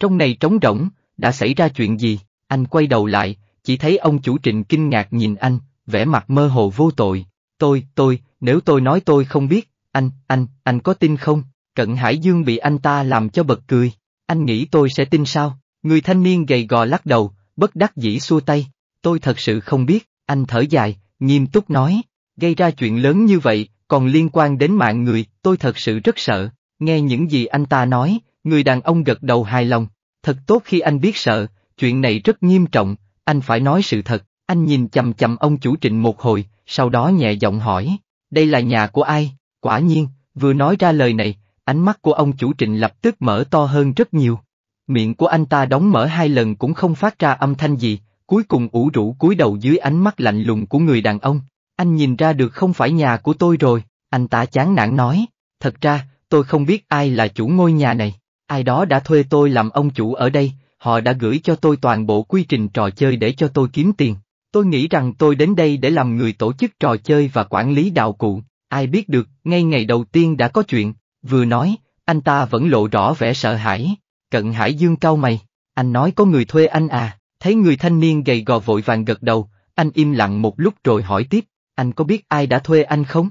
Trong này trống rỗng, đã xảy ra chuyện gì? Anh quay đầu lại, chỉ thấy ông chủ trịnh kinh ngạc nhìn anh, vẻ mặt mơ hồ vô tội. Tôi, tôi, nếu tôi nói tôi không biết, anh, anh, anh có tin không? Cận Hải Dương bị anh ta làm cho bật cười. Anh nghĩ tôi sẽ tin sao? Người thanh niên gầy gò lắc đầu, bất đắc dĩ xua tay. Tôi thật sự không biết, anh thở dài, nghiêm túc nói gây ra chuyện lớn như vậy, còn liên quan đến mạng người, tôi thật sự rất sợ, nghe những gì anh ta nói, người đàn ông gật đầu hài lòng, thật tốt khi anh biết sợ, chuyện này rất nghiêm trọng, anh phải nói sự thật, anh nhìn chầm chầm ông chủ trịnh một hồi, sau đó nhẹ giọng hỏi, đây là nhà của ai, quả nhiên, vừa nói ra lời này, ánh mắt của ông chủ trịnh lập tức mở to hơn rất nhiều. Miệng của anh ta đóng mở hai lần cũng không phát ra âm thanh gì, cuối cùng ủ rũ cúi đầu dưới ánh mắt lạnh lùng của người đàn ông anh nhìn ra được không phải nhà của tôi rồi, anh ta chán nản nói, thật ra, tôi không biết ai là chủ ngôi nhà này, ai đó đã thuê tôi làm ông chủ ở đây, họ đã gửi cho tôi toàn bộ quy trình trò chơi để cho tôi kiếm tiền. Tôi nghĩ rằng tôi đến đây để làm người tổ chức trò chơi và quản lý đạo cụ, ai biết được, ngay ngày đầu tiên đã có chuyện, vừa nói, anh ta vẫn lộ rõ vẻ sợ hãi, cận hải dương cao mày, anh nói có người thuê anh à, thấy người thanh niên gầy gò vội vàng gật đầu, anh im lặng một lúc rồi hỏi tiếp, anh có biết ai đã thuê anh không?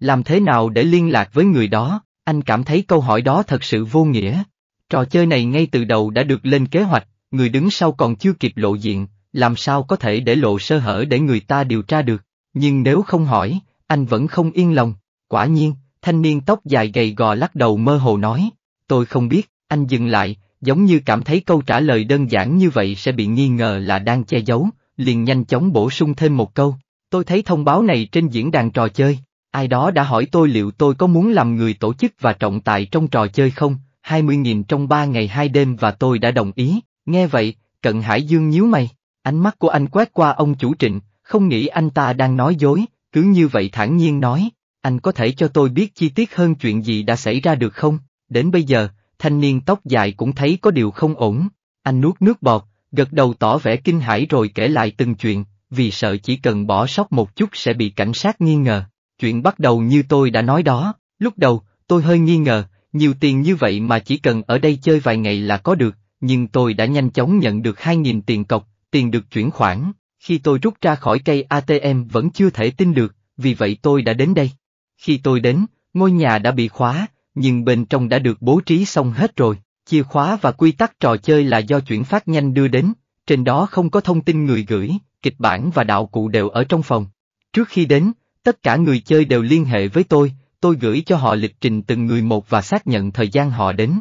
Làm thế nào để liên lạc với người đó, anh cảm thấy câu hỏi đó thật sự vô nghĩa. Trò chơi này ngay từ đầu đã được lên kế hoạch, người đứng sau còn chưa kịp lộ diện, làm sao có thể để lộ sơ hở để người ta điều tra được, nhưng nếu không hỏi, anh vẫn không yên lòng. Quả nhiên, thanh niên tóc dài gầy gò lắc đầu mơ hồ nói, tôi không biết, anh dừng lại, giống như cảm thấy câu trả lời đơn giản như vậy sẽ bị nghi ngờ là đang che giấu, liền nhanh chóng bổ sung thêm một câu, Tôi thấy thông báo này trên diễn đàn trò chơi, ai đó đã hỏi tôi liệu tôi có muốn làm người tổ chức và trọng tài trong trò chơi không, 20.000 trong 3 ngày 2 đêm và tôi đã đồng ý, nghe vậy, cận Hải Dương nhíu mày, ánh mắt của anh quét qua ông chủ trịnh, không nghĩ anh ta đang nói dối, cứ như vậy thản nhiên nói, anh có thể cho tôi biết chi tiết hơn chuyện gì đã xảy ra được không, đến bây giờ, thanh niên tóc dài cũng thấy có điều không ổn, anh nuốt nước bọt, gật đầu tỏ vẻ kinh hãi rồi kể lại từng chuyện, vì sợ chỉ cần bỏ sót một chút sẽ bị cảnh sát nghi ngờ. Chuyện bắt đầu như tôi đã nói đó, lúc đầu, tôi hơi nghi ngờ, nhiều tiền như vậy mà chỉ cần ở đây chơi vài ngày là có được, nhưng tôi đã nhanh chóng nhận được 2.000 tiền cọc, tiền được chuyển khoản. Khi tôi rút ra khỏi cây ATM vẫn chưa thể tin được, vì vậy tôi đã đến đây. Khi tôi đến, ngôi nhà đã bị khóa, nhưng bên trong đã được bố trí xong hết rồi. Chìa khóa và quy tắc trò chơi là do chuyển phát nhanh đưa đến, trên đó không có thông tin người gửi, kịch bản và đạo cụ đều ở trong phòng. Trước khi đến, tất cả người chơi đều liên hệ với tôi, tôi gửi cho họ lịch trình từng người một và xác nhận thời gian họ đến.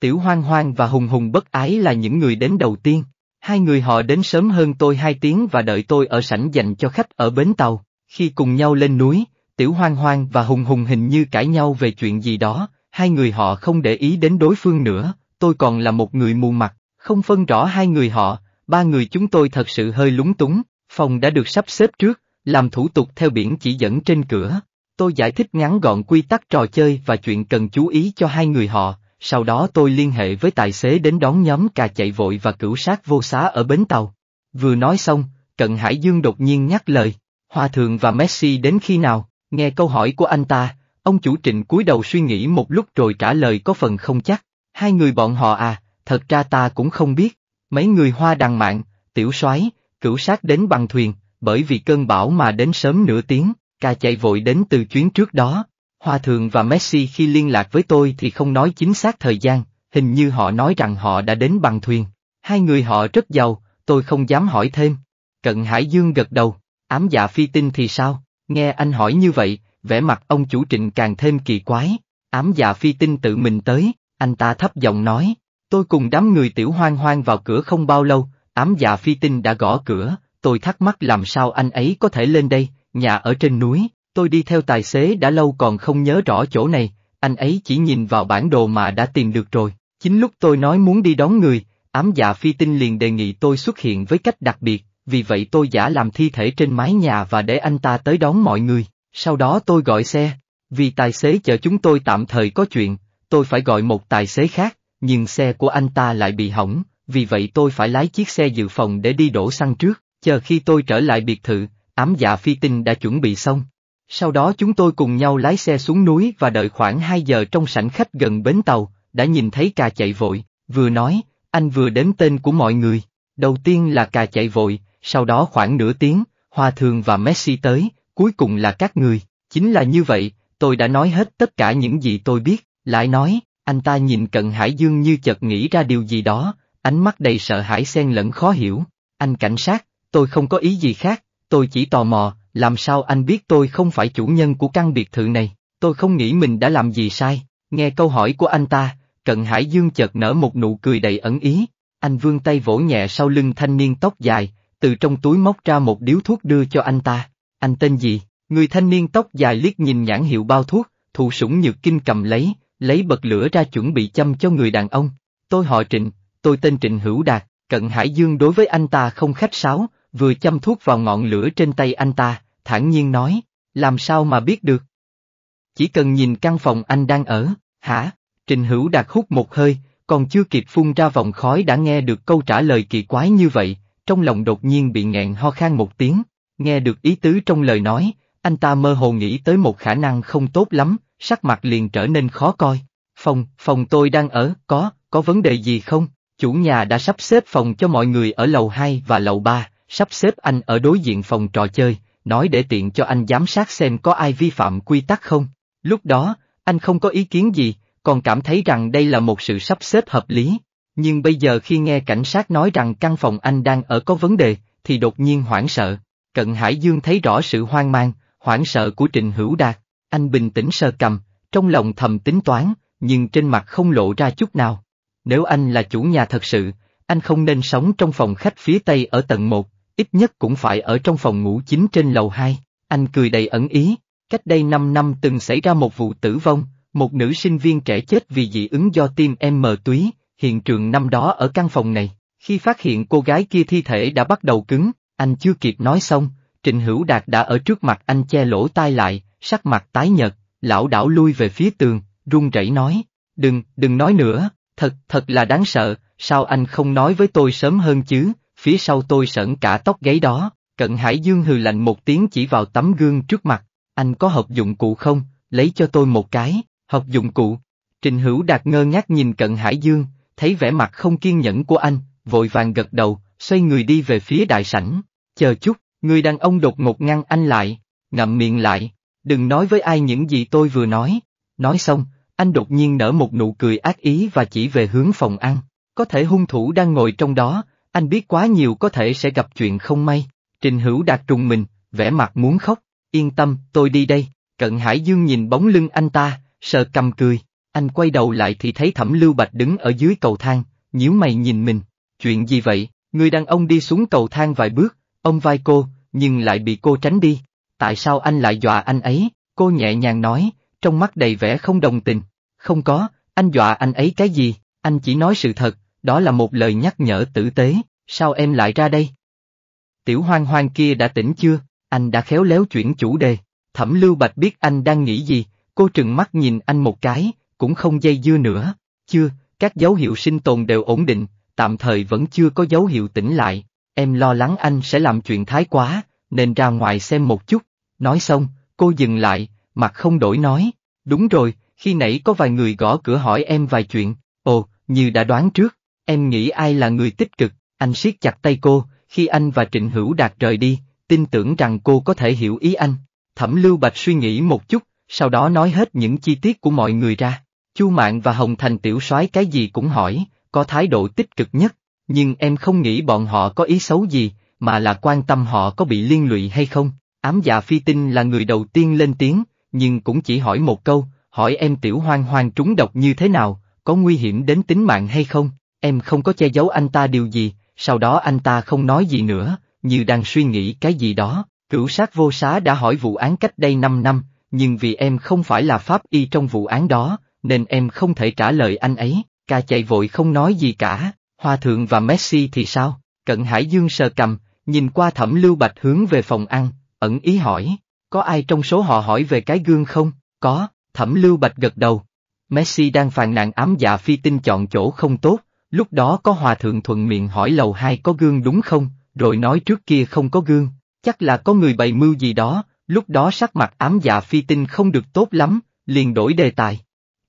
Tiểu Hoang Hoang và Hùng Hùng Bất Ái là những người đến đầu tiên. Hai người họ đến sớm hơn tôi 2 tiếng và đợi tôi ở sảnh dành cho khách ở bến tàu. Khi cùng nhau lên núi, Tiểu Hoang Hoang và Hùng Hùng hình như cãi nhau về chuyện gì đó, hai người họ không để ý đến đối phương nữa, tôi còn là một người mù mặt, không phân rõ hai người họ, ba người chúng tôi thật sự hơi lúng túng, phòng đã được sắp xếp trước, làm thủ tục theo biển chỉ dẫn trên cửa. Tôi giải thích ngắn gọn quy tắc trò chơi và chuyện cần chú ý cho hai người họ, sau đó tôi liên hệ với tài xế đến đón nhóm cà chạy vội và cửu sát vô xá ở bến tàu. Vừa nói xong, Cận Hải Dương đột nhiên nhắc lời, Hòa Thượng và Messi đến khi nào, nghe câu hỏi của anh ta, ông chủ trịnh cúi đầu suy nghĩ một lúc rồi trả lời có phần không chắc, hai người bọn họ à, thật ra ta cũng không biết, Mấy người hoa đằng mạng, tiểu soái, cửu sát đến bằng thuyền, bởi vì cơn bão mà đến sớm nửa tiếng, ca chạy vội đến từ chuyến trước đó. Hoa thường và Messi khi liên lạc với tôi thì không nói chính xác thời gian, hình như họ nói rằng họ đã đến bằng thuyền. Hai người họ rất giàu, tôi không dám hỏi thêm. Cận Hải Dương gật đầu, ám dạ phi tinh thì sao? Nghe anh hỏi như vậy, vẻ mặt ông chủ trịnh càng thêm kỳ quái. Ám dạ phi tinh tự mình tới, anh ta thấp giọng nói, Tôi cùng đám người tiểu hoang hoang vào cửa không bao lâu, ám dạ phi tinh đã gõ cửa, tôi thắc mắc làm sao anh ấy có thể lên đây, nhà ở trên núi, tôi đi theo tài xế đã lâu còn không nhớ rõ chỗ này, anh ấy chỉ nhìn vào bản đồ mà đã tìm được rồi. Chính lúc tôi nói muốn đi đón người, ám dạ phi tinh liền đề nghị tôi xuất hiện với cách đặc biệt, vì vậy tôi giả làm thi thể trên mái nhà và để anh ta tới đón mọi người. Sau đó tôi gọi xe, vì tài xế chở chúng tôi tạm thời có chuyện, tôi phải gọi một tài xế khác, nhưng xe của anh ta lại bị hỏng, vì vậy tôi phải lái chiếc xe dự phòng để đi đổ xăng trước, chờ khi tôi trở lại biệt thự, ám dạ phi tinh đã chuẩn bị xong. Sau đó chúng tôi cùng nhau lái xe xuống núi và đợi khoảng 2 giờ trong sảnh khách gần bến tàu, đã nhìn thấy cà chạy vội, vừa nói, anh vừa đếm tên của mọi người. Đầu tiên là cà chạy vội, sau đó khoảng nửa tiếng, Hoa Thường và Messi tới, cuối cùng là các người. Chính là như vậy, tôi đã nói hết tất cả những gì tôi biết, lại nói, anh ta nhìn cận Hải Dương như chợt nghĩ ra điều gì đó, ánh mắt đầy sợ hãi xen lẫn khó hiểu. Anh cảnh sát, tôi không có ý gì khác, tôi chỉ tò mò, làm sao anh biết tôi không phải chủ nhân của căn biệt thự này, tôi không nghĩ mình đã làm gì sai. Nghe câu hỏi của anh ta, cận Hải Dương chợt nở một nụ cười đầy ẩn ý. Anh vươn tay vỗ nhẹ sau lưng thanh niên tóc dài, từ trong túi móc ra một điếu thuốc đưa cho anh ta. Anh tên gì? Người thanh niên tóc dài liếc nhìn nhãn hiệu bao thuốc, thụ sủng nhược kinh cầm lấy, lấy bật lửa ra chuẩn bị chăm cho người đàn ông. Tôi họ Trịnh, tôi tên Trịnh Hữu Đạt, cận Hải Dương đối với anh ta không khách sáo, vừa chăm thuốc vào ngọn lửa trên tay anh ta, thản nhiên nói, làm sao mà biết được. Chỉ cần nhìn căn phòng anh đang ở, hả? Trịnh Hữu Đạt hút một hơi, còn chưa kịp phun ra vòng khói đã nghe được câu trả lời kỳ quái như vậy, trong lòng đột nhiên bị nghẹn ho khan một tiếng, nghe được ý tứ trong lời nói, anh ta mơ hồ nghĩ tới một khả năng không tốt lắm, sắc mặt liền trở nên khó coi. Phòng, phòng tôi đang ở, có, có vấn đề gì không? Chủ nhà đã sắp xếp phòng cho mọi người ở lầu 2 và lầu 3, sắp xếp anh ở đối diện phòng trò chơi, nói để tiện cho anh giám sát xem có ai vi phạm quy tắc không. Lúc đó, anh không có ý kiến gì, còn cảm thấy rằng đây là một sự sắp xếp hợp lý. Nhưng bây giờ khi nghe cảnh sát nói rằng căn phòng anh đang ở có vấn đề, thì đột nhiên hoảng sợ. Cận Hải Dương thấy rõ sự hoang mang, hoảng sợ của Trình Hữu Đạt. Anh bình tĩnh sờ cầm, trong lòng thầm tính toán, nhưng trên mặt không lộ ra chút nào. Nếu anh là chủ nhà thật sự, anh không nên sống trong phòng khách phía Tây ở tầng 1, ít nhất cũng phải ở trong phòng ngủ chính trên lầu 2. Anh cười đầy ẩn ý, cách đây 5 năm từng xảy ra một vụ tử vong, một nữ sinh viên trẻ chết vì dị ứng do tim em mờ túy, hiện trường năm đó ở căn phòng này. Khi phát hiện cô gái kia thi thể đã bắt đầu cứng, anh chưa kịp nói xong, Trịnh Hữu Đạt đã ở trước mặt anh che lỗ tai lại, sắc mặt tái nhợt, lão đảo lui về phía tường, run rẩy nói, đừng, đừng nói nữa, thật, thật là đáng sợ, sao anh không nói với tôi sớm hơn chứ, phía sau tôi sởn cả tóc gáy đó, cận hải dương hừ lạnh một tiếng chỉ vào tấm gương trước mặt, anh có hộp dụng cụ không, lấy cho tôi một cái, hộp dụng cụ. Trình hữu đạt ngơ ngác nhìn cận hải dương, thấy vẻ mặt không kiên nhẫn của anh, vội vàng gật đầu, xoay người đi về phía đại sảnh, chờ chút, người đàn ông đột ngột ngăn anh lại, ngậm miệng lại, Đừng nói với ai những gì tôi vừa nói. Nói xong, anh đột nhiên nở một nụ cười ác ý và chỉ về hướng phòng ăn. Có thể hung thủ đang ngồi trong đó, anh biết quá nhiều có thể sẽ gặp chuyện không may. Trình hữu đạt trùng mình, vẻ mặt muốn khóc. Yên tâm, tôi đi đây. Cận Hải Dương nhìn bóng lưng anh ta, sợ cầm cười. Anh quay đầu lại thì thấy Thẩm Lưu Bạch đứng ở dưới cầu thang, nhíu mày nhìn mình. Chuyện gì vậy? Người đàn ông đi xuống cầu thang vài bước, ông vai cô, nhưng lại bị cô tránh đi tại sao anh lại dọa anh ấy, cô nhẹ nhàng nói, trong mắt đầy vẻ không đồng tình. Không có, anh dọa anh ấy cái gì, anh chỉ nói sự thật, đó là một lời nhắc nhở tử tế, sao em lại ra đây? Tiểu hoang hoang kia đã tỉnh chưa, anh đã khéo léo chuyển chủ đề, thẩm lưu bạch biết anh đang nghĩ gì, cô trừng mắt nhìn anh một cái, cũng không dây dưa nữa, chưa, các dấu hiệu sinh tồn đều ổn định, tạm thời vẫn chưa có dấu hiệu tỉnh lại, em lo lắng anh sẽ làm chuyện thái quá, nên ra ngoài xem một chút. Nói xong, cô dừng lại, mặt không đổi nói. Đúng rồi, khi nãy có vài người gõ cửa hỏi em vài chuyện. Ồ, như đã đoán trước, em nghĩ ai là người tích cực. Anh siết chặt tay cô, khi anh và Trịnh Hữu Đạt rời đi, tin tưởng rằng cô có thể hiểu ý anh. Thẩm Lưu Bạch suy nghĩ một chút, sau đó nói hết những chi tiết của mọi người ra. Chu Mạn và Hồng Thành tiểu soái cái gì cũng hỏi, có thái độ tích cực nhất, nhưng em không nghĩ bọn họ có ý xấu gì, mà là quan tâm họ có bị liên lụy hay không. Ám dạ phi tinh là người đầu tiên lên tiếng, nhưng cũng chỉ hỏi một câu, hỏi em tiểu hoang hoang trúng độc như thế nào, có nguy hiểm đến tính mạng hay không, em không có che giấu anh ta điều gì, sau đó anh ta không nói gì nữa, như đang suy nghĩ cái gì đó. Cửu sát vô xá đã hỏi vụ án cách đây 5 năm, nhưng vì em không phải là pháp y trong vụ án đó, nên em không thể trả lời anh ấy, ca chạy vội không nói gì cả, Hoa Thượng và Messi thì sao? Cận Hải Dương sờ cầm, Nhìn qua thẩm lưu bạch hướng về phòng ăn, ẩn ý hỏi, có ai trong số họ hỏi về cái gương không? Có, thẩm lưu bạch gật đầu. Messi đang phàn nàn ám dạ phi tinh chọn chỗ không tốt, lúc đó có hòa thượng thuận miệng hỏi lầu hai có gương đúng không, rồi nói trước kia không có gương, chắc là có người bày mưu gì đó, lúc đó sắc mặt ám dạ phi tinh không được tốt lắm, liền đổi đề tài.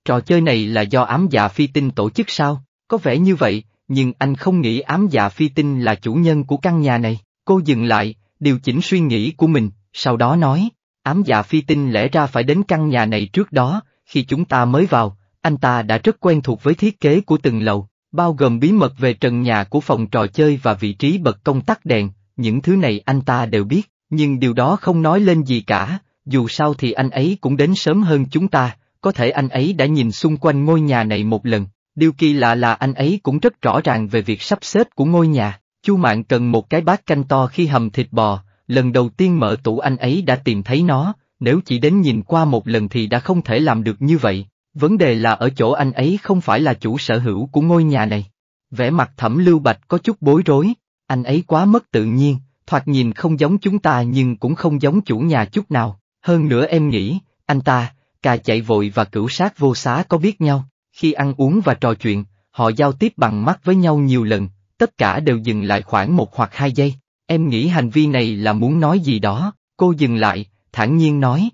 Trò chơi này là do ám dạ phi tinh tổ chức sao, có vẻ như vậy, nhưng anh không nghĩ ám dạ phi tinh là chủ nhân của căn nhà này. Cô dừng lại, điều chỉnh suy nghĩ của mình, sau đó nói, ám dạ phi tinh lẽ ra phải đến căn nhà này trước đó, khi chúng ta mới vào, anh ta đã rất quen thuộc với thiết kế của từng lầu, bao gồm bí mật về trần nhà của phòng trò chơi và vị trí bật công tắc đèn, những thứ này anh ta đều biết, nhưng điều đó không nói lên gì cả, dù sao thì anh ấy cũng đến sớm hơn chúng ta, có thể anh ấy đã nhìn xung quanh ngôi nhà này một lần, điều kỳ lạ là anh ấy cũng rất rõ ràng về việc sắp xếp của ngôi nhà. Chu Mạn cần một cái bát canh to khi hầm thịt bò, lần đầu tiên mở tủ anh ấy đã tìm thấy nó, nếu chỉ đến nhìn qua một lần thì đã không thể làm được như vậy, vấn đề là ở chỗ anh ấy không phải là chủ sở hữu của ngôi nhà này. Vẻ mặt thẩm lưu bạch có chút bối rối, anh ấy quá mất tự nhiên, thoạt nhìn không giống chúng ta nhưng cũng không giống chủ nhà chút nào, hơn nữa em nghĩ, anh ta, cà chạy vội và cửu sát vô xá có biết nhau, khi ăn uống và trò chuyện, họ giao tiếp bằng mắt với nhau nhiều lần, tất cả đều dừng lại khoảng một hoặc hai giây. Em nghĩ hành vi này là muốn nói gì đó, cô dừng lại, thản nhiên nói.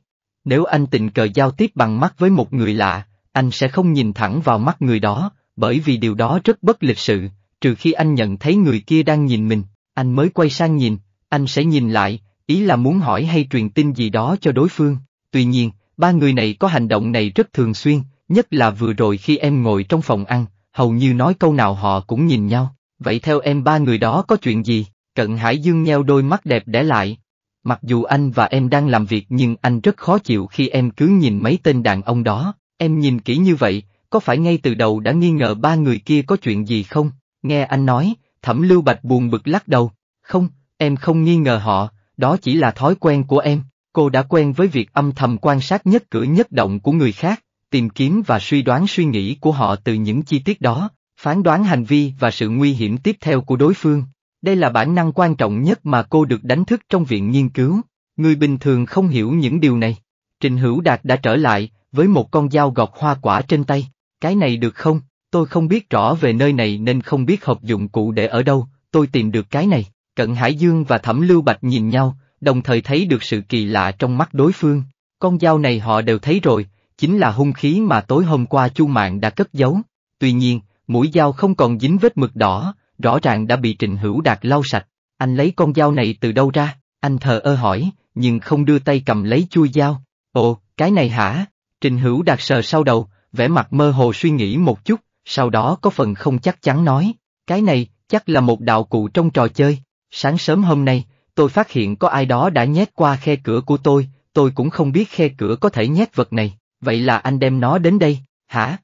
Nếu anh tình cờ giao tiếp bằng mắt với một người lạ, anh sẽ không nhìn thẳng vào mắt người đó, bởi vì điều đó rất bất lịch sự, trừ khi anh nhận thấy người kia đang nhìn mình, anh mới quay sang nhìn, anh sẽ nhìn lại, ý là muốn hỏi hay truyền tin gì đó cho đối phương. Tuy nhiên, ba người này có hành động này rất thường xuyên, nhất là vừa rồi khi em ngồi trong phòng ăn, hầu như nói câu nào họ cũng nhìn nhau. Vậy theo em ba người đó có chuyện gì? Cận Hải Dương nheo đôi mắt đẹp để lại. Mặc dù anh và em đang làm việc nhưng anh rất khó chịu khi em cứ nhìn mấy tên đàn ông đó, em nhìn kỹ như vậy, có phải ngay từ đầu đã nghi ngờ ba người kia có chuyện gì không? Nghe anh nói, Thẩm Lưu Bạch buồn bực lắc đầu, không, em không nghi ngờ họ, đó chỉ là thói quen của em, cô đã quen với việc âm thầm quan sát nhất cử nhất động của người khác, tìm kiếm và suy đoán suy nghĩ của họ từ những chi tiết đó, phán đoán hành vi và sự nguy hiểm tiếp theo của đối phương. Đây là bản năng quan trọng nhất mà cô được đánh thức trong viện nghiên cứu. Người bình thường không hiểu những điều này. Trình Hữu Đạt đã trở lại, với một con dao gọt hoa quả trên tay. Cái này được không? Tôi không biết rõ về nơi này nên không biết hộp dụng cụ để ở đâu, tôi tìm được cái này. Cận Hải Dương và Thẩm Lưu Bạch nhìn nhau, đồng thời thấy được sự kỳ lạ trong mắt đối phương. Con dao này họ đều thấy rồi, chính là hung khí mà tối hôm qua Chu Mạng đã cất giấu. Tuy nhiên, mũi dao không còn dính vết mực đỏ, rõ ràng đã bị Trịnh Hữu Đạt lau sạch. Anh lấy con dao này từ đâu ra? Anh thờ ơ hỏi, nhưng không đưa tay cầm lấy chui dao. Ồ, cái này hả? Trịnh Hữu Đạt sờ sau đầu, vẻ mặt mơ hồ suy nghĩ một chút, sau đó có phần không chắc chắn nói. Cái này, chắc là một đạo cụ trong trò chơi. Sáng sớm hôm nay, tôi phát hiện có ai đó đã nhét qua khe cửa của tôi, tôi cũng không biết khe cửa có thể nhét vật này, vậy là anh đem nó đến đây, hả?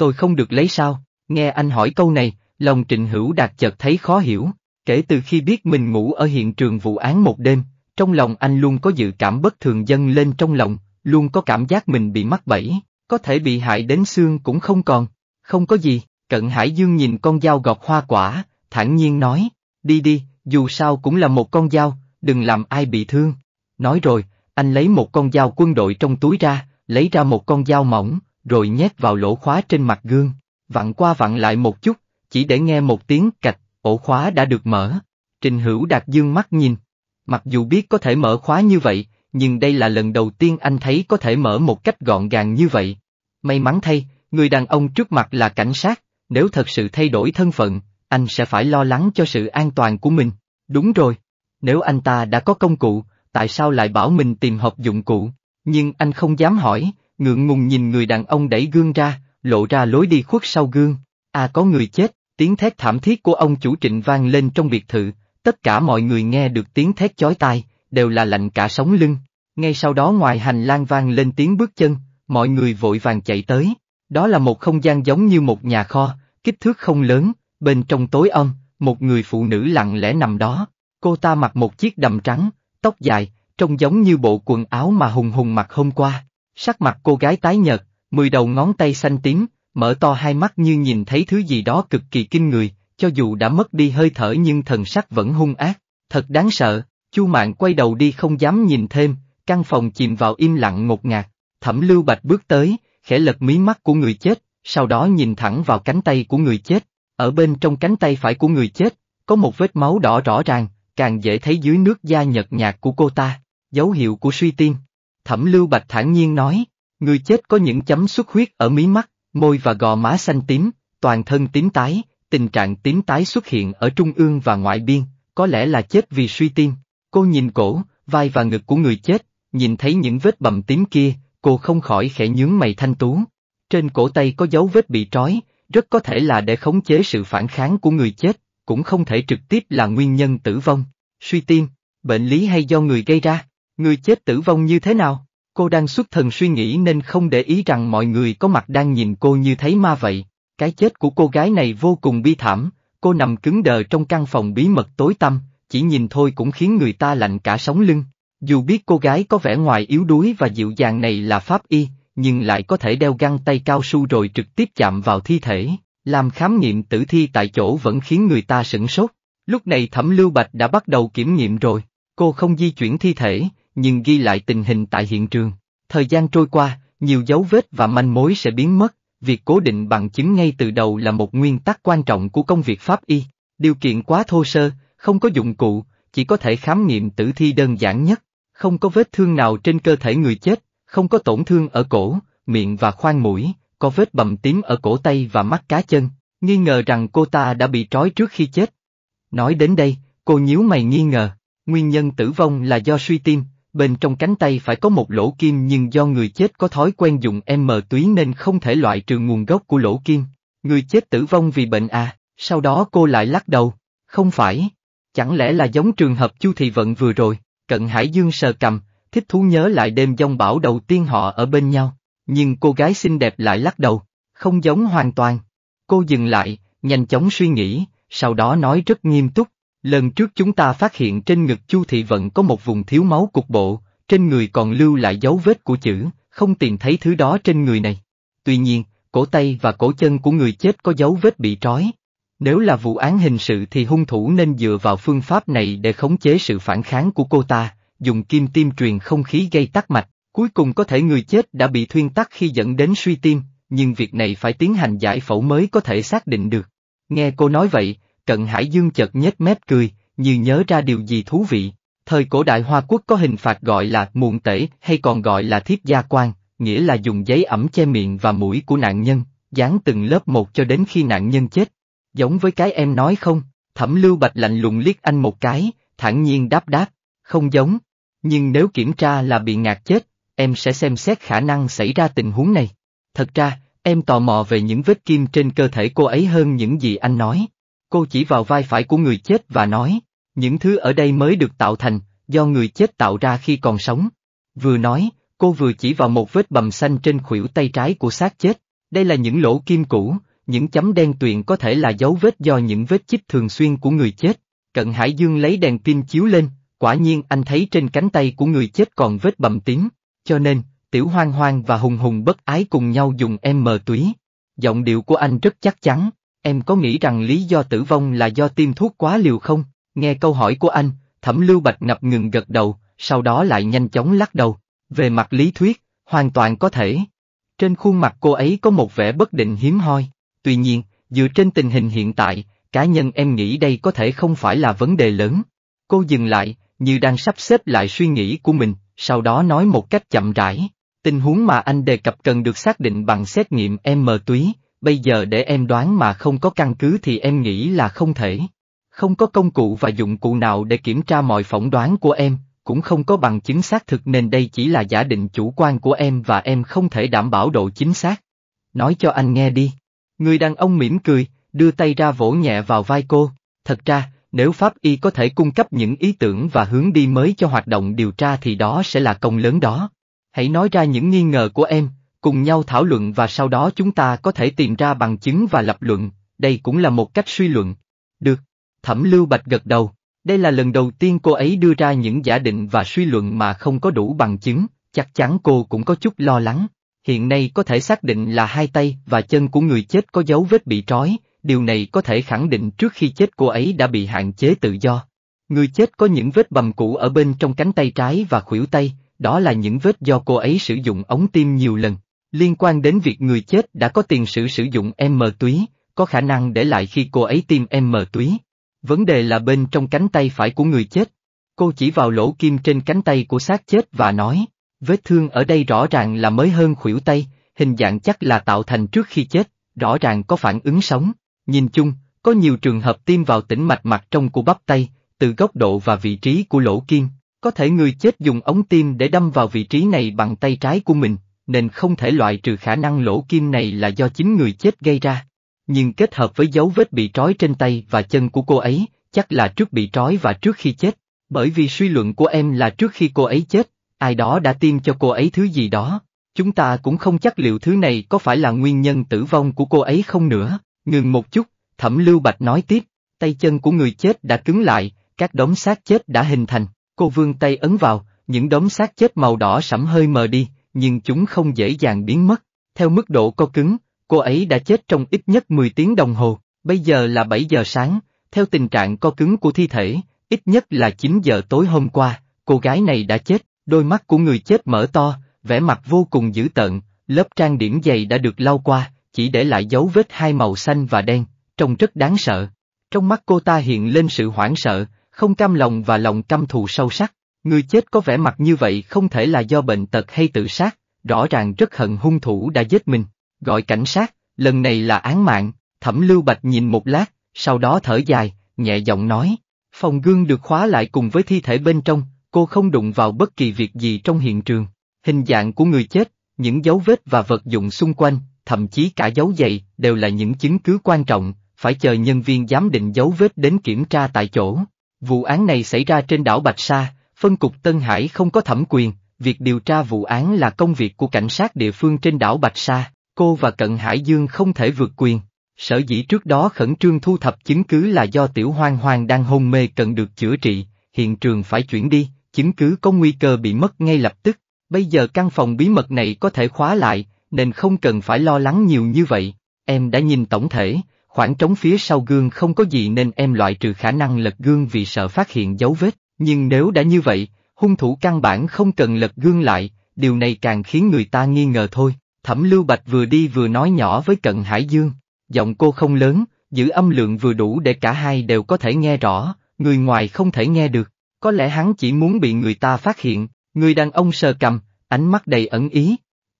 Tôi không được lấy sao, nghe anh hỏi câu này, lòng Trịnh Hữu Đạt chợt thấy khó hiểu, kể từ khi biết mình ngủ ở hiện trường vụ án một đêm, trong lòng anh luôn có dự cảm bất thường dâng lên trong lòng, luôn có cảm giác mình bị mắc bẫy, có thể bị hại đến xương cũng không còn, không có gì, cận Hải Dương nhìn con dao gọt hoa quả, thản nhiên nói, đi đi, dù sao cũng là một con dao, đừng làm ai bị thương. Nói rồi, anh lấy một con dao quân đội trong túi ra, lấy ra một con dao mỏng, rồi nhét vào lỗ khóa trên mặt gương, vặn qua vặn lại một chút, chỉ để nghe một tiếng cạch, ổ khóa đã được mở. Trình Hữu Đạt dương mắt nhìn, mặc dù biết có thể mở khóa như vậy, nhưng đây là lần đầu tiên anh thấy có thể mở một cách gọn gàng như vậy. May mắn thay, người đàn ông trước mặt là cảnh sát, nếu thật sự thay đổi thân phận, anh sẽ phải lo lắng cho sự an toàn của mình. Đúng rồi, nếu anh ta đã có công cụ, tại sao lại bảo mình tìm hộp dụng cụ? Nhưng anh không dám hỏi, ngượng ngùng nhìn người đàn ông đẩy gương ra, lộ ra lối đi khuất sau gương. À có người chết, tiếng thét thảm thiết của ông chủ trịnh vang lên trong biệt thự, tất cả mọi người nghe được tiếng thét chói tai, đều là lạnh cả sống lưng. Ngay sau đó ngoài hành lang vang lên tiếng bước chân, mọi người vội vàng chạy tới. Đó là một không gian giống như một nhà kho, kích thước không lớn, bên trong tối âm, một người phụ nữ lặng lẽ nằm đó. Cô ta mặc một chiếc đầm trắng, tóc dài, trông giống như bộ quần áo mà Hùng Hùng mặc hôm qua. Sắc mặt cô gái tái nhợt, mười đầu ngón tay xanh tím, mở to hai mắt như nhìn thấy thứ gì đó cực kỳ kinh người, cho dù đã mất đi hơi thở nhưng thần sắc vẫn hung ác, thật đáng sợ, Chu Mạn quay đầu đi không dám nhìn thêm, căn phòng chìm vào im lặng ngột ngạt, Thẩm Lưu Bạch bước tới, khẽ lật mí mắt của người chết, sau đó nhìn thẳng vào cánh tay của người chết, ở bên trong cánh tay phải của người chết, có một vết máu đỏ rõ ràng, càng dễ thấy dưới nước da nhợt nhạt của cô ta, dấu hiệu của suy tiên. Thẩm Lưu Bạch thản nhiên nói, người chết có những chấm xuất huyết ở mí mắt, môi và gò má xanh tím, toàn thân tím tái, tình trạng tím tái xuất hiện ở trung ương và ngoại biên, có lẽ là chết vì suy tim. Cô nhìn cổ, vai và ngực của người chết, nhìn thấy những vết bầm tím kia, cô không khỏi khẽ nhướng mày thanh tú. Trên cổ tay có dấu vết bị trói, rất có thể là để khống chế sự phản kháng của người chết, cũng không thể trực tiếp là nguyên nhân tử vong. Suy tim, bệnh lý hay do người gây ra? Người chết tử vong như thế nào? Cô đang xuất thần suy nghĩ nên không để ý rằng mọi người có mặt đang nhìn cô như thấy ma vậy. Cái chết của cô gái này vô cùng bi thảm, cô nằm cứng đờ trong căn phòng bí mật tối tăm, chỉ nhìn thôi cũng khiến người ta lạnh cả sống lưng. Dù biết cô gái có vẻ ngoài yếu đuối và dịu dàng này là pháp y, nhưng lại có thể đeo găng tay cao su rồi trực tiếp chạm vào thi thể, làm khám nghiệm tử thi tại chỗ vẫn khiến người ta sửng sốt. Lúc này Thẩm Lưu Bạch đã bắt đầu kiểm nghiệm rồi, cô không di chuyển thi thể, nhưng ghi lại tình hình tại hiện trường. Thời gian trôi qua, nhiều dấu vết và manh mối sẽ biến mất, việc cố định bằng chứng ngay từ đầu là một nguyên tắc quan trọng của công việc pháp y. Điều kiện quá thô sơ, không có dụng cụ, chỉ có thể khám nghiệm tử thi đơn giản nhất, không có vết thương nào trên cơ thể người chết, không có tổn thương ở cổ, miệng và khoang mũi, có vết bầm tím ở cổ tay và mắt cá chân, nghi ngờ rằng cô ta đã bị trói trước khi chết. Nói đến đây, cô nhíu mày nghi ngờ, nguyên nhân tử vong là do suy tim, bên trong cánh tay phải có một lỗ kim nhưng do người chết có thói quen dùng M tuyến nên không thể loại trừ nguồn gốc của lỗ kim. Người chết tử vong vì bệnh à, sau đó cô lại lắc đầu, không phải. Chẳng lẽ là giống trường hợp Chu Thị Vận vừa rồi, cận Hải Dương sờ cầm, thích thú nhớ lại đêm dông bão đầu tiên họ ở bên nhau, nhưng cô gái xinh đẹp lại lắc đầu, không giống hoàn toàn. Cô dừng lại, nhanh chóng suy nghĩ, sau đó nói rất nghiêm túc, Lần trước chúng ta phát hiện trên ngực Chu Thị vẫn có một vùng thiếu máu cục bộ, trên người còn lưu lại dấu vết của chữ, không tìm thấy thứ đó trên người này. Tuy nhiên, cổ tay và cổ chân của người chết có dấu vết bị trói. Nếu là vụ án hình sự thì hung thủ nên dựa vào phương pháp này để khống chế sự phản kháng của cô ta, dùng kim tiêm truyền không khí gây tắc mạch, cuối cùng có thể người chết đã bị thuyên tắc khi dẫn đến suy tim, nhưng việc này phải tiến hành giải phẫu mới có thể xác định được. Nghe cô nói vậy, Cận Hải Dương chợt nhếch mép cười, như nhớ ra điều gì thú vị. Thời cổ đại Hoa Quốc có hình phạt gọi là muộn tể hay còn gọi là thiếp gia quan, nghĩa là dùng giấy ẩm che miệng và mũi của nạn nhân, dán từng lớp một cho đến khi nạn nhân chết. Giống với cái em nói không, thẩm lưu bạch lạnh lùng liếc anh một cái, thản nhiên đáp đáp, không giống. Nhưng nếu kiểm tra là bị ngạt chết, em sẽ xem xét khả năng xảy ra tình huống này. Thật ra, em tò mò về những vết kim trên cơ thể cô ấy hơn những gì anh nói. Cô chỉ vào vai phải của người chết và nói, những thứ ở đây mới được tạo thành, do người chết tạo ra khi còn sống. Vừa nói, cô vừa chỉ vào một vết bầm xanh trên khuỷu tay trái của xác chết, đây là những lỗ kim cũ, những chấm đen tuyền có thể là dấu vết do những vết chích thường xuyên của người chết. Cận Hải Dương lấy đèn pin chiếu lên, quả nhiên anh thấy trên cánh tay của người chết còn vết bầm tím, cho nên, tiểu hoang hoang và hùng hùng bất ái cùng nhau dùng em mờ túy. Giọng điệu của anh rất chắc chắn, Em có nghĩ rằng lý do tử vong là do tiêm thuốc quá liều không? Nghe câu hỏi của anh, Thẩm Lưu Bạch ngập ngừng gật đầu, sau đó lại nhanh chóng lắc đầu. Về mặt lý thuyết, hoàn toàn có thể. Trên khuôn mặt cô ấy có một vẻ bất định hiếm hoi. Tuy nhiên, dựa trên tình hình hiện tại, cá nhân em nghĩ đây có thể không phải là vấn đề lớn. Cô dừng lại, như đang sắp xếp lại suy nghĩ của mình, sau đó nói một cách chậm rãi. Tình huống mà anh đề cập cần được xác định bằng xét nghiệm M túy, bây giờ để em đoán mà không có căn cứ thì em nghĩ là không thể. Không có công cụ và dụng cụ nào để kiểm tra mọi phỏng đoán của em, cũng không có bằng chứng xác thực nên đây chỉ là giả định chủ quan của em và em không thể đảm bảo độ chính xác. Nói cho anh nghe đi. Người đàn ông mỉm cười, đưa tay ra vỗ nhẹ vào vai cô. Thật ra, nếu Pháp Y có thể cung cấp những ý tưởng và hướng đi mới cho hoạt động điều tra thì đó sẽ là công lớn đó. Hãy nói ra những nghi ngờ của em, cùng nhau thảo luận và sau đó chúng ta có thể tìm ra bằng chứng và lập luận, đây cũng là một cách suy luận. Được, Thẩm Lưu Bạch gật đầu, đây là lần đầu tiên cô ấy đưa ra những giả định và suy luận mà không có đủ bằng chứng, chắc chắn cô cũng có chút lo lắng. Hiện nay có thể xác định là hai tay và chân của người chết có dấu vết bị trói, điều này có thể khẳng định trước khi chết cô ấy đã bị hạn chế tự do. Người chết có những vết bầm cũ ở bên trong cánh tay trái và khuỷu tay, đó là những vết do cô ấy sử dụng ống tim nhiều lần. Liên quan đến việc người chết đã có tiền sử sử dụng M túy, có khả năng để lại khi cô ấy tiêm M túy. Vấn đề là bên trong cánh tay phải của người chết. Cô chỉ vào lỗ kim trên cánh tay của xác chết và nói, vết thương ở đây rõ ràng là mới hơn khuỷu tay, hình dạng chắc là tạo thành trước khi chết, rõ ràng có phản ứng sống. Nhìn chung, có nhiều trường hợp tiêm vào tĩnh mạch mặt trong của bắp tay, từ góc độ và vị trí của lỗ kim, có thể người chết dùng ống tiêm để đâm vào vị trí này bằng tay trái của mình, nên không thể loại trừ khả năng lỗ kim này là do chính người chết gây ra. Nhưng kết hợp với dấu vết bị trói trên tay và chân của cô ấy, chắc là trước bị trói và trước khi chết, bởi vì suy luận của em là trước khi cô ấy chết, ai đó đã tiêm cho cô ấy thứ gì đó. Chúng ta cũng không chắc liệu thứ này có phải là nguyên nhân tử vong của cô ấy không nữa. Ngừng một chút, Thẩm Lưu Bạch nói tiếp, tay chân của người chết đã cứng lại, các đống xác chết đã hình thành, cô vương tay ấn vào, những đống xác chết màu đỏ sẫm hơi mờ đi, nhưng chúng không dễ dàng biến mất. Theo mức độ co cứng, cô ấy đã chết trong ít nhất 10 tiếng đồng hồ, bây giờ là 7 giờ sáng, theo tình trạng co cứng của thi thể, ít nhất là 9 giờ tối hôm qua, cô gái này đã chết, đôi mắt của người chết mở to, vẻ mặt vô cùng dữ tợn, lớp trang điểm dày đã được lau qua, chỉ để lại dấu vết hai màu xanh và đen, trông rất đáng sợ. Trong mắt cô ta hiện lên sự hoảng sợ, không cam lòng và lòng căm thù sâu sắc. Người chết có vẻ mặt như vậy không thể là do bệnh tật hay tự sát, rõ ràng rất hận hung thủ đã giết mình. Gọi cảnh sát, lần này là án mạng, thẩm lưu bạch nhìn một lát, sau đó thở dài, nhẹ giọng nói. Phòng gương được khóa lại cùng với thi thể bên trong, cô không đụng vào bất kỳ việc gì trong hiện trường. Hình dạng của người chết, những dấu vết và vật dụng xung quanh, thậm chí cả dấu giày, đều là những chứng cứ quan trọng, phải chờ nhân viên giám định dấu vết đến kiểm tra tại chỗ. Vụ án này xảy ra trên đảo Bạch Sa, Phân cục Tân Hải không có thẩm quyền, việc điều tra vụ án là công việc của cảnh sát địa phương trên đảo Bạch Sa, cô và Cận Hải Dương không thể vượt quyền. Sở dĩ trước đó khẩn trương thu thập chứng cứ là do tiểu hoang hoang đang hôn mê cần được chữa trị, hiện trường phải chuyển đi, chứng cứ có nguy cơ bị mất ngay lập tức. Bây giờ căn phòng bí mật này có thể khóa lại, nên không cần phải lo lắng nhiều như vậy. Em đã nhìn tổng thể, khoảng trống phía sau gương không có gì nên em loại trừ khả năng lật gương vì sợ phát hiện dấu vết. Nhưng nếu đã như vậy, hung thủ căn bản không cần lật gương lại, điều này càng khiến người ta nghi ngờ thôi. Thẩm Lưu Bạch vừa đi vừa nói nhỏ với Cận Hải Dương, giọng cô không lớn, giữ âm lượng vừa đủ để cả hai đều có thể nghe rõ, người ngoài không thể nghe được, có lẽ hắn chỉ muốn bị người ta phát hiện, người đàn ông sờ cầm, ánh mắt đầy ẩn ý.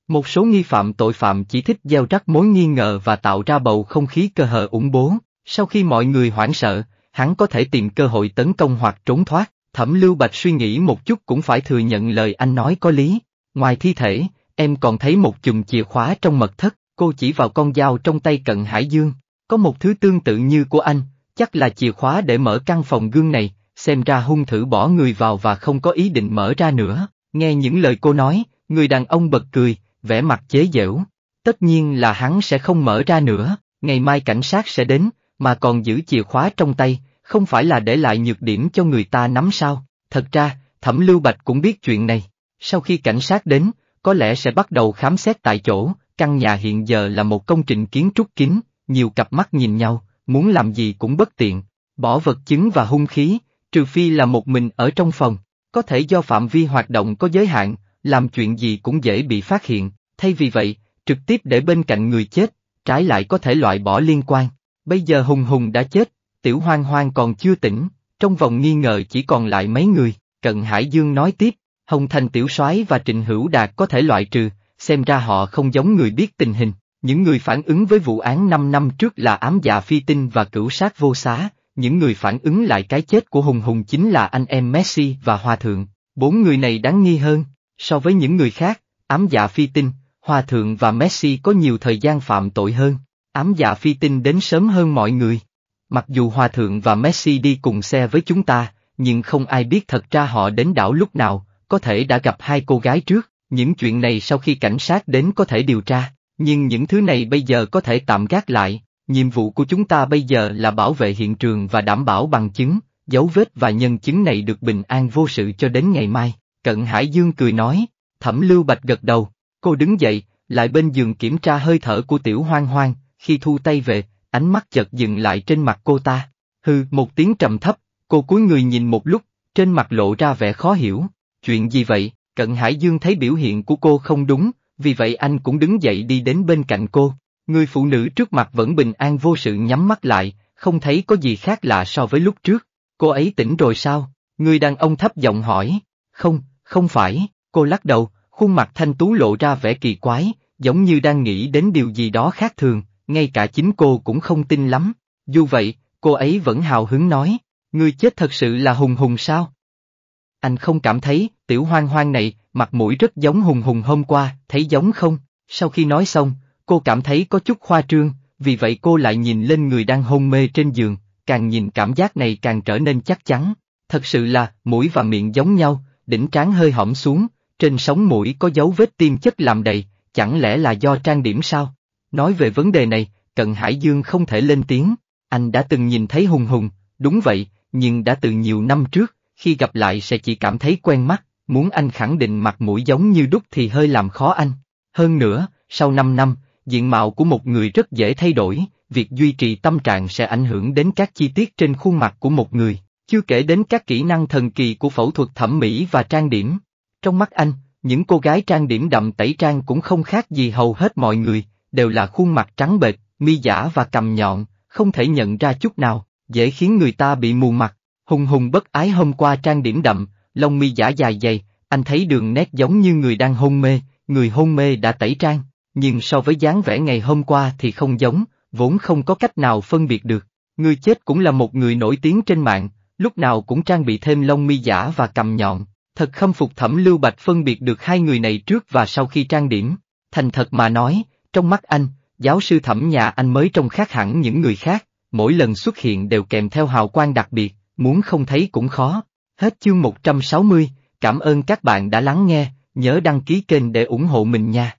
Một số nghi phạm tội phạm chỉ thích gieo rắc mối nghi ngờ và tạo ra bầu không khí cơ hờ ủng bố, sau khi mọi người hoảng sợ, hắn có thể tìm cơ hội tấn công hoặc trốn thoát. Thẩm Lưu Bạch suy nghĩ một chút cũng phải thừa nhận lời anh nói có lý. Ngoài thi thể, em còn thấy một chùm chìa khóa trong mật thất, cô chỉ vào con dao trong tay cận Hải Dương. Có một thứ tương tự như của anh, chắc là chìa khóa để mở căn phòng gương này, xem ra hung thử bỏ người vào và không có ý định mở ra nữa. Nghe những lời cô nói, người đàn ông bật cười, vẻ mặt chế giễu. Tất nhiên là hắn sẽ không mở ra nữa, ngày mai cảnh sát sẽ đến, mà còn giữ chìa khóa trong tay, không phải là để lại nhược điểm cho người ta nắm sao, thật ra, Thẩm Lưu Bạch cũng biết chuyện này, sau khi cảnh sát đến, có lẽ sẽ bắt đầu khám xét tại chỗ, căn nhà hiện giờ là một công trình kiến trúc kín, nhiều cặp mắt nhìn nhau, muốn làm gì cũng bất tiện, bỏ vật chứng và hung khí, trừ phi là một mình ở trong phòng, có thể do phạm vi hoạt động có giới hạn, làm chuyện gì cũng dễ bị phát hiện, thay vì vậy, trực tiếp để bên cạnh người chết, trái lại có thể loại bỏ liên quan. Bây giờ Hùng Hùng đã chết, tiểu hoang hoang còn chưa tỉnh, trong vòng nghi ngờ chỉ còn lại mấy người, cận Hải Dương nói tiếp, Hồng Thành Tiểu soái và Trịnh Hữu Đạt có thể loại trừ, xem ra họ không giống người biết tình hình, những người phản ứng với vụ án 5 năm trước là ám dạ phi tinh và cửu sát vô xá, những người phản ứng lại cái chết của Hùng Hùng chính là anh em Messi và Hòa Thượng, bốn người này đáng nghi hơn, so với những người khác, ám dạ phi tinh, Hòa Thượng và Messi có nhiều thời gian phạm tội hơn, ám dạ phi tinh đến sớm hơn mọi người Mặc dù Hòa Thượng và Messi đi cùng xe với chúng ta, nhưng không ai biết thật ra họ đến đảo lúc nào, có thể đã gặp hai cô gái trước, những chuyện này sau khi cảnh sát đến có thể điều tra, nhưng những thứ này bây giờ có thể tạm gác lại, nhiệm vụ của chúng ta bây giờ là bảo vệ hiện trường và đảm bảo bằng chứng, dấu vết và nhân chứng này được bình an vô sự cho đến ngày mai, cận Hải Dương cười nói, thẩm lưu bạch gật đầu, cô đứng dậy, lại bên giường kiểm tra hơi thở của tiểu hoang hoang, khi thu tay về, ánh mắt chợt dừng lại trên mặt cô ta. Hừ, một tiếng trầm thấp, cô cúi người nhìn một lúc, trên mặt lộ ra vẻ khó hiểu. Chuyện gì vậy? Cận Hải Dương thấy biểu hiện của cô không đúng, vì vậy anh cũng đứng dậy đi đến bên cạnh cô. Người phụ nữ trước mặt vẫn bình an vô sự nhắm mắt lại, không thấy có gì khác lạ so với lúc trước. Cô ấy tỉnh rồi sao? Người đàn ông thấp giọng hỏi. Không, không phải, cô lắc đầu, khuôn mặt thanh tú lộ ra vẻ kỳ quái, giống như đang nghĩ đến điều gì đó khác thường ngay cả chính cô cũng không tin lắm. Dù vậy, cô ấy vẫn hào hứng nói, người chết thật sự là hùng hùng sao? Anh không cảm thấy, tiểu hoang hoang này, mặt mũi rất giống hùng hùng hôm qua, thấy giống không? Sau khi nói xong, cô cảm thấy có chút khoa trương, vì vậy cô lại nhìn lên người đang hôn mê trên giường, càng nhìn cảm giác này càng trở nên chắc chắn. Thật sự là, mũi và miệng giống nhau, đỉnh trán hơi hõm xuống, trên sống mũi có dấu vết tiêm chất làm đầy, chẳng lẽ là do trang điểm sao? Nói về vấn đề này, Cận Hải Dương không thể lên tiếng, anh đã từng nhìn thấy Hùng Hùng, đúng vậy, nhưng đã từ nhiều năm trước, khi gặp lại sẽ chỉ cảm thấy quen mắt, muốn anh khẳng định mặt mũi giống như đúc thì hơi làm khó anh. Hơn nữa, sau 5 năm, diện mạo của một người rất dễ thay đổi, việc duy trì tâm trạng sẽ ảnh hưởng đến các chi tiết trên khuôn mặt của một người, chưa kể đến các kỹ năng thần kỳ của phẫu thuật thẩm mỹ và trang điểm. Trong mắt anh, những cô gái trang điểm đậm tẩy trang cũng không khác gì hầu hết mọi người, đều là khuôn mặt trắng bệch, mi giả và cầm nhọn, không thể nhận ra chút nào, dễ khiến người ta bị mù mặt. Hùng hùng bất ái hôm qua trang điểm đậm, lông mi giả dài dày, anh thấy đường nét giống như người đang hôn mê, người hôn mê đã tẩy trang, nhưng so với dáng vẻ ngày hôm qua thì không giống, vốn không có cách nào phân biệt được. Người chết cũng là một người nổi tiếng trên mạng, lúc nào cũng trang bị thêm lông mi giả và cầm nhọn. Thật khâm phục thẩm lưu bạch phân biệt được hai người này trước và sau khi trang điểm. Thành thật mà nói, trong mắt anh, giáo sư thẩm nhà anh mới trông khác hẳn những người khác, mỗi lần xuất hiện đều kèm theo hào quang đặc biệt, muốn không thấy cũng khó. Hết chương 160, cảm ơn các bạn đã lắng nghe, nhớ đăng ký kênh để ủng hộ mình nha.